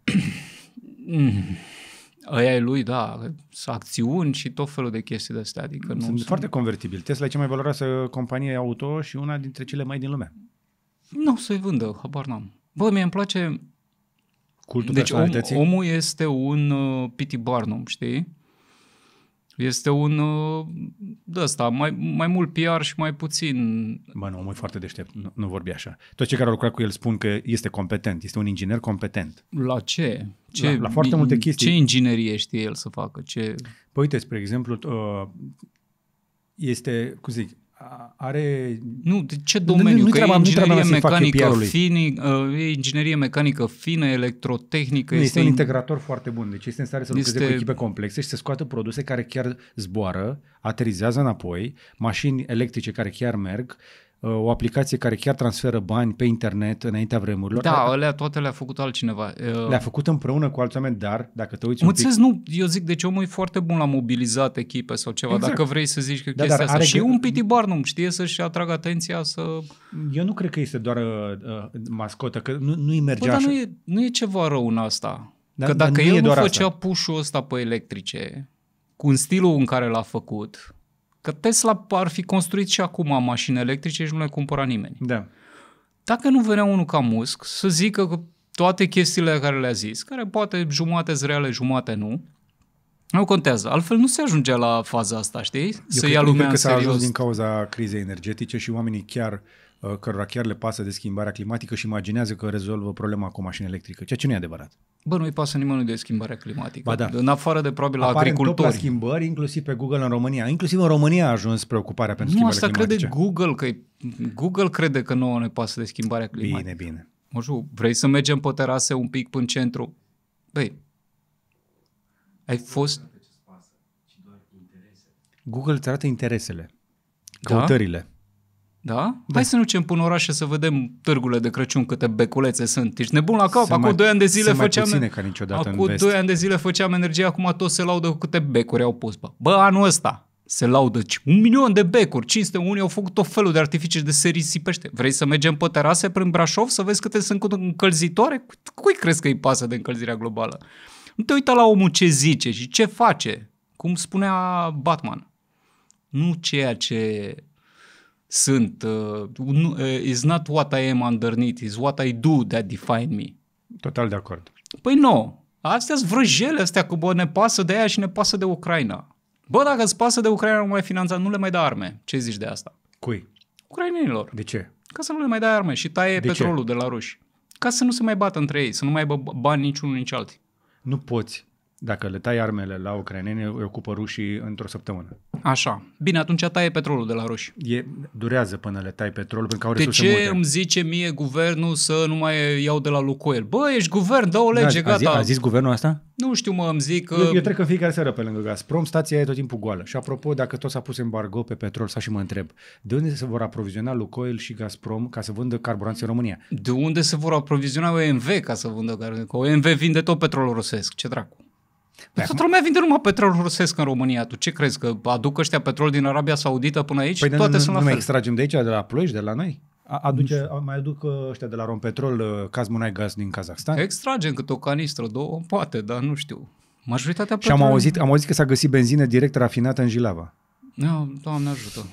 S2: Aia mm. e lui, da, acțiuni și tot felul de chestii de astea. Adică nu sunt, sunt foarte convertibil. Tesla e cea mai valoroasă companie auto și una dintre cele mai din lume. Nu o să-i vândă, habar n-am. Bă, mie îmi place cultul deci personalității? Om, omul este un uh, P.T. Barnum, știi? Este un uh, de ăsta, mai, mai mult PR și mai puțin...
S1: Bă, nu, omul e foarte deștept, nu, nu vorbi așa. Toți cei care au lucrat cu el spun că este competent, este un inginer competent.
S2: La ce? ce la, la foarte multe chestii. Ce inginerie știe el să facă? Ce...
S1: Păi uite, spre exemplu, uh, este, cum zic, are...
S2: Nu, de ce domeniu? Nu, nu, că treaba, e inginerie nu mecanică fină, uh, e inginerie mecanică fină, electrotehnică. Nu, este, este un integrator in... foarte bun, deci este în stare să este... lucreze cu echipe complexe și să scoată
S1: produse care chiar zboară, aterizează înapoi, mașini electrice care chiar merg, o aplicație care chiar transferă bani pe internet înaintea vremurilor. Da, alea
S2: toate le-a făcut altcineva. Uh, le-a
S1: făcut împreună cu alți oameni, dar dacă te uiți Mulțumesc,
S2: un pic... nu, eu zic, deci omul e foarte bun la mobilizat echipe sau ceva, exact. dacă vrei să zici că da, chestia asta. Are... Și un piti Barnum, știe să-și atragă atenția să... Eu nu cred că este doar uh, uh mascotă, că nu, nu-i mergea Bă, așa. Dar nu e, nu e ceva rău în asta. Da, că dacă el nu, nu făcea asta. ăsta pe electrice, cu un stilul în care l-a făcut, Că Tesla ar fi construit și acum mașini electrice și nu le cumpăra nimeni. Da. Dacă nu venea unul ca Musk să zică că toate chestiile care le-a zis, care poate jumate sunt reale, jumate nu, nu contează. Altfel nu se ajunge la faza asta, știi? Să Eu ia lumea că că s-a ajuns din
S1: cauza crizei energetice și oamenii chiar uh, Uh, cărora chiar le pasă de schimbarea climatică și imaginează că rezolvă problema cu o mașină electrică, ceea ce nu e adevărat.
S2: Bă, nu-i pasă nimănui de schimbarea climatică. Ba da. În afară de probabil Apare agricultori. Apare
S1: schimbări, inclusiv pe Google în România. Inclusiv în România a ajuns preocuparea pentru nu, schimbarea climatică. Nu, asta
S2: crede Google, că Google crede că nouă ne pasă de schimbarea climatică. Bine, bine. Moșu, vrei să mergem pe terase un pic în centru? Băi, ai fost... Google îți arată interesele,
S1: da? căutările.
S2: Da? da? Hai da. să nu ducem până și să vedem târgurile de Crăciun, câte beculețe sunt. Ești nebun la cap? Acum 2 ani de zile făceam... Mai ca niciodată Acum 2 ani de zile făceam energie, acum tot se laudă cu câte becuri au pus. Bă, bă anul ăsta se laudă un milion de becuri, 500, unii au făcut tot felul de artificii de se risipește. Vrei să mergem pe terase prin Brașov să vezi câte sunt încălzitoare? Cui crezi că îi pasă de încălzirea globală? Nu te uita la omul ce zice și ce face. Cum spunea Batman. Nu ceea ce sunt, uh, uh, is not what I am underneath, is what I do that define me.
S1: Total de acord.
S2: Păi nu, astea sunt vrăjele astea cu bă, ne pasă de aia și ne pasă de Ucraina. Bă, dacă îți pasă de Ucraina, nu mai finanța, nu le mai da arme. Ce zici de asta? Cui? Ucrainenilor. De ce? Ca să nu le mai dai arme și taie de petrolul ce? de la ruși. Ca să nu se mai bată între ei, să nu mai aibă bani niciunul nici alții.
S1: Nu poți dacă le tai armele la ucraineni, ocupă rușii într-o săptămână.
S2: Așa. Bine, atunci taie petrolul de la ruși. E, durează până
S1: le tai petrolul, pentru că au de ce multe.
S2: îmi zice mie guvernul să nu mai iau de la Lucoil? Bă, ești guvern, dă o da, lege, da, gata. A zis, a zis guvernul asta? Nu știu, mă, îmi zic că... Eu, eu trec în fiecare seară pe lângă Gazprom,
S1: stația e tot timpul goală. Și apropo, dacă tot s-a pus embargo pe petrol, să și mă întreb, de unde se vor aproviziona
S2: Lucoil și Gazprom ca să vândă carburanți în România? De unde se vor aproviziona OMV ca să vândă carburanți? OMV vinde tot petrolul rusesc, ce dracu. Păi Toată lumea vinde numai petrol rusesc în România. Tu ce crezi? Că aduc ăștia petrol din Arabia Saudită până aici? Păi Toate nu, sunt nu, la nu fel. extragem de aici, de la
S1: Ploiești, de la noi? Aduce, mai aduc uh, ăștia de la Rompetrol uh, Cazmunai Gaz din Kazakhstan?
S2: Extragem câte o canistră, două, poate, dar nu știu. Majoritatea petrol... Și am auzit, am
S1: auzit că s-a găsit benzină direct rafinată în Jilava.
S2: Da, Doamne ajută.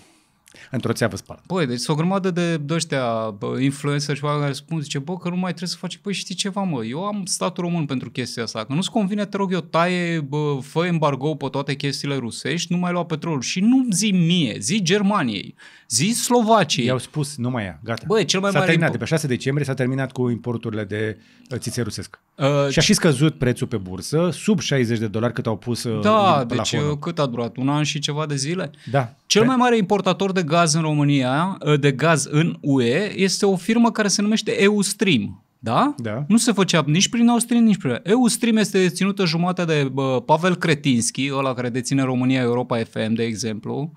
S1: Într-o țeavă spart.
S2: Păi, deci o grămadă de ăștia influencer și oameni care spun, zice, bă, că nu mai trebuie să faci, păi știi ceva, mă, eu am statul român pentru chestia asta, că nu-ți convine, te rog eu, taie, bă, fă embargo pe toate chestiile rusești, nu mai lua petrolul și nu zi mie, zi Germaniei, zi Slovaciei. I-au spus, nu mai e, gata. Băi, cel mai mare. s-a terminat, de pe
S1: 6 decembrie s-a terminat cu importurile de uh, țițe rusesc. Uh, și a și scăzut prețul pe bursă, sub 60 de dolari cât au pus uh, Da, deci uh,
S2: cât a durat? Un an și ceva de zile? Da. Cel mai mare importator de gaz în România, uh, de gaz în UE, este o firmă care se numește EUStream. Da? da? Nu se făcea nici prin Austria, nici prin... Stream este deținută jumătate de bă, Pavel Cretinski, ăla care deține România Europa FM, de exemplu,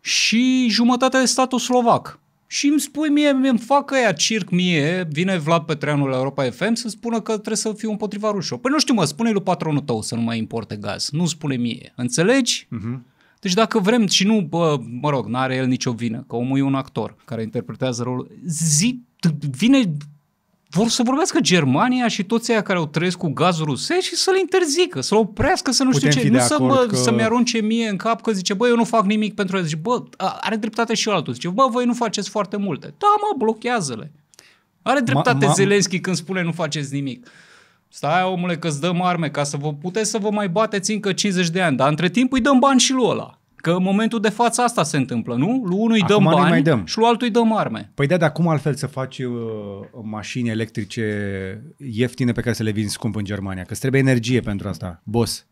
S2: și jumătate de statul slovac și îmi spui mie, îmi fac aia circ mie, vine Vlad Petreanu la Europa FM să spună că trebuie să fiu împotriva rușilor. Păi nu știu mă, spune lui patronul tău să nu mai importe gaz, nu spune mie, înțelegi? Uh-huh. Deci dacă vrem și nu, bă, mă rog, n-are el nicio vină, că omul e un actor care interpretează rolul, zi, vine vor să vorbească Germania și toți aia care au trăiesc cu gazul rusesc și să le interzică, să l oprească, să nu Putem știu ce, nu să, mă, că... să-mi arunce mie în cap că zice, bă, eu nu fac nimic pentru el. Zice, bă, are dreptate și altul. Zice, bă, voi nu faceți foarte multe. Da, mă, blochează-le. Are dreptate ma, ma... Zelenski când spune nu faceți nimic. Stai, omule, că-ți dăm arme ca să vă puteți să vă mai bateți încă 50 de ani, dar între timp îi dăm bani și lui ăla. Că în momentul de față asta se întâmplă, nu? Lui unul îi dăm bani mai dăm. și lui altul îi dăm arme.
S1: Păi da, dar cum altfel să faci uh, mașini electrice ieftine pe care să le vinzi scump în Germania? Că trebuie energie pentru asta, boss.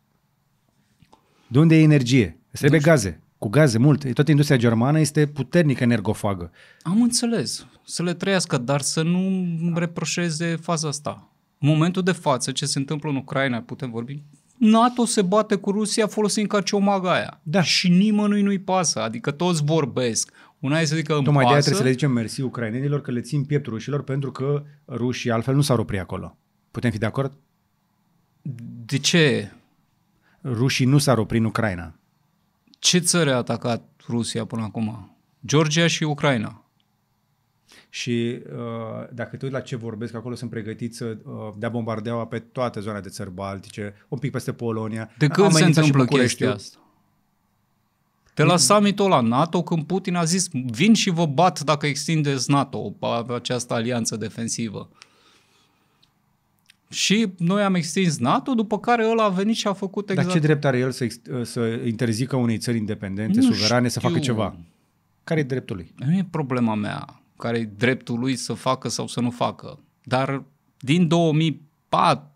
S1: De unde e energie? Îți trebuie deci- gaze. Cu gaze mult. Toată industria germană este puternic energofagă.
S2: Am înțeles. Să le trăiască, dar să nu reproșeze faza asta. În momentul de față, ce se întâmplă în Ucraina, putem vorbi NATO se bate cu Rusia folosind o magaia. Da. Și nimănui nu-i pasă. Adică toți vorbesc. Una este să zică Tocmai de trebuie să le
S1: zicem mersi ucrainenilor că le țin piept rușilor pentru că rușii altfel nu s-ar opri acolo. Putem fi de acord? De ce? Rușii nu s-ar opri în Ucraina.
S2: Ce țări a atacat
S1: Rusia până acum? Georgia și Ucraina și uh, dacă te uiți la ce vorbesc, acolo sunt pregătiți să uh, dea bombardeaua pe toată zona de țări baltice, un pic peste Polonia. De când se întâmplă chestia asta?
S2: De la mm. summitul la NATO, când Putin a zis, vin și vă bat dacă extindeți NATO, această alianță defensivă. Și noi am extins NATO, după care ăla a venit și a făcut exact... Dar ce exact- drept are el să, să interzică unei țări independente, nu suverane, știu. să facă ceva? Care e dreptul lui? Nu e problema mea care e dreptul lui să facă sau să nu facă. Dar din 2004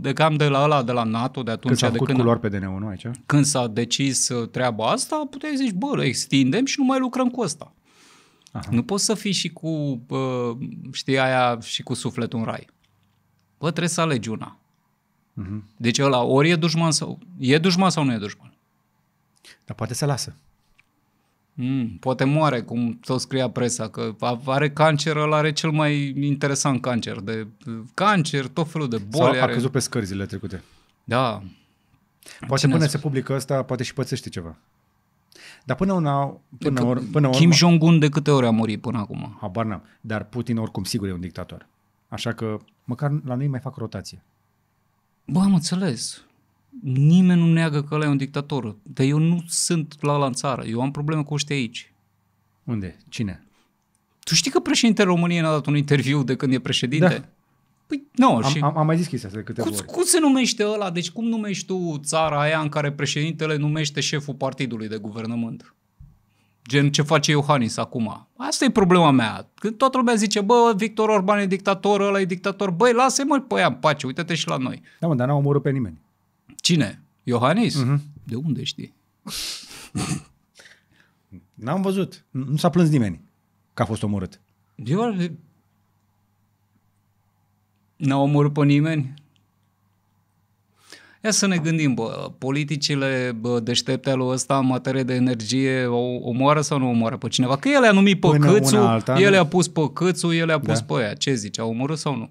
S2: de cam de la ăla, de la NATO, de atunci. Când s-a de când,
S1: pe dn nu aici?
S2: Când s-a decis uh, treaba asta, puteai zici, bă, le extindem și nu mai lucrăm cu ăsta. Aha. Nu poți să fii și cu, uh, știi, aia și cu sufletul în rai. Bă, trebuie să alegi una. Uh-huh. Deci ăla ori e dușman sau... E dușman sau nu e dușman? Dar poate să lasă. Mm, poate moare, cum tot scria presa, că are cancer, ăla are cel mai interesant cancer. De cancer, tot felul de boli. Sau a are... pe scărzile trecute. Da. Poate Cine până se
S1: publică asta, poate și pățește ceva. Dar până una, păi până, or, până urmă... Kim
S2: Jong-un de câte ori
S1: a murit până acum? Habar n-am. Dar Putin oricum sigur e un dictator. Așa că măcar la noi mai fac rotație.
S2: Bă, am înțeles. Nimeni nu neagă că ăla e un dictator, dar eu nu sunt la la în țară, eu am probleme cu ăștia aici. Unde? Cine? Tu știi că președintele României n-a dat un interviu de când e președinte? Da. Păi, nu, am, și... am, am mai zis chestia asta de câteva cum, ori. Cum se numește ăla? Deci cum numești tu țara aia în care președintele numește șeful partidului de guvernământ? Gen ce face Iohannis acum. Asta e problema mea. Când toată lumea zice, bă, Victor Orban e dictator, ăla e dictator, băi, lasă-i mă pe aia în pace, uite-te și la noi. Da, mă, dar n-a omorât pe nimeni. Cine? Iohannis? Uh-huh. De unde știi? N-am văzut. Nu s-a plâns nimeni
S1: că a fost omorât.
S2: Eu... N-a omorât pe nimeni? Ia să ne gândim, bă, politicile bă, deștepte lui ăsta în materie de energie o omoară sau nu omoară pe cineva? Că el a numit pe câțu, el a pus pe câțu, el a pus da. pe aia. Ce zici, a omorât sau nu?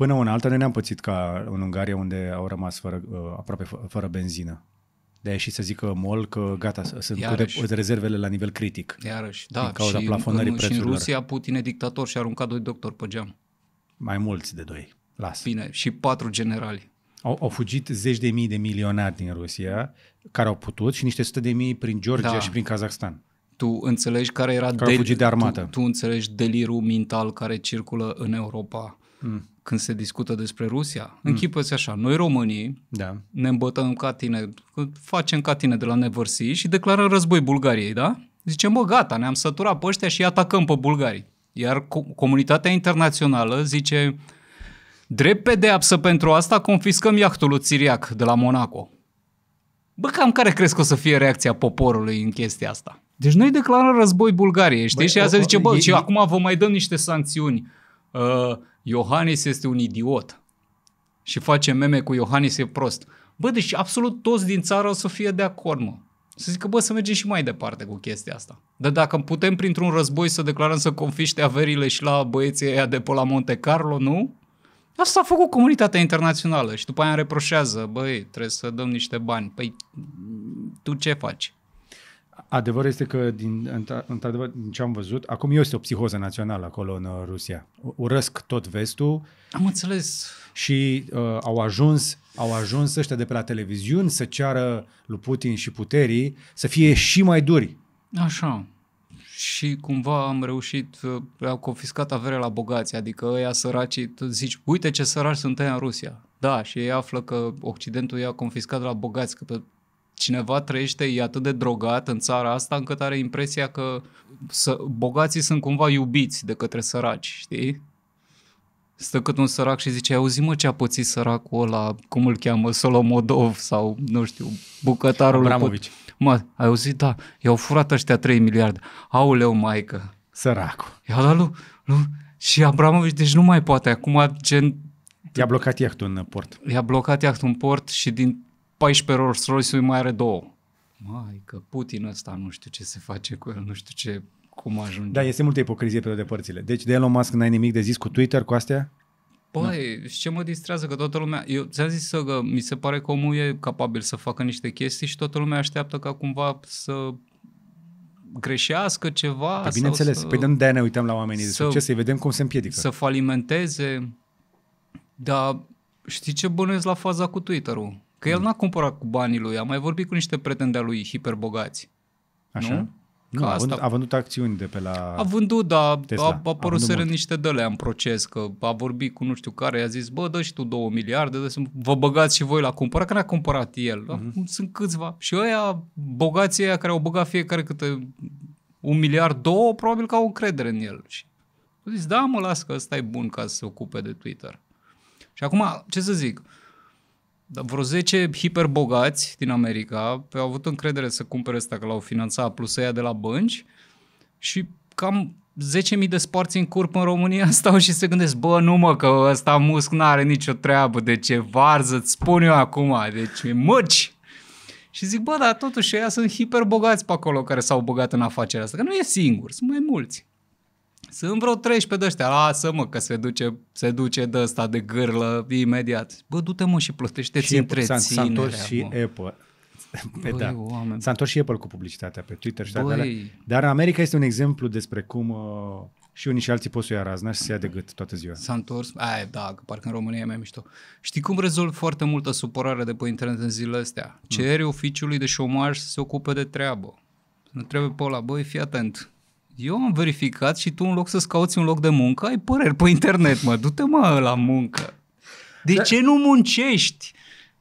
S1: Până una alta, noi ne-am pățit ca în Ungaria, unde au rămas fără, uh, aproape fără benzină. De și să zică mol că gata, sunt cu rezervele la nivel critic. Iarăși, da. Din cauza și, plafonării în, și în Rusia
S2: Putin e dictator și a aruncat doi doctori pe geam. Mai mulți de doi. Las.
S1: Bine, și patru generali. Au, au fugit zeci de mii de milionari din Rusia, care au putut, și niște sute de mii prin Georgia da. și prin Kazakhstan
S2: tu înțelegi care era care del- de armată. Tu, tu înțelegi delirul mental care circulă în Europa. Mm când se discută despre Rusia. Mm. Închipă-ți așa, noi românii da. ne îmbătăm ca tine, facem ca tine de la nevărsi și declarăm război Bulgariei, da? Zicem, bă, gata, ne-am săturat pe ăștia și atacăm pe bulgarii. Iar co- comunitatea internațională zice, drept pedeapsă pentru asta, confiscăm iahtul lui Țiriac de la Monaco. Bă, cam care crezi că o să fie reacția poporului în chestia asta? Deci noi declarăm război Bulgariei, știi? Bă, și azi zice, bă, e, și e... acum vă mai dăm niște sancțiuni. Uh, Iohannis este un idiot și face meme cu Iohannis e prost. Bă, deci absolut toți din țară o să fie de acord, mă. Să zic că, bă, să mergem și mai departe cu chestia asta. Dar dacă putem printr-un război să declarăm să confiște averile și la băieții aia de pe la Monte Carlo, nu? Asta a făcut comunitatea internațională și după aia reproșează, băi, trebuie să dăm niște bani. Păi, tu ce faci?
S1: Adevărul este că, din, într-adevăr, din ce am văzut, acum este o psihoză națională acolo în uh, Rusia. Urăsc tot vestul. Am înțeles. Și uh, au ajuns au ajuns ăștia de pe la televiziuni să ceară lui Putin și puterii să fie și mai duri.
S2: Așa. Și cumva am reușit, uh, au confiscat averea la bogați, adică ăia săraci, tu zici, uite ce săraci sunt ăia în Rusia. Da, și ei află că Occidentul i-a confiscat la bogați, că pe cineva trăiește, e atât de drogat în țara asta încât are impresia că să, bogații sunt cumva iubiți de către săraci, știi? Stă cât un sărac și zice, auzi mă ce a pățit săracul ăla, cum îl cheamă, Solomodov sau, nu știu, bucătarul... Abramovici. Mă, ai auzit? Da, i-au furat ăștia 3 miliarde. Auleu, maică! Săracul. Ia la lu, lu. și Abramovici, deci nu mai poate. Acum, gen, I-a blocat iahtul în port. I-a blocat iahtul în port și din 14 Rolls royce mai are două. Mai că Putin ăsta nu știu ce se face cu el, nu știu ce, cum ajunge. Da, este
S1: multă ipocrizie pe toate părțile. Deci de Elon Musk n-ai nimic de zis cu Twitter, cu astea?
S2: Păi, da. și ce mă distrează, că toată lumea, eu ți-am zis că mi se pare că omul e capabil să facă niște chestii și toată lumea așteaptă ca cumva să greșească ceva. Păi, bineînțeles, să, păi de aia ne uităm la oamenii să, de succes, să-i vedem cum se împiedică. Să falimenteze, dar știi ce bănuiesc la faza cu Twitter-ul? Că el n-a cumpărat cu banii lui, a mai vorbit cu niște prieteni de-a lui hiperbogați. Așa? Nu? nu, asta... a, vândut, a
S1: vândut acțiuni de pe la A vândut, dar a, a, părut să
S2: niște dălea în proces, că a vorbit cu nu știu care, i-a zis, bă, dă și tu 2 miliarde, dă să vă băgați și voi la cumpărat, că n-a cumpărat el. Mm-hmm. Sunt câțiva. Și ăia, bogații ăia care au băgat fiecare câte un miliard, două, probabil că au încredere în el. Și zis, da, mă las că ăsta e bun ca să se ocupe de Twitter. Și acum, ce să zic, uh, vreo 10 hiperbogați din America au avut încredere să cumpere asta că l-au finanțat plus ea de la bănci și cam 10.000 de sparți în curp în România stau și se gândesc, bă, nu mă, că ăsta musc n-are nicio treabă, de ce varză, îți spun eu acum, deci măci! Și zic, bă, dar totuși ăia sunt hiperbogați pe acolo care s-au băgat în afacerea asta, că nu e singur, sunt mai mulți. Sunt vreo 13 de ăștia, lasă mă că se duce, se duce de ăsta de gârlă imediat. Bă, du-te mă și plătește-ți întreținerea. S-a întors și mă. Apple. Păi băi, da.
S1: Oameni. S-a întors și Apple cu publicitatea pe Twitter și toate Dar America este un exemplu despre cum uh, și unii și alții pot să ia razna și să ia de gât toată ziua.
S2: S-a întors, aia da, că parcă în România e mai mișto. Știi cum rezolv foarte multă supărare de pe internet în zilele astea? Hmm. Ceri mm. oficiului de șomaj să se ocupe de treabă. Nu trebuie pe ăla, băi, fii atent eu am verificat și tu în loc să-ți cauți un loc de muncă, ai păreri pe internet, mă, du-te mă la muncă. De da. ce nu muncești?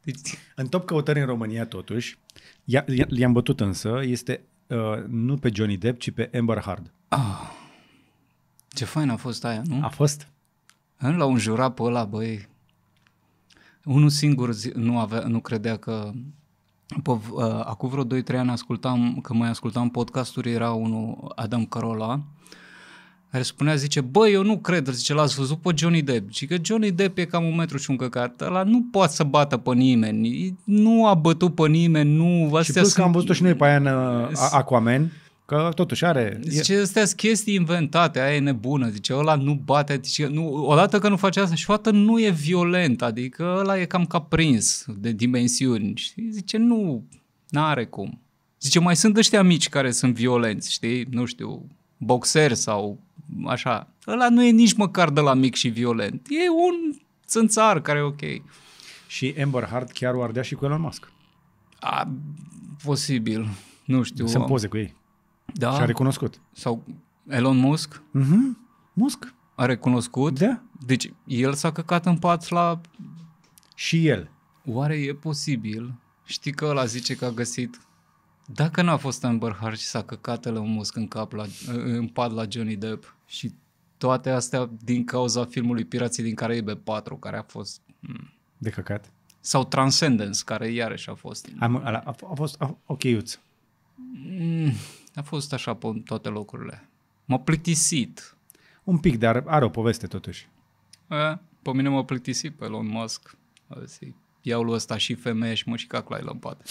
S2: Deci... În top căutări în România, totuși,
S1: i-am bătut însă, este uh, nu pe Johnny Depp, ci pe Amber Hard. Ah,
S2: ce fain a fost aia, nu? A fost? la un jurat pe ăla, băi. Unul singur zi, nu, avea, nu credea că Pov, uh, ă, acum vreo 2-3 ani ascultam, că mai ascultam podcasturi, era unul Adam Carola, care spunea, zice, bă, eu nu cred, zice, l-ați văzut pe Johnny Depp. Și că Johnny Depp e cam un metru și un căcat, ăla nu poate să bată pe nimeni, nu a bătut pe nimeni, nu... Și plus sunt... că am văzut și noi pe aia în uh, Aquaman, Că totuși are... Zice, astea sunt chestii inventate, aia e nebună. Zice, ăla nu bate, zice, nu, odată că nu face asta și odată nu e violent, adică ăla e cam caprins de dimensiuni. Știi? Zice, nu, n-are cum. Zice, mai sunt ăștia mici care sunt violenți, știi? Nu știu, boxer sau așa. Ăla nu e nici măcar de la mic și violent. E un țânțar care e ok. Și Amber Hart chiar o ardea și cu Elon Musk. A, posibil. Nu știu. Sunt poze cu ei. Da. Și a recunoscut. Sau Elon Musk. Mm-hmm. Musk. A recunoscut. Da. Deci el s-a căcat în pat la... Și el. Oare e posibil? Știi că ăla zice că a găsit... Dacă n-a fost Amber Heard și s-a căcat Elon Musk în, cap la, în pat la Johnny Depp și toate astea din cauza filmului Pirații din Caraibe 4, care a fost...
S1: Hmm. De căcat?
S2: Sau Transcendence, care iarăși a fost... Am, a,
S1: a fost a, ok,
S2: Mm. A fost așa pe toate locurile.
S1: M-a plictisit. Un pic, dar are o poveste totuși.
S2: A, pe mine m-a plictisit pe Elon Musk. Azi, iau lui ăsta și femeie și mă și cac la el în pat.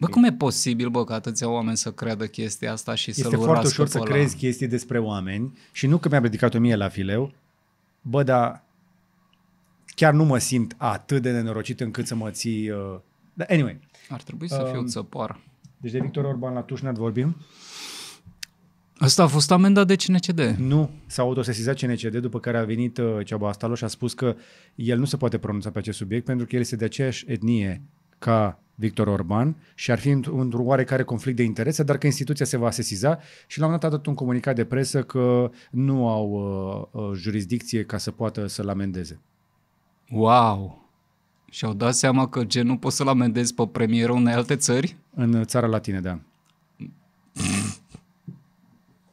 S2: Bă, cum e posibil, bă, că atâția oameni să creadă chestia asta și să Este foarte ușor să crezi
S1: chestii despre oameni și nu că mi-am ridicat-o mie la fileu, bă, dar chiar nu mă simt atât de nenorocit încât să mă ții... Uh... anyway,
S2: ar trebui să fiu um,
S1: țăpar. Deci de Victor Orban la Tușnat vorbim?
S2: Asta a fost amendat de CNCD. Nu,
S1: s-a autosesizat CNCD, după care a venit uh, Ceaba Astalo și a spus că el nu se poate pronunța pe acest subiect pentru că el este de aceeași etnie ca Victor Orban și ar fi un oarecare conflict de interese, dar că instituția se va sesiza și la un moment dat a dat un comunicat de presă că nu au uh, uh, jurisdicție ca să
S2: poată să-l amendeze. Wow! Și au dat seama că gen nu poți să-l amendezi pe premierul unei alte țări? În țara latină, da.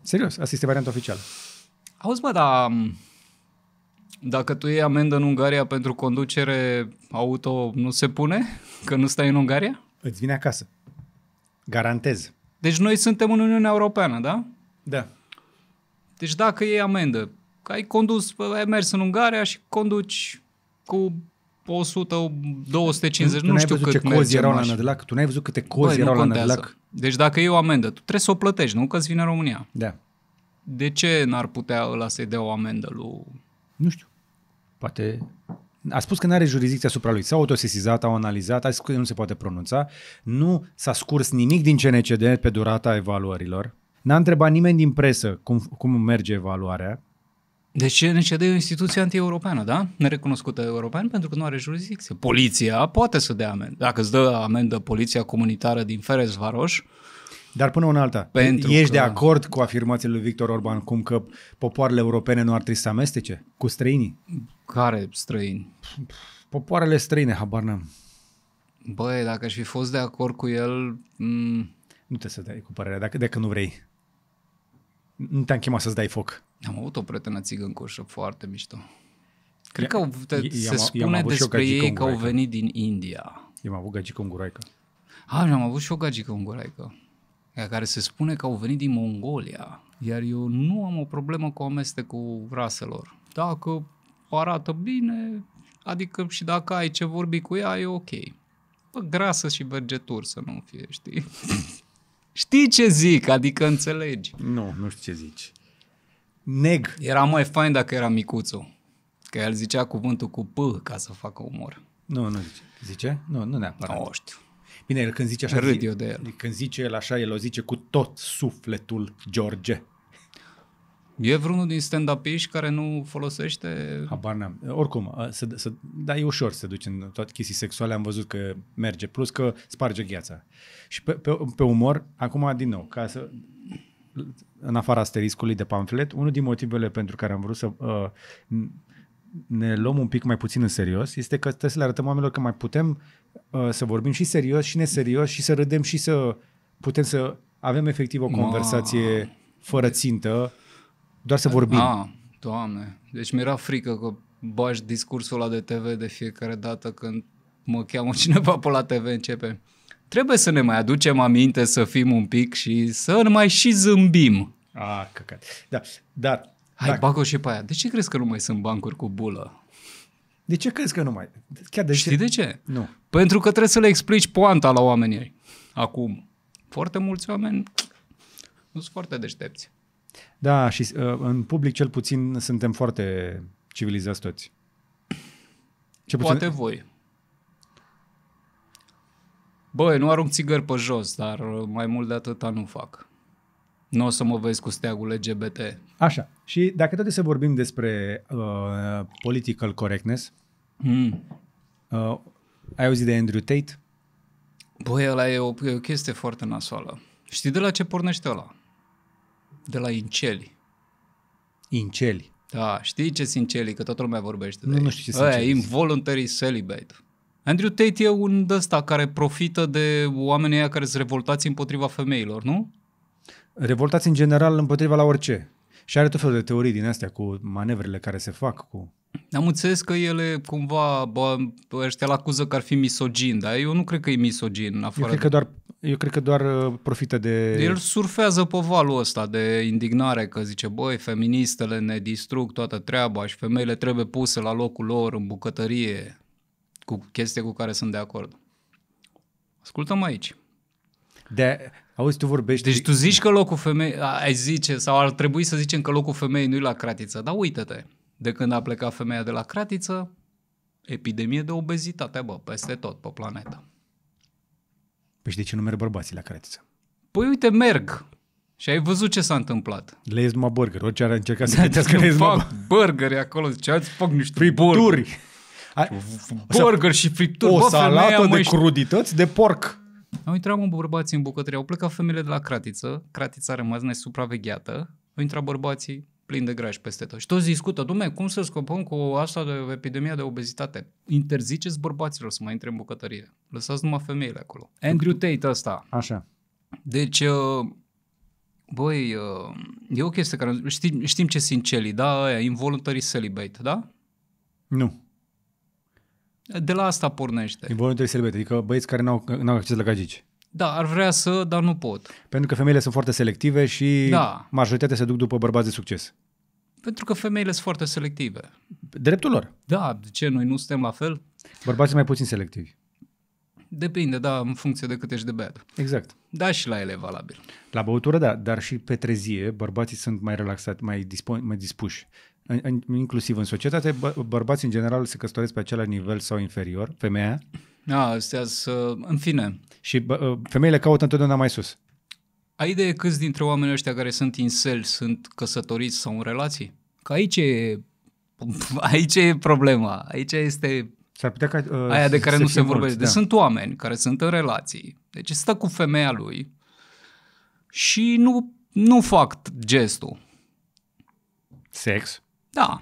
S2: Serios, asta este varianta oficială. Auzi, bă, dar dacă tu iei amendă în Ungaria pentru conducere auto, nu se pune? Că nu stai în Ungaria? Îți vine acasă. Garantez. Deci noi suntem în Uniunea Europeană, da? Da. Deci dacă iei amendă, că ai condus, ai mers în Ungaria și conduci cu 100, 250, tu, nu, nu știu cât ce cozi erau la Nădălac,
S1: Tu n-ai văzut câte cozi Băi, erau la Nădălac.
S2: Deci dacă e o amendă, tu trebuie să o plătești, nu? Că-ți vine România. Da. De ce n-ar putea ăla să-i dea o amendă lui... Nu știu.
S1: Poate a spus că nu are jurisdicția asupra lui. S-a autosesizat, au analizat, a zis că nu se poate pronunța. Nu s-a scurs nimic din CNCD pe durata evaluărilor. N-a întrebat nimeni din presă cum, cum merge evaluarea.
S2: Deci NCD e o instituție anti-europeană, da? Nerecunoscută european pentru că nu are jurisdicție. Poliția poate să dea amendă. Dacă îți dă amendă poliția comunitară din Ferez Varoș, dar până una alta, pentru ești că... de
S1: acord cu afirmațiile lui Victor Orban cum că popoarele europene nu ar trebui să amestece cu străinii? Care străini? Popoarele străine, habar n-am.
S2: Băi, dacă aș fi fost de acord cu el... M- nu te să dai cu părerea, dacă, dacă nu vrei. Nu te-am chemat să-ți dai foc. Am avut o prietenă țigancușă foarte mișto.
S1: Cred că te, se spune despre ei că au venit
S2: din India. i am avut gagică unguraică. Ah, am avut și o gagică unguraică, care se spune că au venit din Mongolia. Iar eu nu am o problemă cu amestecul raselor. Dacă arată bine, adică și dacă ai ce vorbi cu ea, e ok. Bă, grasă și vergeturi să nu fie, știi? știi ce zic, adică înțelegi. Nu, nu știu ce zici. Neg. Era mai fain dacă era micuțul. Că el zicea cuvântul cu P ca să facă umor.
S1: Nu, nu zice. Zice? Nu, nu neapărat. Nu știu. Bine, el când zice așa... Râd eu de el. Când zice el așa, el o zice cu tot sufletul, George. E vreunul din stand up care nu folosește... Habar n-am. Oricum, să, să, da, e ușor să se duce în toate chestii sexuale. Am văzut că merge. Plus că sparge gheața. Și pe, pe, pe umor, acum din nou, ca să în afara asteriscului de pamflet, unul din motivele pentru care am vrut să uh, ne luăm un pic mai puțin în serios este că trebuie să le arătăm oamenilor că mai putem uh, să vorbim și serios și neserios și să râdem și să putem să avem efectiv o conversație Ma. fără țintă, doar să vorbim. Ah,
S2: doamne, deci mi-era frică că bași discursul ăla de TV de fiecare dată când mă cheamă cineva pe la TV începe trebuie să ne mai aducem aminte, să fim un pic și să ne mai și zâmbim. Ah, căcat. Da, dar... Hai, dacă... bag și pe aia. De ce crezi că nu mai sunt bancuri cu bulă? De ce crezi că nu mai... Chiar de Știi ce? de ce? Nu. Pentru că trebuie să le explici poanta la oamenii. Acum. Foarte mulți oameni nu sunt foarte deștepți.
S1: Da, și uh, în public cel puțin suntem foarte civilizați toți. Ce puțin... Poate
S2: voi. Băi, nu arunc țigări pe jos, dar uh, mai mult de atâta nu fac. Nu o să mă vezi cu steagul LGBT. Așa.
S1: Și dacă tot să vorbim despre uh,
S2: political correctness, mm. uh, ai auzit de Andrew Tate? Băi, ăla e o, e o chestie foarte nasoală. Știi de la ce pornește ăla? De la inceli. Inceli? Da, știi ce sunt incelii, că toată lumea vorbește de Nu, ei. nu știu ce sunt involuntary celibate. Andrew Tate e un dăsta care profită de oamenii aia care sunt revoltați împotriva femeilor, nu?
S1: Revoltați în general împotriva la orice. Și are tot felul de teorii din astea cu manevrele care se fac, cu
S2: am înțeles că ele cumva, bă, ăștia îl acuză că ar fi misogin, dar eu nu cred că e misogin. Afară eu, cred că
S1: doar, eu cred că doar uh, profită de... El
S2: surfează pe valul ăsta de indignare, că zice, băi, feministele ne distrug toată treaba și femeile trebuie puse la locul lor în bucătărie cu chestii cu care sunt de acord. Ascultăm aici.
S1: De, auzi, tu vorbești... Deci tu zici
S2: că locul femei, ai zice, sau ar trebui să zicem că locul femeii nu e la cratiță, dar uite-te, de când a plecat femeia de la cratiță, epidemie de obezitate, bă, peste tot, pe planetă.
S1: Păi și de ce nu merg bărbații la cratiță?
S2: Păi uite, merg. Și ai văzut ce s-a întâmplat.
S1: Le numai burger. Orice ar încerca să da, gătească, le numai...
S2: burgeri acolo. ce ați fac niște burgeri burger și fripturi. O bă, salată femeia, mă, de
S1: crudități de porc.
S2: Au intrat mă, bărbații în bucătărie, au plecat femeile de la cratiță, cratița a rămas nesupravegheată, au intrat bărbații plin de graj peste tot. Și toți discută, dumne, cum să scăpăm cu asta de epidemia de obezitate? Interziceți bărbaților să mai intre în bucătărie. Lăsați numai femeile acolo. Andrew Tate ăsta. Așa. Deci, uh, băi, uh, e o chestie care... Știm, știm ce sunt celii, da? Aia, involuntary celibate, da? Nu. De la asta pornește.
S1: Din voluntul celibate, adică băieți care nu au au acces la gagici.
S2: Da, ar vrea să, dar nu pot.
S1: Pentru că femeile sunt foarte selective și da. majoritatea se duc după bărbați de succes.
S2: Pentru că femeile sunt foarte selective.
S1: Dreptul lor.
S2: Da, de ce? Noi nu suntem la fel?
S1: Bărbații mai puțin selectivi.
S2: Depinde, da, în funcție de cât ești de beat. Exact. Da, și la ele e valabil.
S1: La băutură, da, dar și pe trezie, bărbații sunt mai relaxați, mai, dispo- mai dispuși în, în, inclusiv în societate, bă, bărbații în general se căsătoresc pe același nivel sau inferior, femeia.
S2: Da, astea uh, în fine.
S1: Și bă, uh, femeile caută întotdeauna mai sus.
S2: Ai idee câți dintre oamenii ăștia care sunt insel sunt căsătoriți sau în relații? Că aici e, aici e problema, aici este S-ar putea ca, uh, aia de care nu se vorbește. da. sunt oameni care sunt în relații, deci stă cu femeia lui și nu, nu fac gestul. Sex? Da.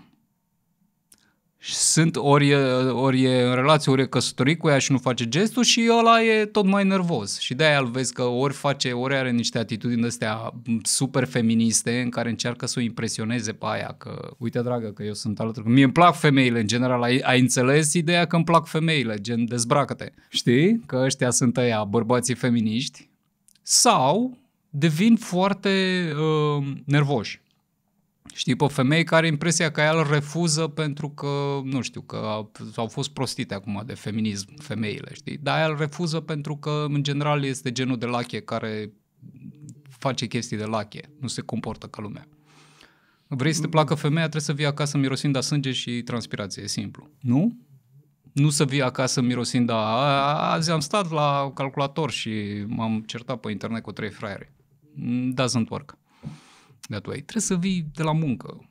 S2: Și sunt ori e, ori e în relație, ori e căsătorit cu ea și nu face gestul și ăla e tot mai nervos. Și de-aia îl vezi că ori face, ori are niște atitudini astea super feministe în care încearcă să o impresioneze pe aia că, uite dragă, că eu sunt alături. Mie îmi plac femeile, în general, ai, ai înțeles ideea că îmi plac femeile, gen dezbracă-te. Știi? Că ăștia sunt aia, bărbații feminiști. Sau devin foarte uh, nervoși Știi, pe femei care impresia că el refuză pentru că, nu știu, că au, au fost prostite acum de feminism femeile, știi? Dar el refuză pentru că, în general, este genul de lache care face chestii de lache, nu se comportă ca lumea. Vrei să te placă femeia, trebuie să vii acasă mirosind a sânge și transpirație, e simplu. Nu? Nu să vii acasă mirosind a... Azi am stat la calculator și m-am certat pe internet cu trei fraiere. Mm, doesn't work de tu ai. Trebuie să vii de la muncă.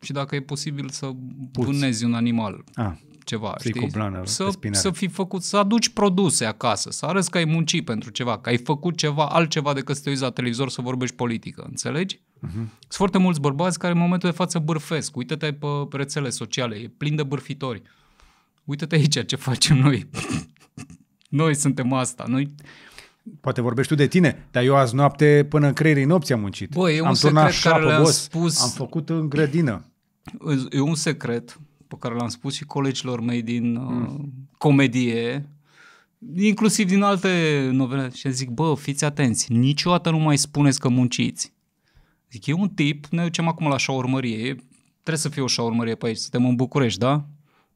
S2: Și dacă e posibil să Puți. vânezi un animal, a, ah, ceva, știi? Cu blană, să, să fi făcut, să aduci produse acasă, să arăți că ai muncit pentru ceva, că ai făcut ceva altceva decât să te uiți la televizor să vorbești politică, înțelegi? Uh-huh. Sunt foarte mulți bărbați care în momentul de față bârfesc. Uită-te pe rețele sociale, e plin de bârfitori. Uită-te aici ce facem noi. noi suntem
S1: asta. Noi Poate vorbești tu de tine, dar eu azi noapte până în creierii nopții am muncit. Bă, e un am turnat secret care l-am boss, spus... Am făcut în grădină.
S2: E un secret pe care l-am spus și colegilor mei din uh, mm. uh, comedie, inclusiv din alte novele. Și zic, bă, fiți atenți, niciodată nu mai spuneți că munciți. Zic, e un tip, ne ducem acum la șaurmărie, trebuie să fie o șaurmărie pe aici, suntem în București, da?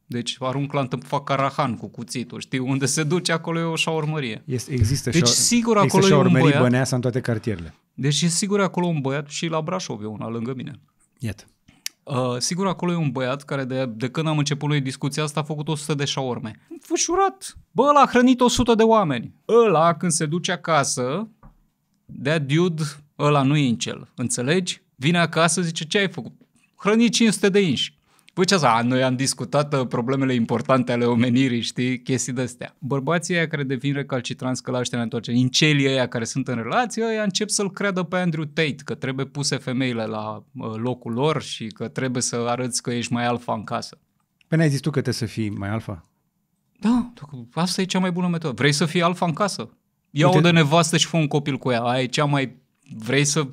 S2: Deci arunc la întâmplă, fac carahan cu cuțitul, știi? Unde se duce, acolo e o șaurmărie. Este, există deci, sigur, există acolo șaurmării un băiat, băneasa în toate cartierele. Deci e sigur acolo un băiat și la Brașov e una lângă mine. Iată. Uh, sigur, acolo e un băiat care de, de când am început noi discuția asta a făcut 100 de șaorme. Fășurat! Bă, ăla a hrănit 100 de oameni. Ăla, când se duce acasă, de dude, ăla nu e cel. Înțelegi? Vine acasă, zice, ce ai făcut? Hrăni 500 de inși. Păi ce asta? Noi am discutat uh, problemele importante ale omenirii, știi? Chestii de-astea. Bărbații aia care devin recalcitranți că la ăștia ne întoarce, incelii aia care sunt în relație, ăia încep să-l creadă pe Andrew Tate, că trebuie puse femeile la uh, locul lor și că trebuie să arăți că ești mai alfa în casă.
S1: Păi n-ai zis tu că trebuie să fii mai alfa?
S2: Da, asta e cea mai bună metodă. Vrei să fii alfa în casă? Ia-o Uite... de nevastă și fă un copil cu ea. Aia e cea mai vrei să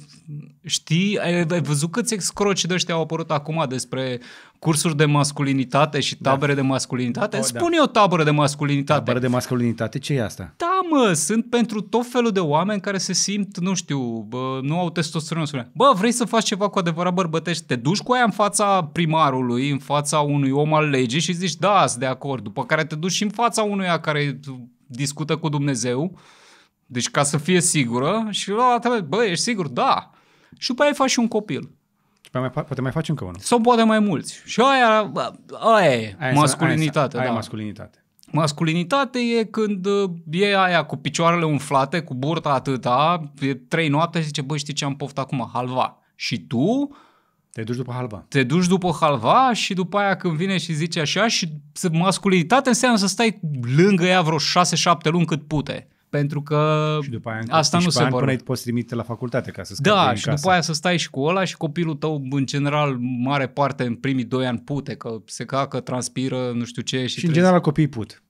S2: știi, ai, ai văzut câți scroci de ăștia au apărut acum despre cursuri de masculinitate și da. tabere da. de masculinitate? O, oh, da. Spune da.
S1: o tabără de masculinitate. Tabără de masculinitate, ce e asta?
S2: Da, mă, sunt pentru tot felul de oameni care se simt, nu știu, bă, nu au testosteronă. Spune, bă, vrei să faci ceva cu adevărat bărbătești? Te duci cu aia în fața primarului, în fața unui om al legii și zici, da, sunt de acord. După care te duci și în fața unuia care discută cu Dumnezeu deci ca să fie sigură și la dată, bă, ești sigur? Da. Și după aia faci și un copil. Mai, poate mai faci încă unul. Sau poate mai mulți. Și aia, aia e aia masculinitate. Aia, da. aia da. masculinitate. Masculinitate e când uh, e aia cu picioarele umflate, cu burta atâta, e trei noapte și zice, bă, știi ce am poftat acum? Halva. Și tu te duci după halva. Te duci după halva și după aia când vine și zice așa și masculinitate înseamnă să stai lângă ea vreo șase, șapte luni cât pute pentru că și după aia, asta nu se pare. Până
S1: poți trimite la facultate ca să Da, și casă. după
S2: aia să stai și cu ăla și copilul tău, în general, mare parte în primii doi ani pute, că se cacă, transpiră, nu știu ce. Și, și în
S1: general copiii put.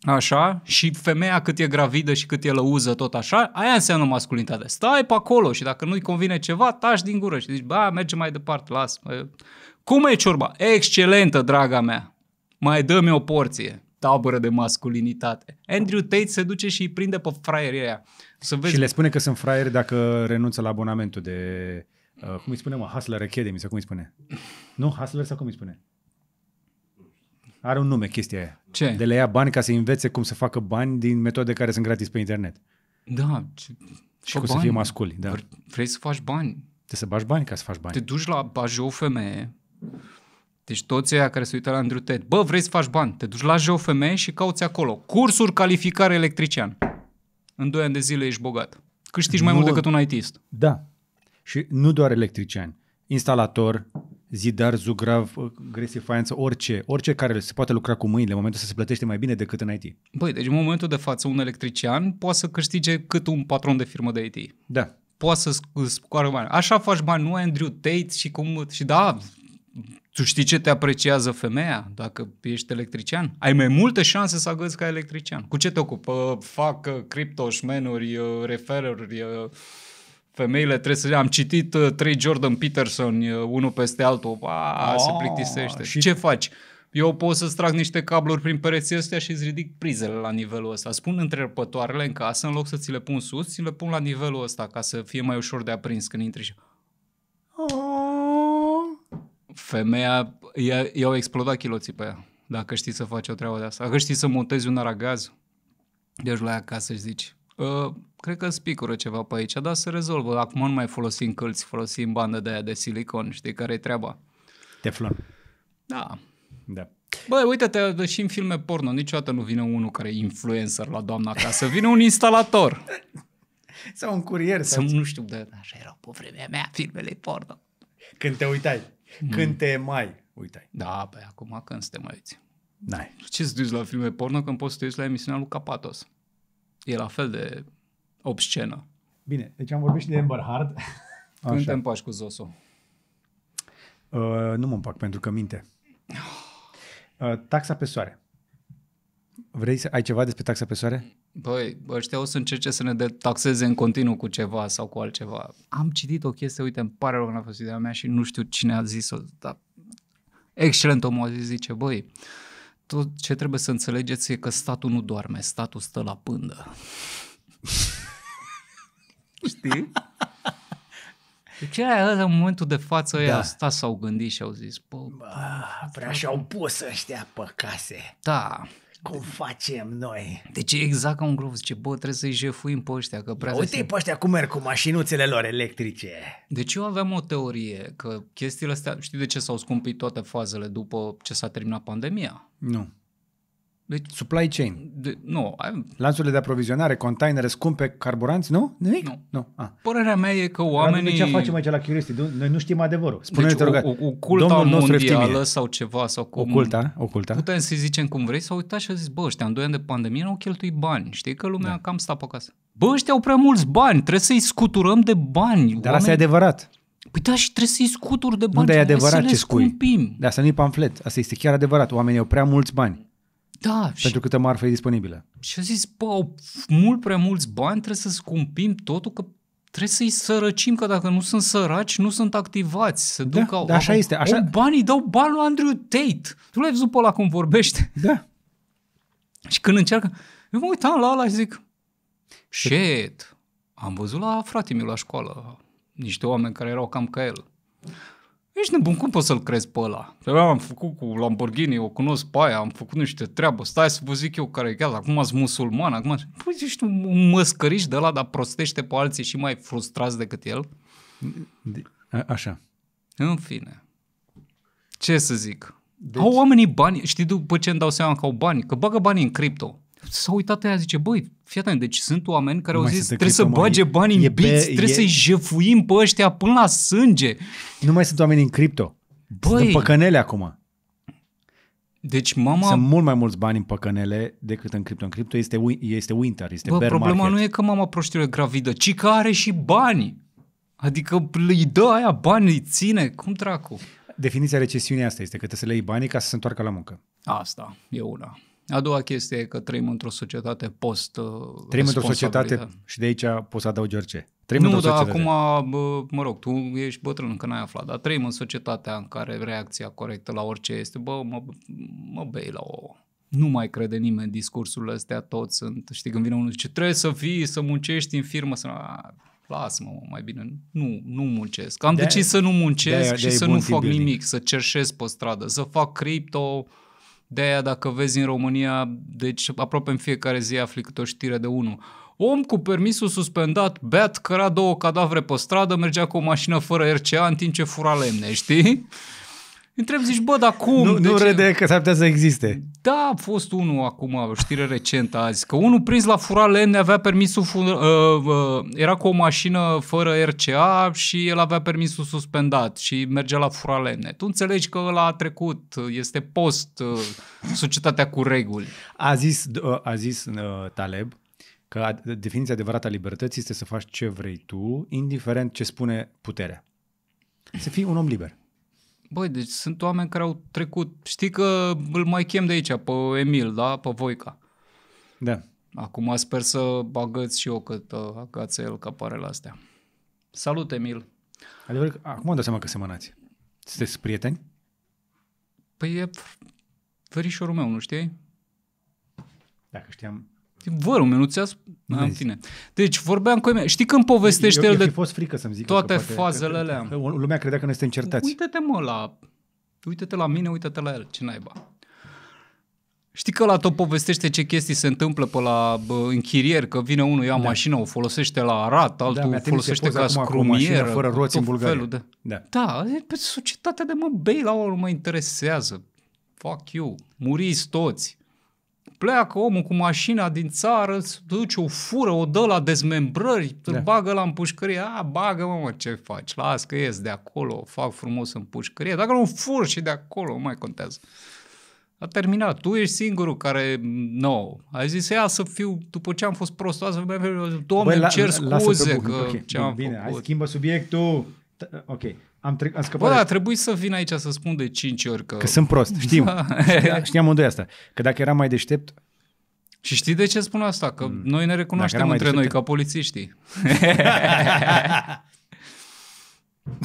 S2: Așa, și femeia cât e gravidă și cât e lăuză, tot așa, aia înseamnă masculinitate. Stai pe acolo și dacă nu-i convine ceva, taci din gură și zici, ba, merge mai departe, las. Cum e ciorba? Excelentă, draga mea. Mai dă-mi o porție tabără de masculinitate. Andrew Tate se duce și îi prinde pe fraierii aia. Să vezi... Și le
S1: spune că sunt fraieri dacă renunță la abonamentul de... Uh, cum îi spune, mă? Hustler Academy sau cum îi spune? Nu? Hustler sau cum îi spune? Are un nume chestia aia. Ce? De le ia bani ca să învețe cum să facă bani din metode care sunt gratis pe internet.
S2: Da. Ce... Și cum să fie masculi. Da. Vrei să faci bani.
S1: Te să bagi bani ca să
S2: faci bani. Te duci la o femeie deci toți aia care se uită la Andrew Ted, bă, vrei să faci bani, te duci la JOFM și cauți acolo. Cursuri calificare electrician. În 2 ani de zile ești bogat. Câștigi mai nu, mult decât un ITist. Da. Și nu
S1: doar electrician. Instalator, zidar, zugrav, gresie faianță, orice, orice care se poate lucra cu mâinile în momentul să se plătește mai bine decât în IT.
S2: Băi, deci în momentul de față un electrician poate să câștige cât un patron de firmă de IT. Da Poate să scoară bani. Așa faci bani, nu Andrew Tate și cum... Și da, tu știi ce te apreciază femeia dacă ești electrician? Ai mai multe șanse să agăți ca electrician. Cu ce te ocupă? Fac uh, criptoșmenuri, uh, referări, uh, femeile trebuie să... Am citit trei Jordan Peterson, unul peste altul, a, a ah, se plictisește. Și... Ce faci? Eu pot să-ți trag niște cabluri prin pereții ăstea și îți ridic prizele la nivelul ăsta. Spun întrerupătoarele în casă, în loc să ți le pun sus, ți le pun la nivelul ăsta ca să fie mai ușor de aprins când intri și femeia, i-au explodat chiloții pe ea, dacă știi să faci o treabă de asta. Dacă știi să montezi un aragaz, deci la ea acasă și zici, ă, cred că spicură ceva pe aici, dar se rezolvă. Acum nu mai folosim călți, folosim bandă de aia de silicon, știi care e treaba. Teflon. Da. Da. Bă, uite-te, și în filme porno, niciodată nu vine unul care e influencer la doamna acasă, vine un instalator.
S1: sau un curier. sau nu
S2: știu, de așa
S1: erau pe vremea mea
S2: filmele porno. Când te uitai. Mm. Când te mai uitai. Da, pe acum când te mai uiți? N-ai. Ce să duci la filme porno când poți să te uiți la emisiunea lui Capatos? E la fel de obscenă. Bine, deci am vorbit și de Amber Hard. Când te împaci cu Zoso?
S1: Uh, nu mă împac pentru că minte.
S2: Uh, taxa pe soare.
S1: Vrei să ai ceva despre taxa pe soare?
S2: băi, ăștia o să încerce să ne detaxeze în continuu cu ceva sau cu altceva. Am citit o chestie, uite, îmi pare rău că n-a fost ideea mea și nu știu cine a zis-o, dar excelent omul a zis, zice, băi, tot ce trebuie să înțelegeți e că statul nu doarme, statul stă la pândă. Știi? Deci aia, în momentul de față, da. au stat, s-au gândit și au zis, bă... bă
S1: prea și-au pus ăștia pe case.
S2: Da. Cum facem noi? Deci e exact ca un grup, Zice, bă, trebuie să-i jefuim pe ăștia. Că prea Uite-i pe ăștia cum merg cu mașinuțele lor electrice. Deci eu aveam o teorie că chestiile astea... Știi de ce s-au scumpit toate fazele după ce s-a terminat pandemia?
S1: Nu. Deci, Supply chain. De, nu. Lanțurile de aprovizionare, containere scumpe, carburanți, nu? Nimic? Nu. nu. A. Ah.
S2: Părerea mea e că oamenii... De ce facem aici la
S1: Curiosity? Noi nu știm adevărul. Spune deci, o, o, o culta mondială sau
S2: ceva, sau cum... Oculta, culta, culta. Putem să zicem cum vrei, s-au uitat și au zis, bă, ăștia în 2 ani de pandemie nu au cheltuit bani. Știi că lumea da. cam stă pe acasă. Bă, ăștia au prea mulți bani, trebuie să-i scuturăm de bani. Dar oamenii... asta e adevărat. Păi da, și trebuie să-i scuturi de bani. Nu, dar e adevărat ce scui. Scumpim.
S1: Da, asta nu e pamflet, asta este chiar adevărat. Oamenii au prea mulți bani da. Pentru și... câtă marfă e disponibilă.
S2: Și a zis, bă, au mult prea mulți bani, trebuie să scumpim totul, că trebuie să-i sărăcim, că dacă nu sunt săraci, nu sunt activați. Se da, duc da, au, da, așa au, este. Așa... banii, dau bani lui Andrew Tate. Tu l-ai văzut pe ăla cum vorbește? Da. și când încearcă, eu mă uitam la ăla și zic, shit, am văzut la fratele meu la școală niște oameni care erau cam ca el. Ești nebun, cum poți să-l crezi pe ăla? Păi, am făcut cu Lamborghini, o cunosc pe aia, am făcut niște treabă, stai să vă zic eu care e gata, acum sunt musulman, acum... Păi ești un măscăriș de la, dar prostește pe alții și mai frustrați decât el. așa. În fine. Ce să zic? Deci... Au oamenii bani, știi după ce îmi dau seama că au bani, că bagă bani în cripto s-a uitat aia, zice, băi, fii atent, deci sunt oameni care nu au zis, trebuie să bage bani în biți, trebuie e... să-i jefuim pe ăștia până la
S1: sânge. Nu mai sunt oameni în cripto. Băi, sunt în păcănele acum. Deci mama... Sunt mult mai mulți bani în păcănele decât în cripto. În cripto este, este winter, este Bă, bear problema market.
S2: nu e că mama proștilor gravidă, ci că are și bani. Adică îi dă aia bani, îi ține. Cum dracu? Definiția recesiunii
S1: asta este că trebuie să le iei banii ca să se întoarcă la muncă.
S2: Asta e una. A doua chestie e că trăim într-o societate post uh, Trăim într-o societate
S1: și de aici poți să adaugi orice. Trăim nu, dar acum,
S2: bă, mă rog, tu ești bătrân, încă n-ai aflat, dar trăim în societatea în care reacția corectă la orice este, bă, mă, mă bei la o... nu mai crede nimeni discursul astea, toți sunt, știi, când vine unul și zice, trebuie să fii, să muncești în firmă, să lasă-mă, mă, mai bine, nu, nu muncesc. Am de decis să nu muncesc de și de să nu fac nimic, să cerșesc pe stradă, să fac cripto, de aia, dacă vezi în România, deci aproape în fiecare zi afli câte o știre de unul. Om cu permisul suspendat, beat, căra două cadavre pe stradă, mergea cu o mașină fără RCA în timp ce fura lemne, știi? Întreb, zici, bă, dar cum? Nu, nu rede că s-ar
S1: putea să existe.
S2: Da, a fost unul acum, știre recentă azi, că unul prins la fura lemne avea permisul, uh, uh, era cu o mașină fără RCA și el avea permisul suspendat și mergea la fura lemne. Tu înțelegi că ăla a trecut, este post uh, societatea cu reguli. A zis, uh, a zis uh, Taleb,
S1: că definiția adevărată a libertății este să faci ce vrei tu, indiferent ce spune puterea.
S2: Să fii un om liber. Băi, deci sunt oameni care au trecut, știi că îl mai chem de aici, pe Emil, da? Pe Voica. Da. Acum sper să bagăți și eu cât uh, agață el că la astea. Salut, Emil! Adevăr
S1: acum am dat seama că semănați. Sunteți prieteni?
S2: Păi e verișorul meu, nu știi? Dacă știam, vărul meu, nu ți-a da, spus? În fine. Deci vorbeam cu ei Știi când povestește eu, el de fost frică să-mi zic toate poate, fazele alea. Lumea credea că noi suntem certați. uite te mă la... uite te la mine, uite te la el. Ce naiba. Știi că la tot povestește ce chestii se întâmplă pe la bă, închirier, că vine unul, ia da. mașină, o folosește la arat, da, altul da, folosește ca scrumieră. fără roți în Bulgaria. De... Da, da pe societatea de mă bei la urmă mă interesează. Fuck you. Muriți toți pleacă omul cu mașina din țară, duce o fură, o dă la dezmembrări, da. îl bagă la împușcărie, a, bagă mă, mă, ce faci, las că ies de acolo, fac frumos în pușcărie, dacă nu fur și de acolo, mai contează. A terminat. Tu ești singurul care... No. Ai zis, ia să fiu... După ce am fost prost, să mai domne, Băi, cer scuze la, că okay. ce am Bine, făcut. hai
S1: schimbă subiectul. Ok. Am, tre- am scăpat. Bă, a
S2: trebuit să vin aici să spun de 5 ori că... Că sunt prost, știm. Da.
S1: Știam, unde asta. Că dacă eram mai deștept,
S2: și știi de ce spun asta? Că mm. noi ne recunoaștem între noi ca polițiștii.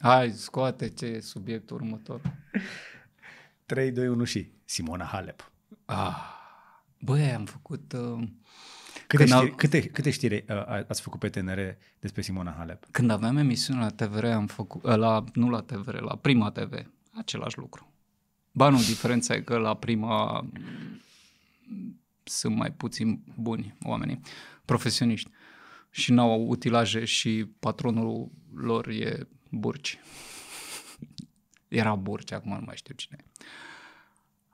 S2: Hai, scoate ce e subiectul următor. 3, 2, 1 și Simona Halep. Ah. Băi, am făcut... Uh, Câte, știri, au... câte, câte știri uh, ați făcut pe TNR despre Simona Halep? Când aveam emisiune la TVR, am făcut, uh, la, nu la TVR, la Prima TV, același lucru. Ba nu, diferența e că la Prima mm, sunt mai puțin buni oamenii, profesioniști și n-au utilaje și patronul lor e Burci. Era Burci, acum nu mai știu cine.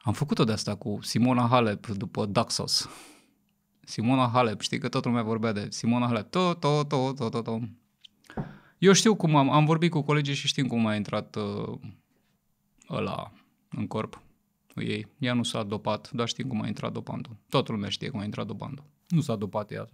S2: Am făcut-o de asta cu Simona Halep după Daxos. Simona Halep, știi că toată lumea vorbea de Simona Halep, tot, tot, tot, tot, tot, tot. Eu știu cum am, am vorbit cu colegii și știm cum a intrat uh, ăla în corp cu ei. Ea nu s-a dopat, dar știm cum a intrat dopantul. Toată lumea știe cum a intrat dopantul. Nu s-a dopat ea,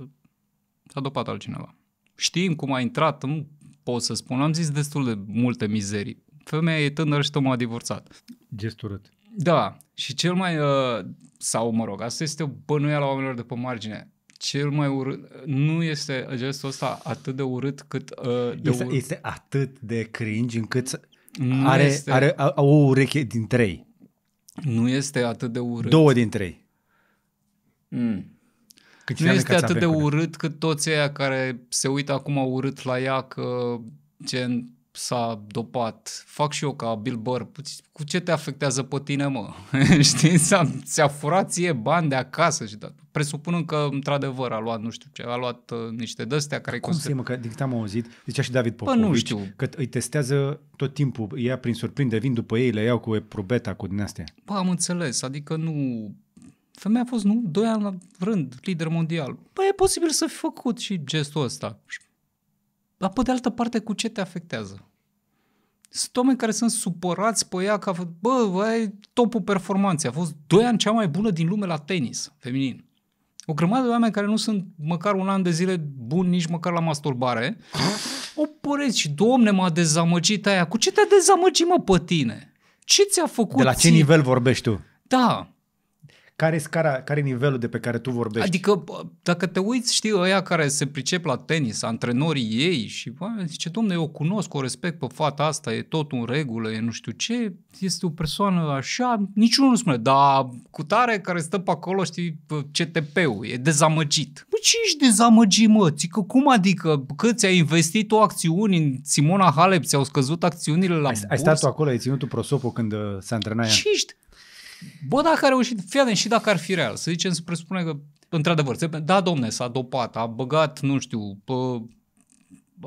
S2: s-a dopat altcineva. Știm cum a intrat, nu pot să spun, am zis destul de multe mizerii. Femeia e tânără și tocmai a divorțat. Gesturât. Da, și cel mai, uh, sau mă rog, asta este o bănuială a oamenilor de pe margine. Cel mai urât, nu este gestul ăsta atât de urât cât uh, de este, urât. este
S1: atât de cringe încât
S2: nu are, este, are
S1: o ureche din trei.
S2: Nu este atât de urât. Două
S1: din trei. Mm. Cât nu este atât de
S2: urât cât toți aia care se uită acum urât la ea că gen s-a dopat, fac și eu ca Bill Burr, cu ce te afectează pe tine, mă? Știi, s-a, ți-a furat ție bani de acasă și da, presupunând că într-adevăr a luat, nu știu ce, a luat uh, niște dăstea care... Cum se mă, că din câte
S1: am auzit, zicea și David Popovici, nu știu. că îi testează tot timpul, ea prin surprinde vin după ei, le iau cu probeta, cu din astea.
S2: Bă, am înțeles, adică nu... Femeia a fost, nu, doi ani la rând, lider mondial. Bă, e posibil să fi făcut și gestul ăsta. Dar pe de altă parte, cu ce te afectează? Sunt oameni care sunt supărați pe ea că a fost, bă, ai topul performanței, a fost doi ani cea mai bună din lume la tenis feminin. O grămadă de oameni care nu sunt măcar un an de zile bun nici măcar la masturbare, o păreți și, domne, m-a dezamăgit aia. Cu ce te-a dezamăgit, mă, pe tine? Ce ți-a făcut De la ce nivel vorbești tu? Da care scara, care nivelul de pe care tu vorbești? Adică, dacă te uiți, știi, ăia care se pricep la tenis, antrenorii ei și bă, zice, domne, eu o cunosc, o respect pe fata asta, e tot în regulă, e nu știu ce, este o persoană așa, niciunul nu spune, dar cu tare care stă pe acolo, știi, CTP-ul, e dezamăgit. Bă, ce ești dezamăgit, mă? Zică, cum adică, că ți-ai investit o acțiune în Simona Halep, ți-au scăzut acțiunile la ai, Ai stat tu acolo, ai ținut tu prosopul când uh, se s-a antrenat Ce ești? Bă, dacă a reușit, fii și dacă ar fi real, să zicem, să presupune că, într-adevăr, da, domne, s-a dopat, a băgat, nu știu, pă,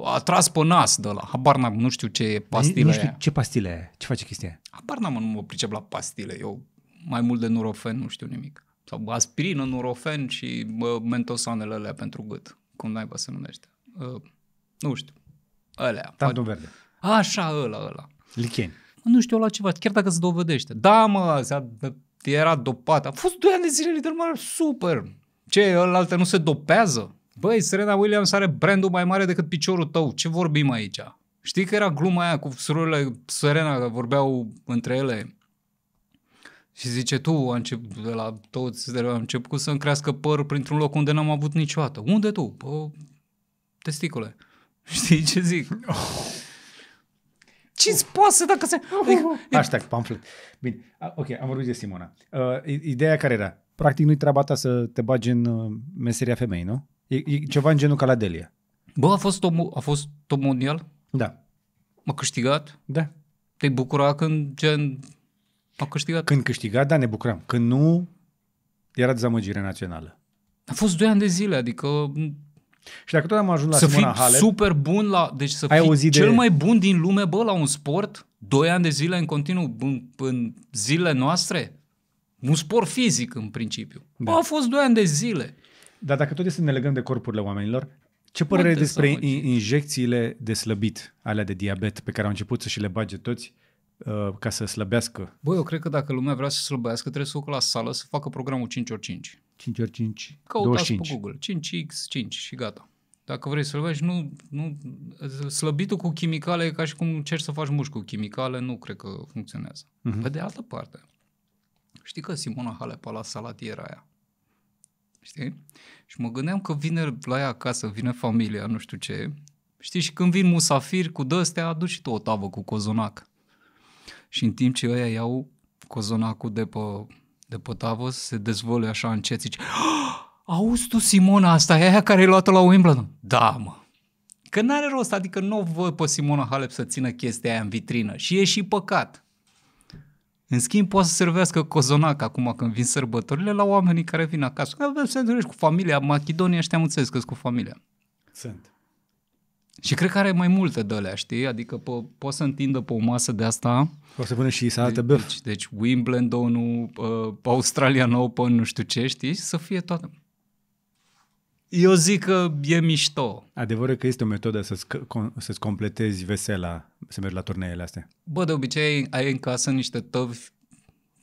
S2: a tras pe nas de la, habar n-am, nu știu ce pastile Nu știu aia. ce pastile ce face chestia aia. Habar n-am, nu mă pricep la pastile, eu mai mult de nurofen nu știu nimic. Sau aspirină, nurofen și bă, mentosanele alea pentru gât, cum naiba se numește. Uh, nu știu, alea. Tantul verde. Așa, ăla, ăla. Licheni nu știu la ceva, chiar dacă se dovedește. Da, mă, se era dopat. A fost 2 ani de zile lider super. Ce, ălaltă nu se dopează? Băi, Serena Williams are brandul mai mare decât piciorul tău. Ce vorbim aici? Știi că era gluma aia cu surorile Serena, că vorbeau între ele. Și zice, tu, a început, de la toți, de la, a început să-mi crească păr printr-un loc unde n-am avut niciodată. Unde tu? Pă, testicule. Știi ce zic? Oh. Ce-ți pasă dacă se... Adică,
S1: Hashtag pamflet. Bine, ok, am vorbit de Simona. Uh, ideea care era? Practic nu-i treaba ta să te bagi în uh, meseria femeii, nu? E, e ceva în genul ca la Delia. Bă, a
S2: fost, top, a fost top mondial? Da. M-a câștigat? Da. Te-ai bucura când gen a câștigat? Când câștigat da, ne bucuram. Când nu, era dezamăgire națională. A fost doi ani de zile, adică și dacă tot am ajuns la să Simona fii super bun la... Deci să fii cel de... mai bun din lume, bă, la un sport, Doi ani de zile în continuu, în, în zilele noastre, un sport fizic în principiu. Da. Bă, au fost doi ani de zile. Dar dacă tot este să ne legăm de corpurile oamenilor, ce părere ai despre injecțiile
S1: de slăbit, alea de diabet, pe care au început să și le bage toți, uh, ca să slăbească?
S2: Bă, eu cred că dacă lumea vrea să slăbească, trebuie să o la sală să facă programul 5x5. 5 ori 5, Căutați 25. pe Google, 5x5 și gata. Dacă vrei să-l vezi, nu, nu, slăbitul cu chimicale e ca și cum încerci să faci mușchi cu chimicale, nu cred că funcționează. Uh-huh. Pe de altă parte, știi că Simona Halep a luat salatiera aia. Știi? Și mă gândeam că vine la ea acasă, vine familia, nu știu ce. Știi, și când vin musafiri cu dăstea, aduci și tu o tavă cu cozonac. Și în timp ce ăia iau cozonacul de pe de potavos se dezvolte așa încet, zice, ah, auzi tu, Simona, asta e aia care ai luat-o la Wimbledon? Da, mă. Că n-are rost, adică nu văd pe Simona Halep să țină chestia aia în vitrină și e și păcat. În schimb, poate să servească cozonac acum când vin sărbătorile la oamenii care vin acasă. Că avem să cu familia, Macedonia ăștia am înțeles că cu familia. Sunt. Și cred că are mai multe de alea, știi? Adică po- poți să întindă pe o masă de asta. Poți să pune și salată de, deci, deci, deci Wimbledon-ul, uh, Australian Open, nu știu ce, știi? să fie toată. Eu zic că e mișto. Adevărul că este o metodă să-ți,
S1: să completezi vesela, să mergi la turneele astea.
S2: Bă, de obicei ai în casă niște tăvi,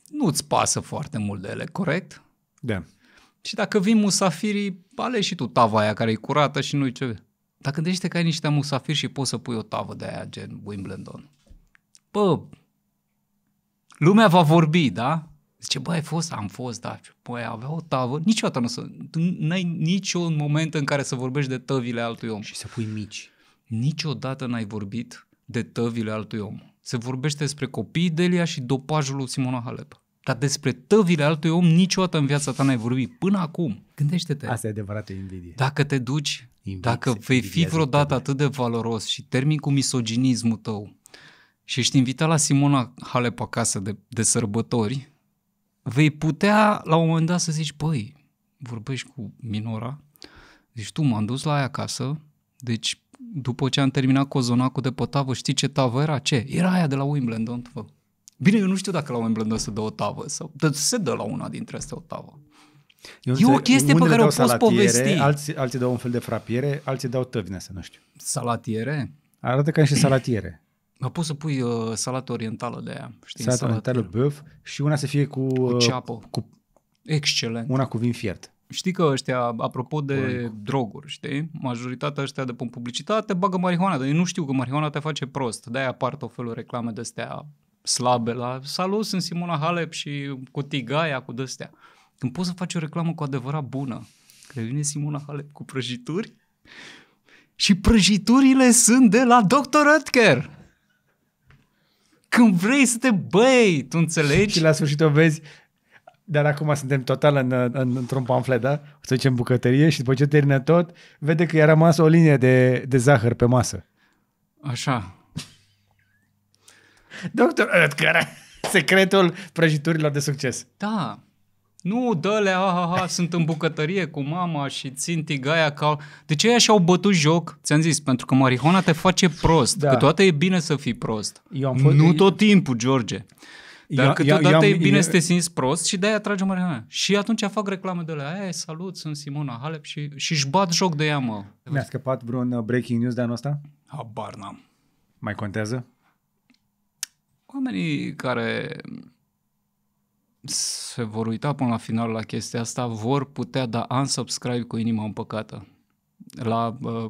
S2: nu-ți pasă foarte mult de ele, corect? Da. Și dacă vin musafirii, alegi și tu tava aia care e curată și nu-i ce... Dar gândește că ai niște musafiri și poți să pui o tavă de aia gen Wimbledon. Bă, lumea va vorbi, da? Zice, bă, ai fost? Am fost, da. Băi, avea o tavă. Niciodată nu o să... N-ai niciun moment în care să vorbești de tăvile altui om. Și să pui mici. Niciodată n-ai vorbit de tăvile altui om. Se vorbește despre copiii Delia și dopajul lui Simona Halep. Dar despre tăvile altui om niciodată în viața ta n-ai vorbit. Până acum. Gândește-te. Asta e adevărată invidie. Dacă te duci Inviți, Dacă vei fi vreodată atât de valoros și termin cu misoginismul tău și ești invitat la Simona Halep acasă de, de sărbători, vei putea la un moment dat să zici, băi, vorbești cu minora, zici tu m-am dus la aia acasă, deci după ce am terminat cozonacul de pe tavă, știi ce tavă era? Ce? Era aia de la Wimbledon, fă. Bine, eu nu știu dacă la Wimbledon se dă o tavă, sau se dă la una dintre astea o tavă. Eu e o chestie pe care o poți salatiere, povesti. Alții,
S1: alții dau un fel de frapiere, alții dau tăvine să nu știu. Salatiere? Arată ca și salatiere.
S2: Mă poți să pui uh, salată orientală de aia. Știi, salată orientală
S1: băf și una să fie cu... cu uh, ceapă. Cu, Excelent. Una cu vin fiert.
S2: Știi că ăștia, apropo de Bun. droguri, știi? Majoritatea ăștia de pe publicitate bagă marihuana, dar ei nu știu că marihuana te face prost. De-aia apar tot felul reclame de-astea slabe la salut, sunt Simona Halep și cu tigaia, cu dăstea. Când poți să faci o reclamă cu adevărat bună, că vine Simona Halep cu prăjituri și prăjiturile sunt de la Dr. Oetker. Când vrei să te băi, tu
S1: înțelegi? Și la sfârșit o vezi, dar acum suntem total în, în, într-un pamflet, da? O să zicem bucătărie și după ce termină tot, vede că i-a rămas o linie de, de zahăr pe masă.
S2: Așa. Doctor Oetker, secretul prăjiturilor de succes. Da. Nu, dă-le, ha, ha, ha, sunt în bucătărie cu mama și țin tigaia ca... De ce și-au bătut joc, ți-am zis, pentru că marihuana te face prost. Da. toate e bine să fii prost. Eu am fost... Nu de... tot timpul, George. Dar ia, câteodată ia, ia, e bine ia... să te simți prost și de-aia trage marihuana. Și atunci fac reclame de la, aia, salut, sunt Simona Halep și și bat joc de ea, mă.
S1: Mi-a scăpat vreun uh, breaking news de anul ăsta?
S2: Habar n-am. Mai contează? Oamenii care se vor uita până la final la chestia asta, vor putea da unsubscribe cu inima împăcată la uh,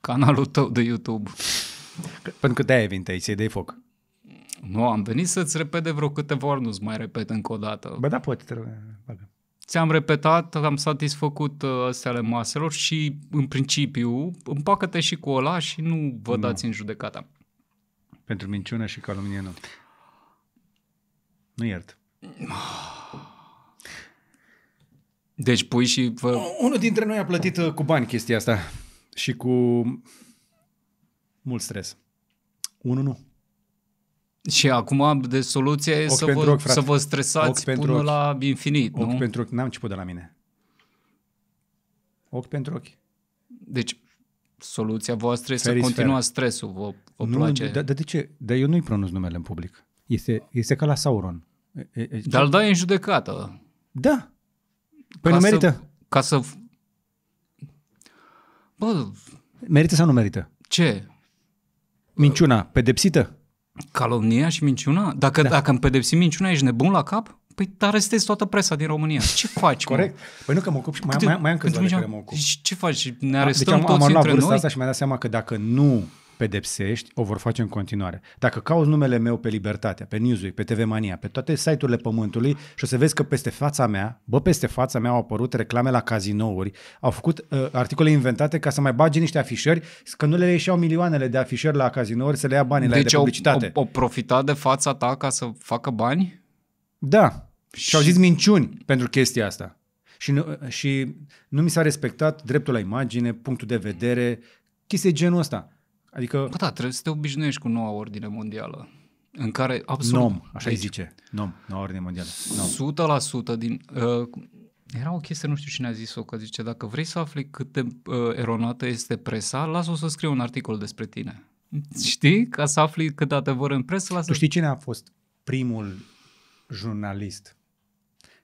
S2: canalul tău de YouTube. Pentru că te ai vin tăi, ți de foc. Nu, am venit să-ți de vreo câteva ori, nu-ți mai repet încă o dată. Bă, da, poate, trebuie. Ți-am repetat, am satisfăcut uh, astea ale maselor și, în principiu, împacă-te și cu ăla și nu vă nu. dați în judecata. Pentru minciună și calomnie nu.
S1: Nu iert. Deci pui și... Vă... Unul dintre noi a plătit uh, cu bani chestia asta și cu mult stres. Unul nu.
S2: Și acum de soluție e să vă, ochi, să vă stresați ochi până ochi. la infinit, ochi nu? Ochi pentru
S1: ochi. N-am început de la mine.
S2: Ochi pentru ochi. Deci soluția voastră e să continuați stresul. Vă, vă nu, place? Dar
S1: de, de ce? Dar eu nu-i pronunț numele în public. Este, este ca la Sauron.
S2: Dar îl dai în judecată. Da. Păi ca nu merită. Să, ca să... Bă... Merită sau nu merită? Ce? Minciuna pedepsită? Calomnia și minciuna? Dacă, da. dacă îmi pedepsi minciuna, ești nebun la cap? Păi te arestezi toată presa din România. Ce faci? Corect. Mă? Păi nu că mă ocup și mai, mai, mai am câțiva de care mă ocup. Ce faci? Ne da, deci arestăm deci am, toți am între noi? asta
S1: și mi-am dat seama că dacă nu pedepsești, o vor face în continuare. Dacă cauți numele meu pe Libertatea, pe Newsweek, pe TV Mania, pe toate site-urile pământului și o să vezi că peste fața mea, bă, peste fața mea au apărut reclame la cazinouri, au făcut uh, articole inventate ca să mai bage niște afișări, că nu le ieșeau milioanele de afișări la cazinouri să le ia banii deci la de publicitate. Deci
S2: au profitat de fața ta ca să facă bani?
S1: Da. Și au zis minciuni
S2: pentru chestia asta. Și nu, și
S1: nu mi s-a respectat dreptul la imagine, punctul de vedere, chestii genul ăsta.
S2: Adică... Bă, da, trebuie să te obișnuiești cu noua ordine mondială în care absolut... Nom, așa deci, zice.
S1: Nom, noua ordine mondială.
S2: Nom. 100% din... Uh, era o chestie, nu știu cine a zis-o, că zice, dacă vrei să afli cât de uh, eronată este presa, lasă-o să scrie un articol despre tine. Știi? Ca să afli cât de vor în presă, lasă... Tu știi
S1: cine a fost primul jurnalist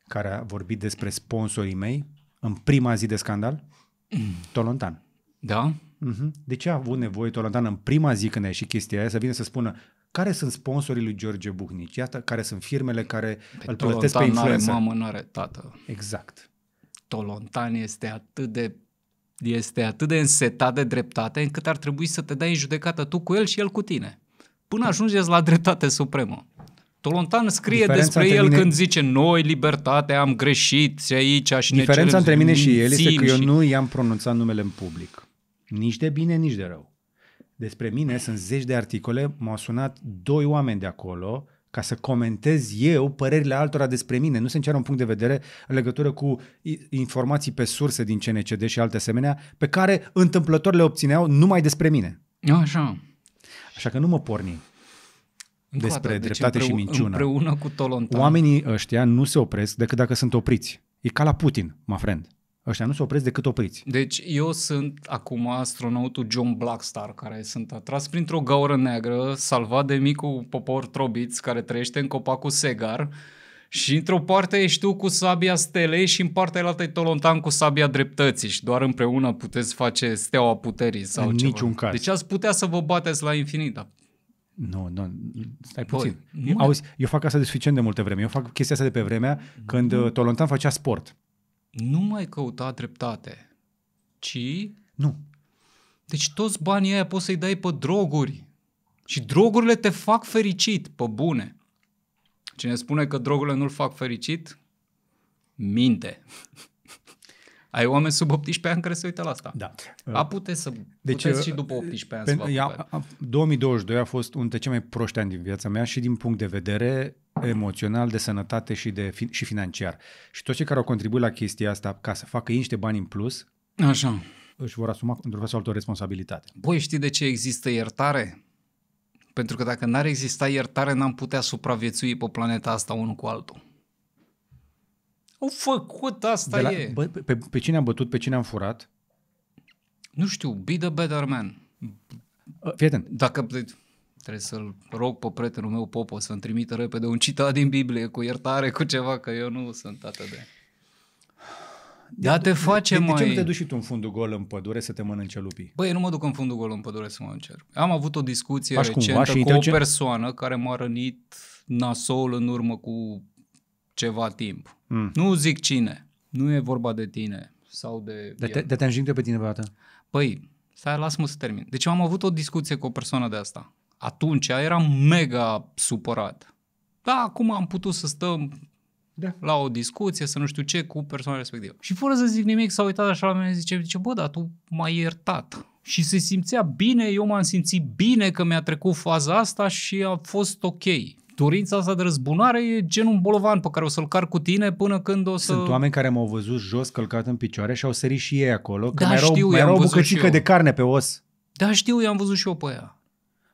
S1: care a vorbit despre sponsorii mei în prima zi de scandal? Mm. Tolontan. Da? Mhm. De ce a avut nevoie Tolontan în prima zi când a ieșit chestia aia să vină să spună care sunt sponsorii lui George Buhnici, iată, care sunt
S2: firmele care pe păi îl plătesc Tolontan pe influență. Tolontan mamă, n-are tată. Exact. Tolontan este atât de este atât de însetat de dreptate încât ar trebui să te dai în judecată tu cu el și el cu tine. Până ajungeți la dreptate supremă. Tolontan scrie Diferența despre el mine... când zice noi, libertate, am greșit și aici și Diferența ne între mine și el este că eu nu
S1: i-am pronunțat numele în public. Nici de bine, nici de rău. Despre mine sunt zeci de articole, m-au sunat doi oameni de acolo ca să comentez eu părerile altora despre mine. Nu se încearcă un punct de vedere în legătură cu informații pe surse din CNCD și alte asemenea, pe care întâmplător le obțineau numai despre mine. Așa. Așa că nu mă porni despre Coate, deci dreptate împreună, și minciună. Împreună cu Tolontan. Oamenii ăștia nu se opresc decât dacă sunt opriți. E ca la Putin, mă friend.
S2: Ăștia nu se opresc decât opriți. Deci eu sunt acum astronautul John Blackstar, care sunt atras printr-o gaură neagră, salvat de micul popor Trobiț, care trăiește în copacul Segar, și într-o parte ești tu cu sabia stelei și în partea altă e Tolontan cu sabia dreptății și doar împreună puteți face steaua puterii sau în ceva. niciun caz. Deci ați putea să vă bateți la infinit,
S1: nu, nu, stai puțin. Bă, nu. Auzi, eu fac asta de suficient de multe vreme. Eu fac chestia asta de pe vremea când uh, Tolontan făcea sport
S2: nu mai căuta dreptate, ci... Nu. Deci toți banii aia poți să-i dai pe droguri. Și drogurile te fac fericit, pe bune. Cine spune că drogurile nu-l fac fericit, minte. ai oameni sub 18 ani care se uită la asta. Da. A pute să deci, puteți uh, și după 18 ani pe, să
S1: vă 2022 a fost unul dintre cei mai proști ani din viața mea și din punct de vedere emoțional, de sănătate și, de, și financiar. Și toți cei care au contribuit la chestia asta ca să facă ei niște bani în plus, Așa. își vor asuma într o fel sau altă responsabilitate.
S2: Băi, știi de ce există iertare? Pentru că dacă n-ar exista iertare, n-am putea supraviețui pe planeta asta unul cu altul. Au făcut, asta la, e. Bă, pe, pe cine
S1: am bătut, pe cine am furat?
S2: Nu știu, be the better man. Fii atent. Dacă trebuie să-l rog pe prietenul meu Popo să-mi trimită repede un citat din Biblie cu iertare, cu ceva, că eu nu sunt atât de... Da, te face de, mai... De ce nu te duci
S1: și tu în fundul gol în pădure să te mănânce lupii?
S2: Băi, nu mă duc în fundul gol în pădure să încerc. Am avut o discuție Faci recentă cumva, cu o persoană care m-a rănit nasol în urmă cu ceva timp. Mm. Nu zic cine, nu e vorba de tine sau de... De, te, de te-am pe tine vreodată? Păi, stai, lasă-mă să termin. Deci am avut o discuție cu o persoană de asta. Atunci eram mega supărat. Da, acum am putut să stăm da. la o discuție, să nu știu ce, cu persoana respectivă. Și fără să zic nimic, s-a uitat așa la mine și zice, zice, bă, dar tu m-ai iertat. Și se simțea bine, eu m-am simțit bine că mi-a trecut faza asta și a fost ok dorința asta de răzbunare e gen un bolovan pe care o să-l car cu tine până când o să... Sunt oameni care m-au văzut jos călcat în picioare și au sărit și ei acolo, că da, mai erau, știu, mai erau o bucățică de
S1: carne pe os.
S2: Da, știu, i-am văzut și eu pe aia.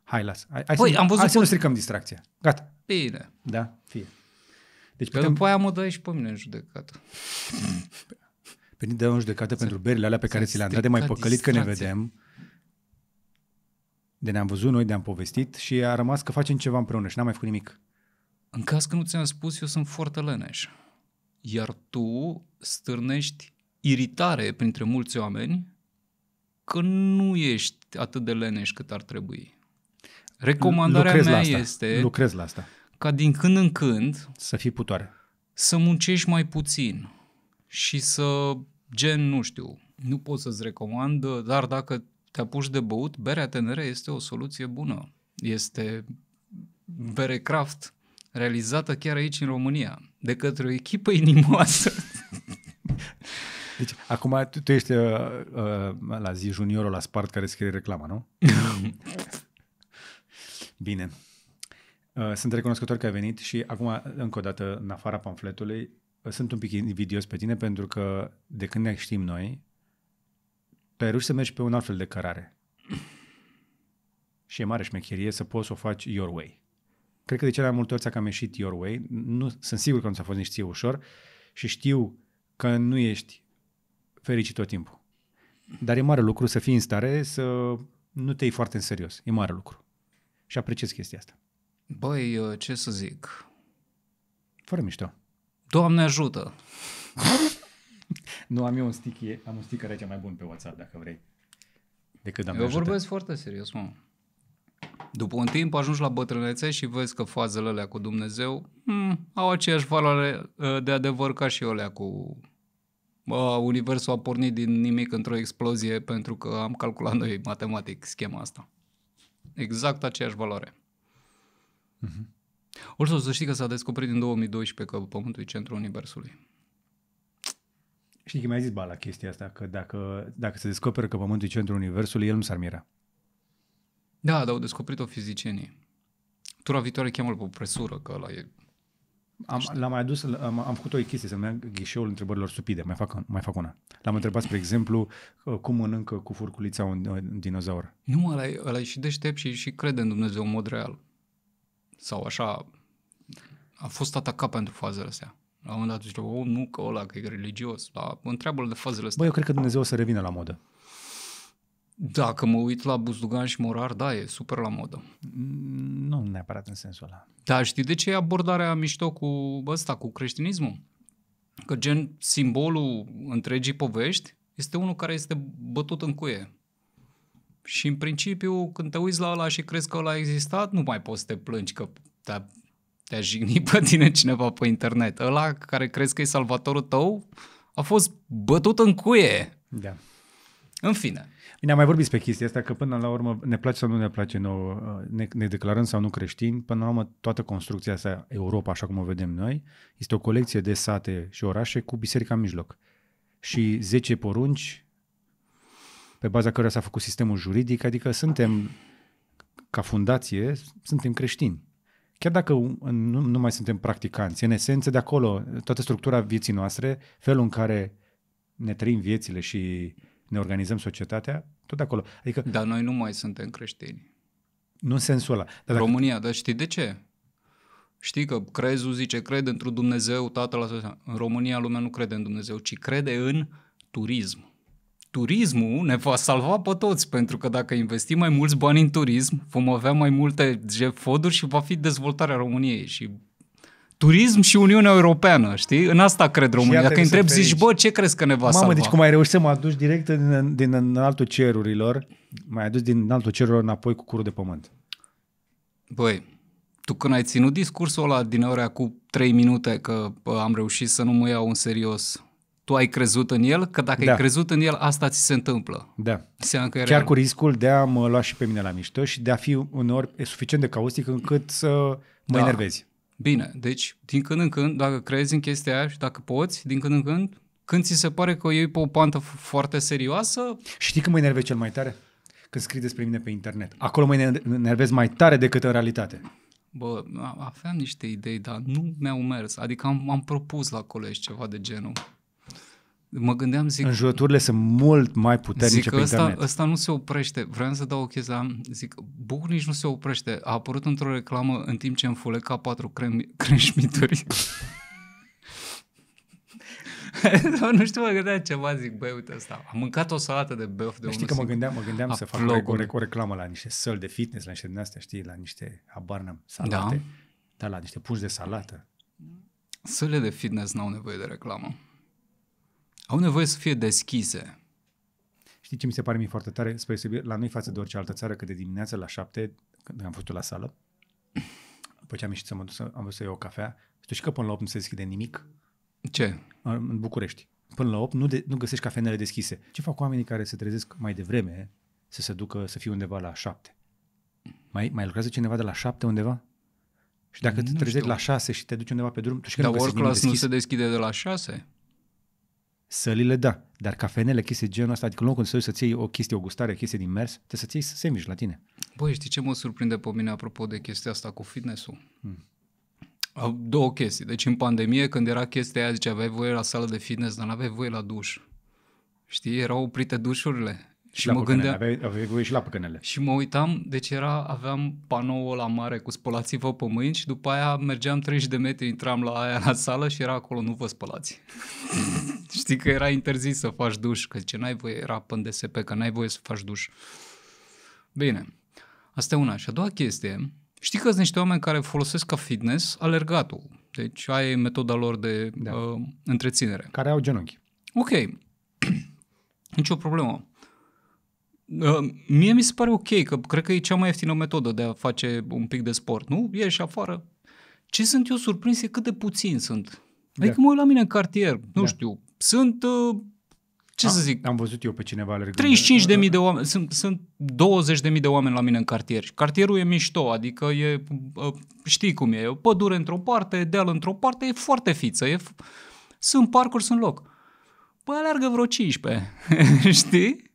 S2: Hai, las. Hai, hai, păi, să, am văzut hai să nu stricăm distracția. Gata. Bine. Da, fie. Deci putem... după aia mă dai și pe mine în judecată. Pe,
S1: păi, dă judecată pentru berile alea pe care ți le-am dat de mai păcălit că ne vedem de ne-am văzut noi, de-am povestit și a rămas că facem ceva împreună și n-am mai făcut nimic.
S2: În caz că nu ți-am spus, eu sunt foarte leneș. Iar tu stârnești iritare printre mulți oameni că nu ești atât de leneș cât ar trebui. Recomandarea Lucrez mea la asta. este Lucrez la asta. ca din când în când să fii putoare. Să muncești mai puțin și să gen, nu știu, nu pot să-ți recomand, dar dacă te apuci de băut, berea tânără este o soluție bună. Este bere craft, realizată chiar aici în România, de către o echipă inimoasă. Deci,
S1: acum tu, tu ești uh, uh, la zi juniorul la Spart care scrie reclama, nu? Bine. Uh, sunt recunoscător că ai venit și acum, încă o dată, în afara pamfletului, sunt un pic invidios pe tine pentru că de când ne știm noi, pe ruși să mergi pe un alt fel de cărare. și e mare șmecherie să poți să o faci your way. Cred că de cele mai multe ori ți-a cam ieșit your way. Nu, sunt sigur că nu ți-a fost nici ție ușor și știu că nu ești fericit tot timpul. Dar e mare lucru să fii în stare să nu te iei foarte în serios. E mare lucru. Și apreciez chestia asta.
S2: Băi, uh, ce să zic? Fără mișto. Doamne ajută! nu, am eu un sticky, am un sticker aici mai bun pe WhatsApp, dacă vrei. Decât am eu vorbesc foarte serios, mă. După un timp ajungi la bătrânețe și vezi că fazele alea cu Dumnezeu hmm, au aceeași valoare ă, de adevăr ca și alea cu bă, universul a pornit din nimic într-o explozie pentru că am calculat noi matematic schema asta. Exact aceeași valoare. Mm-hmm. Orso, să știi că s-a descoperit în 2012 că Pământul e centrul Universului. Știi că mi-a zis ba la chestia asta, că dacă,
S1: dacă se descoperă că Pământul e centrul Universului, el nu s-ar mira.
S2: Da, dar au descoperit-o fizicienii. Tura viitoare cheamă-l pe presură, că ăla e...
S1: Am, l-am mai adus, am, am făcut o chestie, să numea ghișeul întrebărilor stupide, mai fac, mai fac una. L-am întrebat, spre exemplu, cum mănâncă cu furculița un, un dinozaur.
S2: Nu, ăla e, ăla e și deștept și, și crede în Dumnezeu în mod real. Sau așa, a fost atacat pentru fazele astea. La un moment dat zice, oh, nu, că ăla, că e religios. La... întreabă de fazele astea. Bă, eu cred că Dumnezeu o să revină la modă. Dacă mă uit la Buzdugan și Morar, da, e super la modă. Mm, nu neapărat în sensul ăla. Da, știi de ce e abordarea mișto cu ăsta, cu creștinismul? Că gen simbolul întregii povești este unul care este bătut în cuie. Și în principiu, când te uiți la ăla și crezi că ăla a existat, nu mai poți să te plângi că te-a te-a jignit pe tine cineva pe internet. Ăla care crezi că e salvatorul tău a fost bătut în cuie. Da. În fine.
S1: Bine, am mai vorbit pe chestia asta că până la urmă ne place sau nu ne place nouă, ne, ne declarăm sau nu creștini, până la urmă toată construcția asta, Europa așa cum o vedem noi, este o colecție de sate și orașe cu biserica în mijloc. Și 10 porunci pe baza căruia s-a făcut sistemul juridic, adică suntem ca fundație, suntem creștini chiar dacă nu, nu mai suntem practicanți, în esență de acolo, toată structura vieții noastre, felul în care ne trăim
S2: viețile și ne organizăm societatea, tot de acolo. Adică, Dar noi nu mai suntem creștini. Nu în sensul ăla. Dar dacă... România, dar știi de ce? Știi că crezul zice, cred într-un Dumnezeu, Tatăl, în România lumea nu crede în Dumnezeu, ci crede în turism turismul ne va salva pe toți, pentru că dacă investim mai mulți bani în turism, vom avea mai multe jefoduri și va fi dezvoltarea României și turism și Uniunea Europeană, știi? În asta cred România. Dacă întreb, zici, bă, ce crezi că ne va Mamă, salva? Mamă, deci cum ai
S1: reușit să mă aduci direct din, din altul cerurilor, mai adus din altul cerurilor înapoi cu
S2: curul de pământ. Băi, tu când ai ținut discursul ăla din ora cu trei minute că bă, am reușit să nu mă iau în serios tu ai crezut în el, că dacă da. ai crezut în el, asta ți se întâmplă. Da. că Chiar real. cu riscul de a mă lua și pe mine la mișto
S1: și de a fi uneori suficient de caustic încât să mă da. enervezi. Bine,
S2: deci din când în când, dacă crezi în chestia aia și dacă poți, din când în când, când ți se pare că o iei pe o pantă foarte serioasă... Știi că mă enervezi cel mai tare? Când scrii despre mine pe internet. Acolo
S1: mă enervezi mai tare decât în realitate.
S2: Bă, aveam niște idei, dar nu mi-au mers. Adică am, am propus la colegi ceva de genul mă gândeam, zic... În jurăturile sunt
S1: mult mai puternice zic, pe ăsta, internet.
S2: Ăsta nu se oprește. Vreau să dau o chestie. Zic, Buc nici nu se oprește. A apărut într-o reclamă în timp ce înfuleca patru crem, creșmituri. nu știu, mă gândeam ceva, zic, băi, uite asta. Am mâncat o salată de băf de Știi că mă gândeam, mă gândeam să fac o,
S1: o reclamă la niște săl de
S2: fitness, la niște din astea, știi, la niște, habar da. salate. Da. Dar la niște puși de salată. Săle de fitness n-au nevoie de reclamă au nevoie să fie
S1: deschise. Știi ce mi se pare mie foarte tare? Spre la noi față de orice altă țară, că de dimineața la șapte, când am fost la sală, după ce am ieșit să mă duc, am văzut să iau o cafea, tu știi că până la 8 nu se deschide nimic? Ce? În București. Până la 8 nu, de, nu găsești cafenele deschise. Ce fac oamenii care se trezesc mai devreme să se ducă să fie undeva la 7? Mai, mai lucrează cineva de la 7 undeva? Și dacă nu te trezești știu. la 6 și te duci undeva pe drum, tu știi că Dar nu găsești nimic nu se
S2: deschide de la 6?
S1: Sălile, da, dar cafenele, chestii genul ăsta, adică în locul să să-ți iei o chestie, o gustare, o chestie din mers, te să-ți iei sandwich la tine.
S2: Băi, știi ce mă surprinde pe mine apropo de chestia asta cu fitness-ul? Hmm. Două chestii. Deci în pandemie, când era chestia aia, zice, aveai voie la sală de fitness, dar nu aveai voie la duș. Știi, erau oprite dușurile. Și la mă gândeam... Aveai, aveai și la păcănele. Și mă uitam, deci era, aveam panoul la mare cu spălați-vă pe mâini și după aia mergeam 30 de metri, intram la aia la sală și era acolo, nu vă spălați. Știi că era interzis să faci duș, că ce n-ai voie, era de sepe, că n-ai voie să faci duș. Bine, asta e una. Și a doua chestie, știi că sunt niște oameni care folosesc ca fitness alergatul. Deci aia e metoda lor de da. uh, întreținere. Care au genunchi. Ok, nicio problemă Ă, mie mi se pare ok, că cred că e cea mai ieftină metodă de a face un pic de sport, nu? Ieși afară. Ce sunt eu surprins e cât de puțin sunt. Da. Adică da. mă uit la mine în cartier, nu da. știu, sunt, ă, ce a, să zic... Am văzut eu pe cineva alergând. 35.000 de, de oameni, sunt, sunt 20.000 de oameni la mine în cartier. cartierul e mișto, adică e, ă, știi cum e, O pădure într-o parte, deal într-o parte, e foarte fiță, e, sunt parcuri, sunt loc. Păi alergă vreo 15, știi?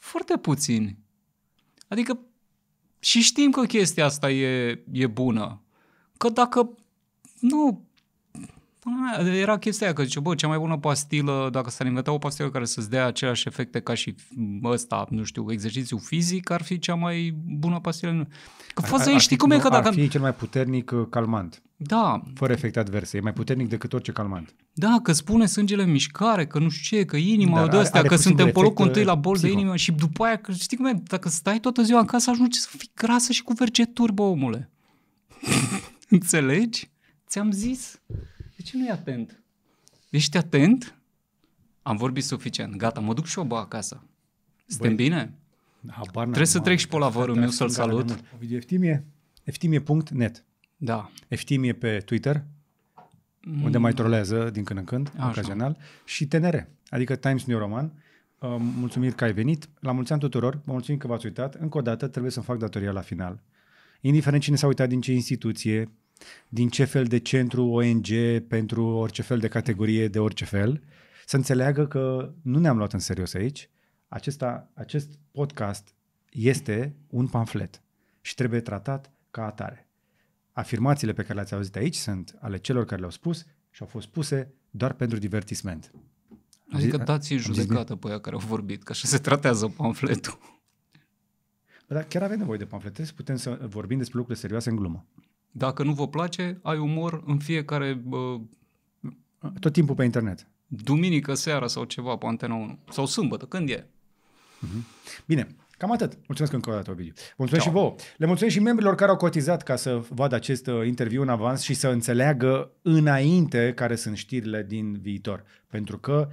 S2: Foarte puțini. Adică și știm că chestia asta e, e bună. Că dacă nu era chestia aia, că zice, bă, cea mai bună pastilă, dacă s-ar inventa o pastilă care să-ți dea aceleași efecte ca și ăsta, nu știu, exercițiu fizic, ar fi cea mai bună pastilă. Că ar e, știi cum e că dacă... Ar
S1: fi cel mai puternic uh, calmant. Da. Fără efecte adverse. E mai puternic decât orice calmant.
S2: Da, că spune sângele în mișcare, că nu știu ce, că inima, da, de astea, că suntem pe locul uh, întâi la bol de inimă și după aia, că știi cum e, dacă stai toată ziua în casă, ajungi să fii grasă și cu vergeturi, bă, omule. Înțelegi? Ți-am zis. De ce nu e atent? Ești atent? Am vorbit suficient. Gata, mă duc și eu, bă, acasă. Suntem Băi, bine? Trebuie să trec și pe la vărul meu să-l salut.
S1: Eftimie.net da. Eftim e pe Twitter, mm. unde mai trolează din când în când, Așa. ocazional, și TNR, adică Times New Roman. Uh, mulțumim că ai venit. La mulți ani tuturor, vă mulțumim că v-ați uitat. Încă o dată trebuie să-mi fac datoria la final. Indiferent cine s-a uitat din ce instituție, din ce fel de centru ONG, pentru orice fel de categorie, de orice fel, să înțeleagă că nu ne-am luat în serios aici. Acesta, acest podcast este un pamflet și trebuie tratat ca atare. Afirmațiile pe care le-ați auzit aici sunt ale celor care le-au spus și au fost puse doar pentru divertisment. Adică dați-i judecată pe aia care au vorbit,
S2: că așa se tratează pamfletul.
S1: Dar chiar avem nevoie de pamflete să putem să vorbim despre lucruri serioase în glumă.
S2: Dacă nu vă place, ai umor în fiecare... Uh,
S1: Tot timpul pe internet.
S2: Duminică seara sau ceva pe Antena 1. Sau sâmbătă, când e?
S1: Uh-huh. Bine, Cam atât. Mulțumesc încă o dată, Ovidiu. Mulțumesc Ciao. și vouă. Le mulțumesc și membrilor care au cotizat ca să vadă acest uh, interviu în avans și să înțeleagă înainte care sunt știrile din viitor. Pentru că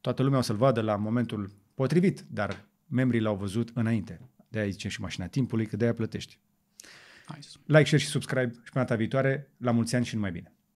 S1: toată lumea o să-l vadă la momentul potrivit, dar membrii l-au văzut înainte. De aici zicem și mașina timpului, că de aia plătești. Nice. Like, share și subscribe și până data viitoare, la mulți ani și numai bine!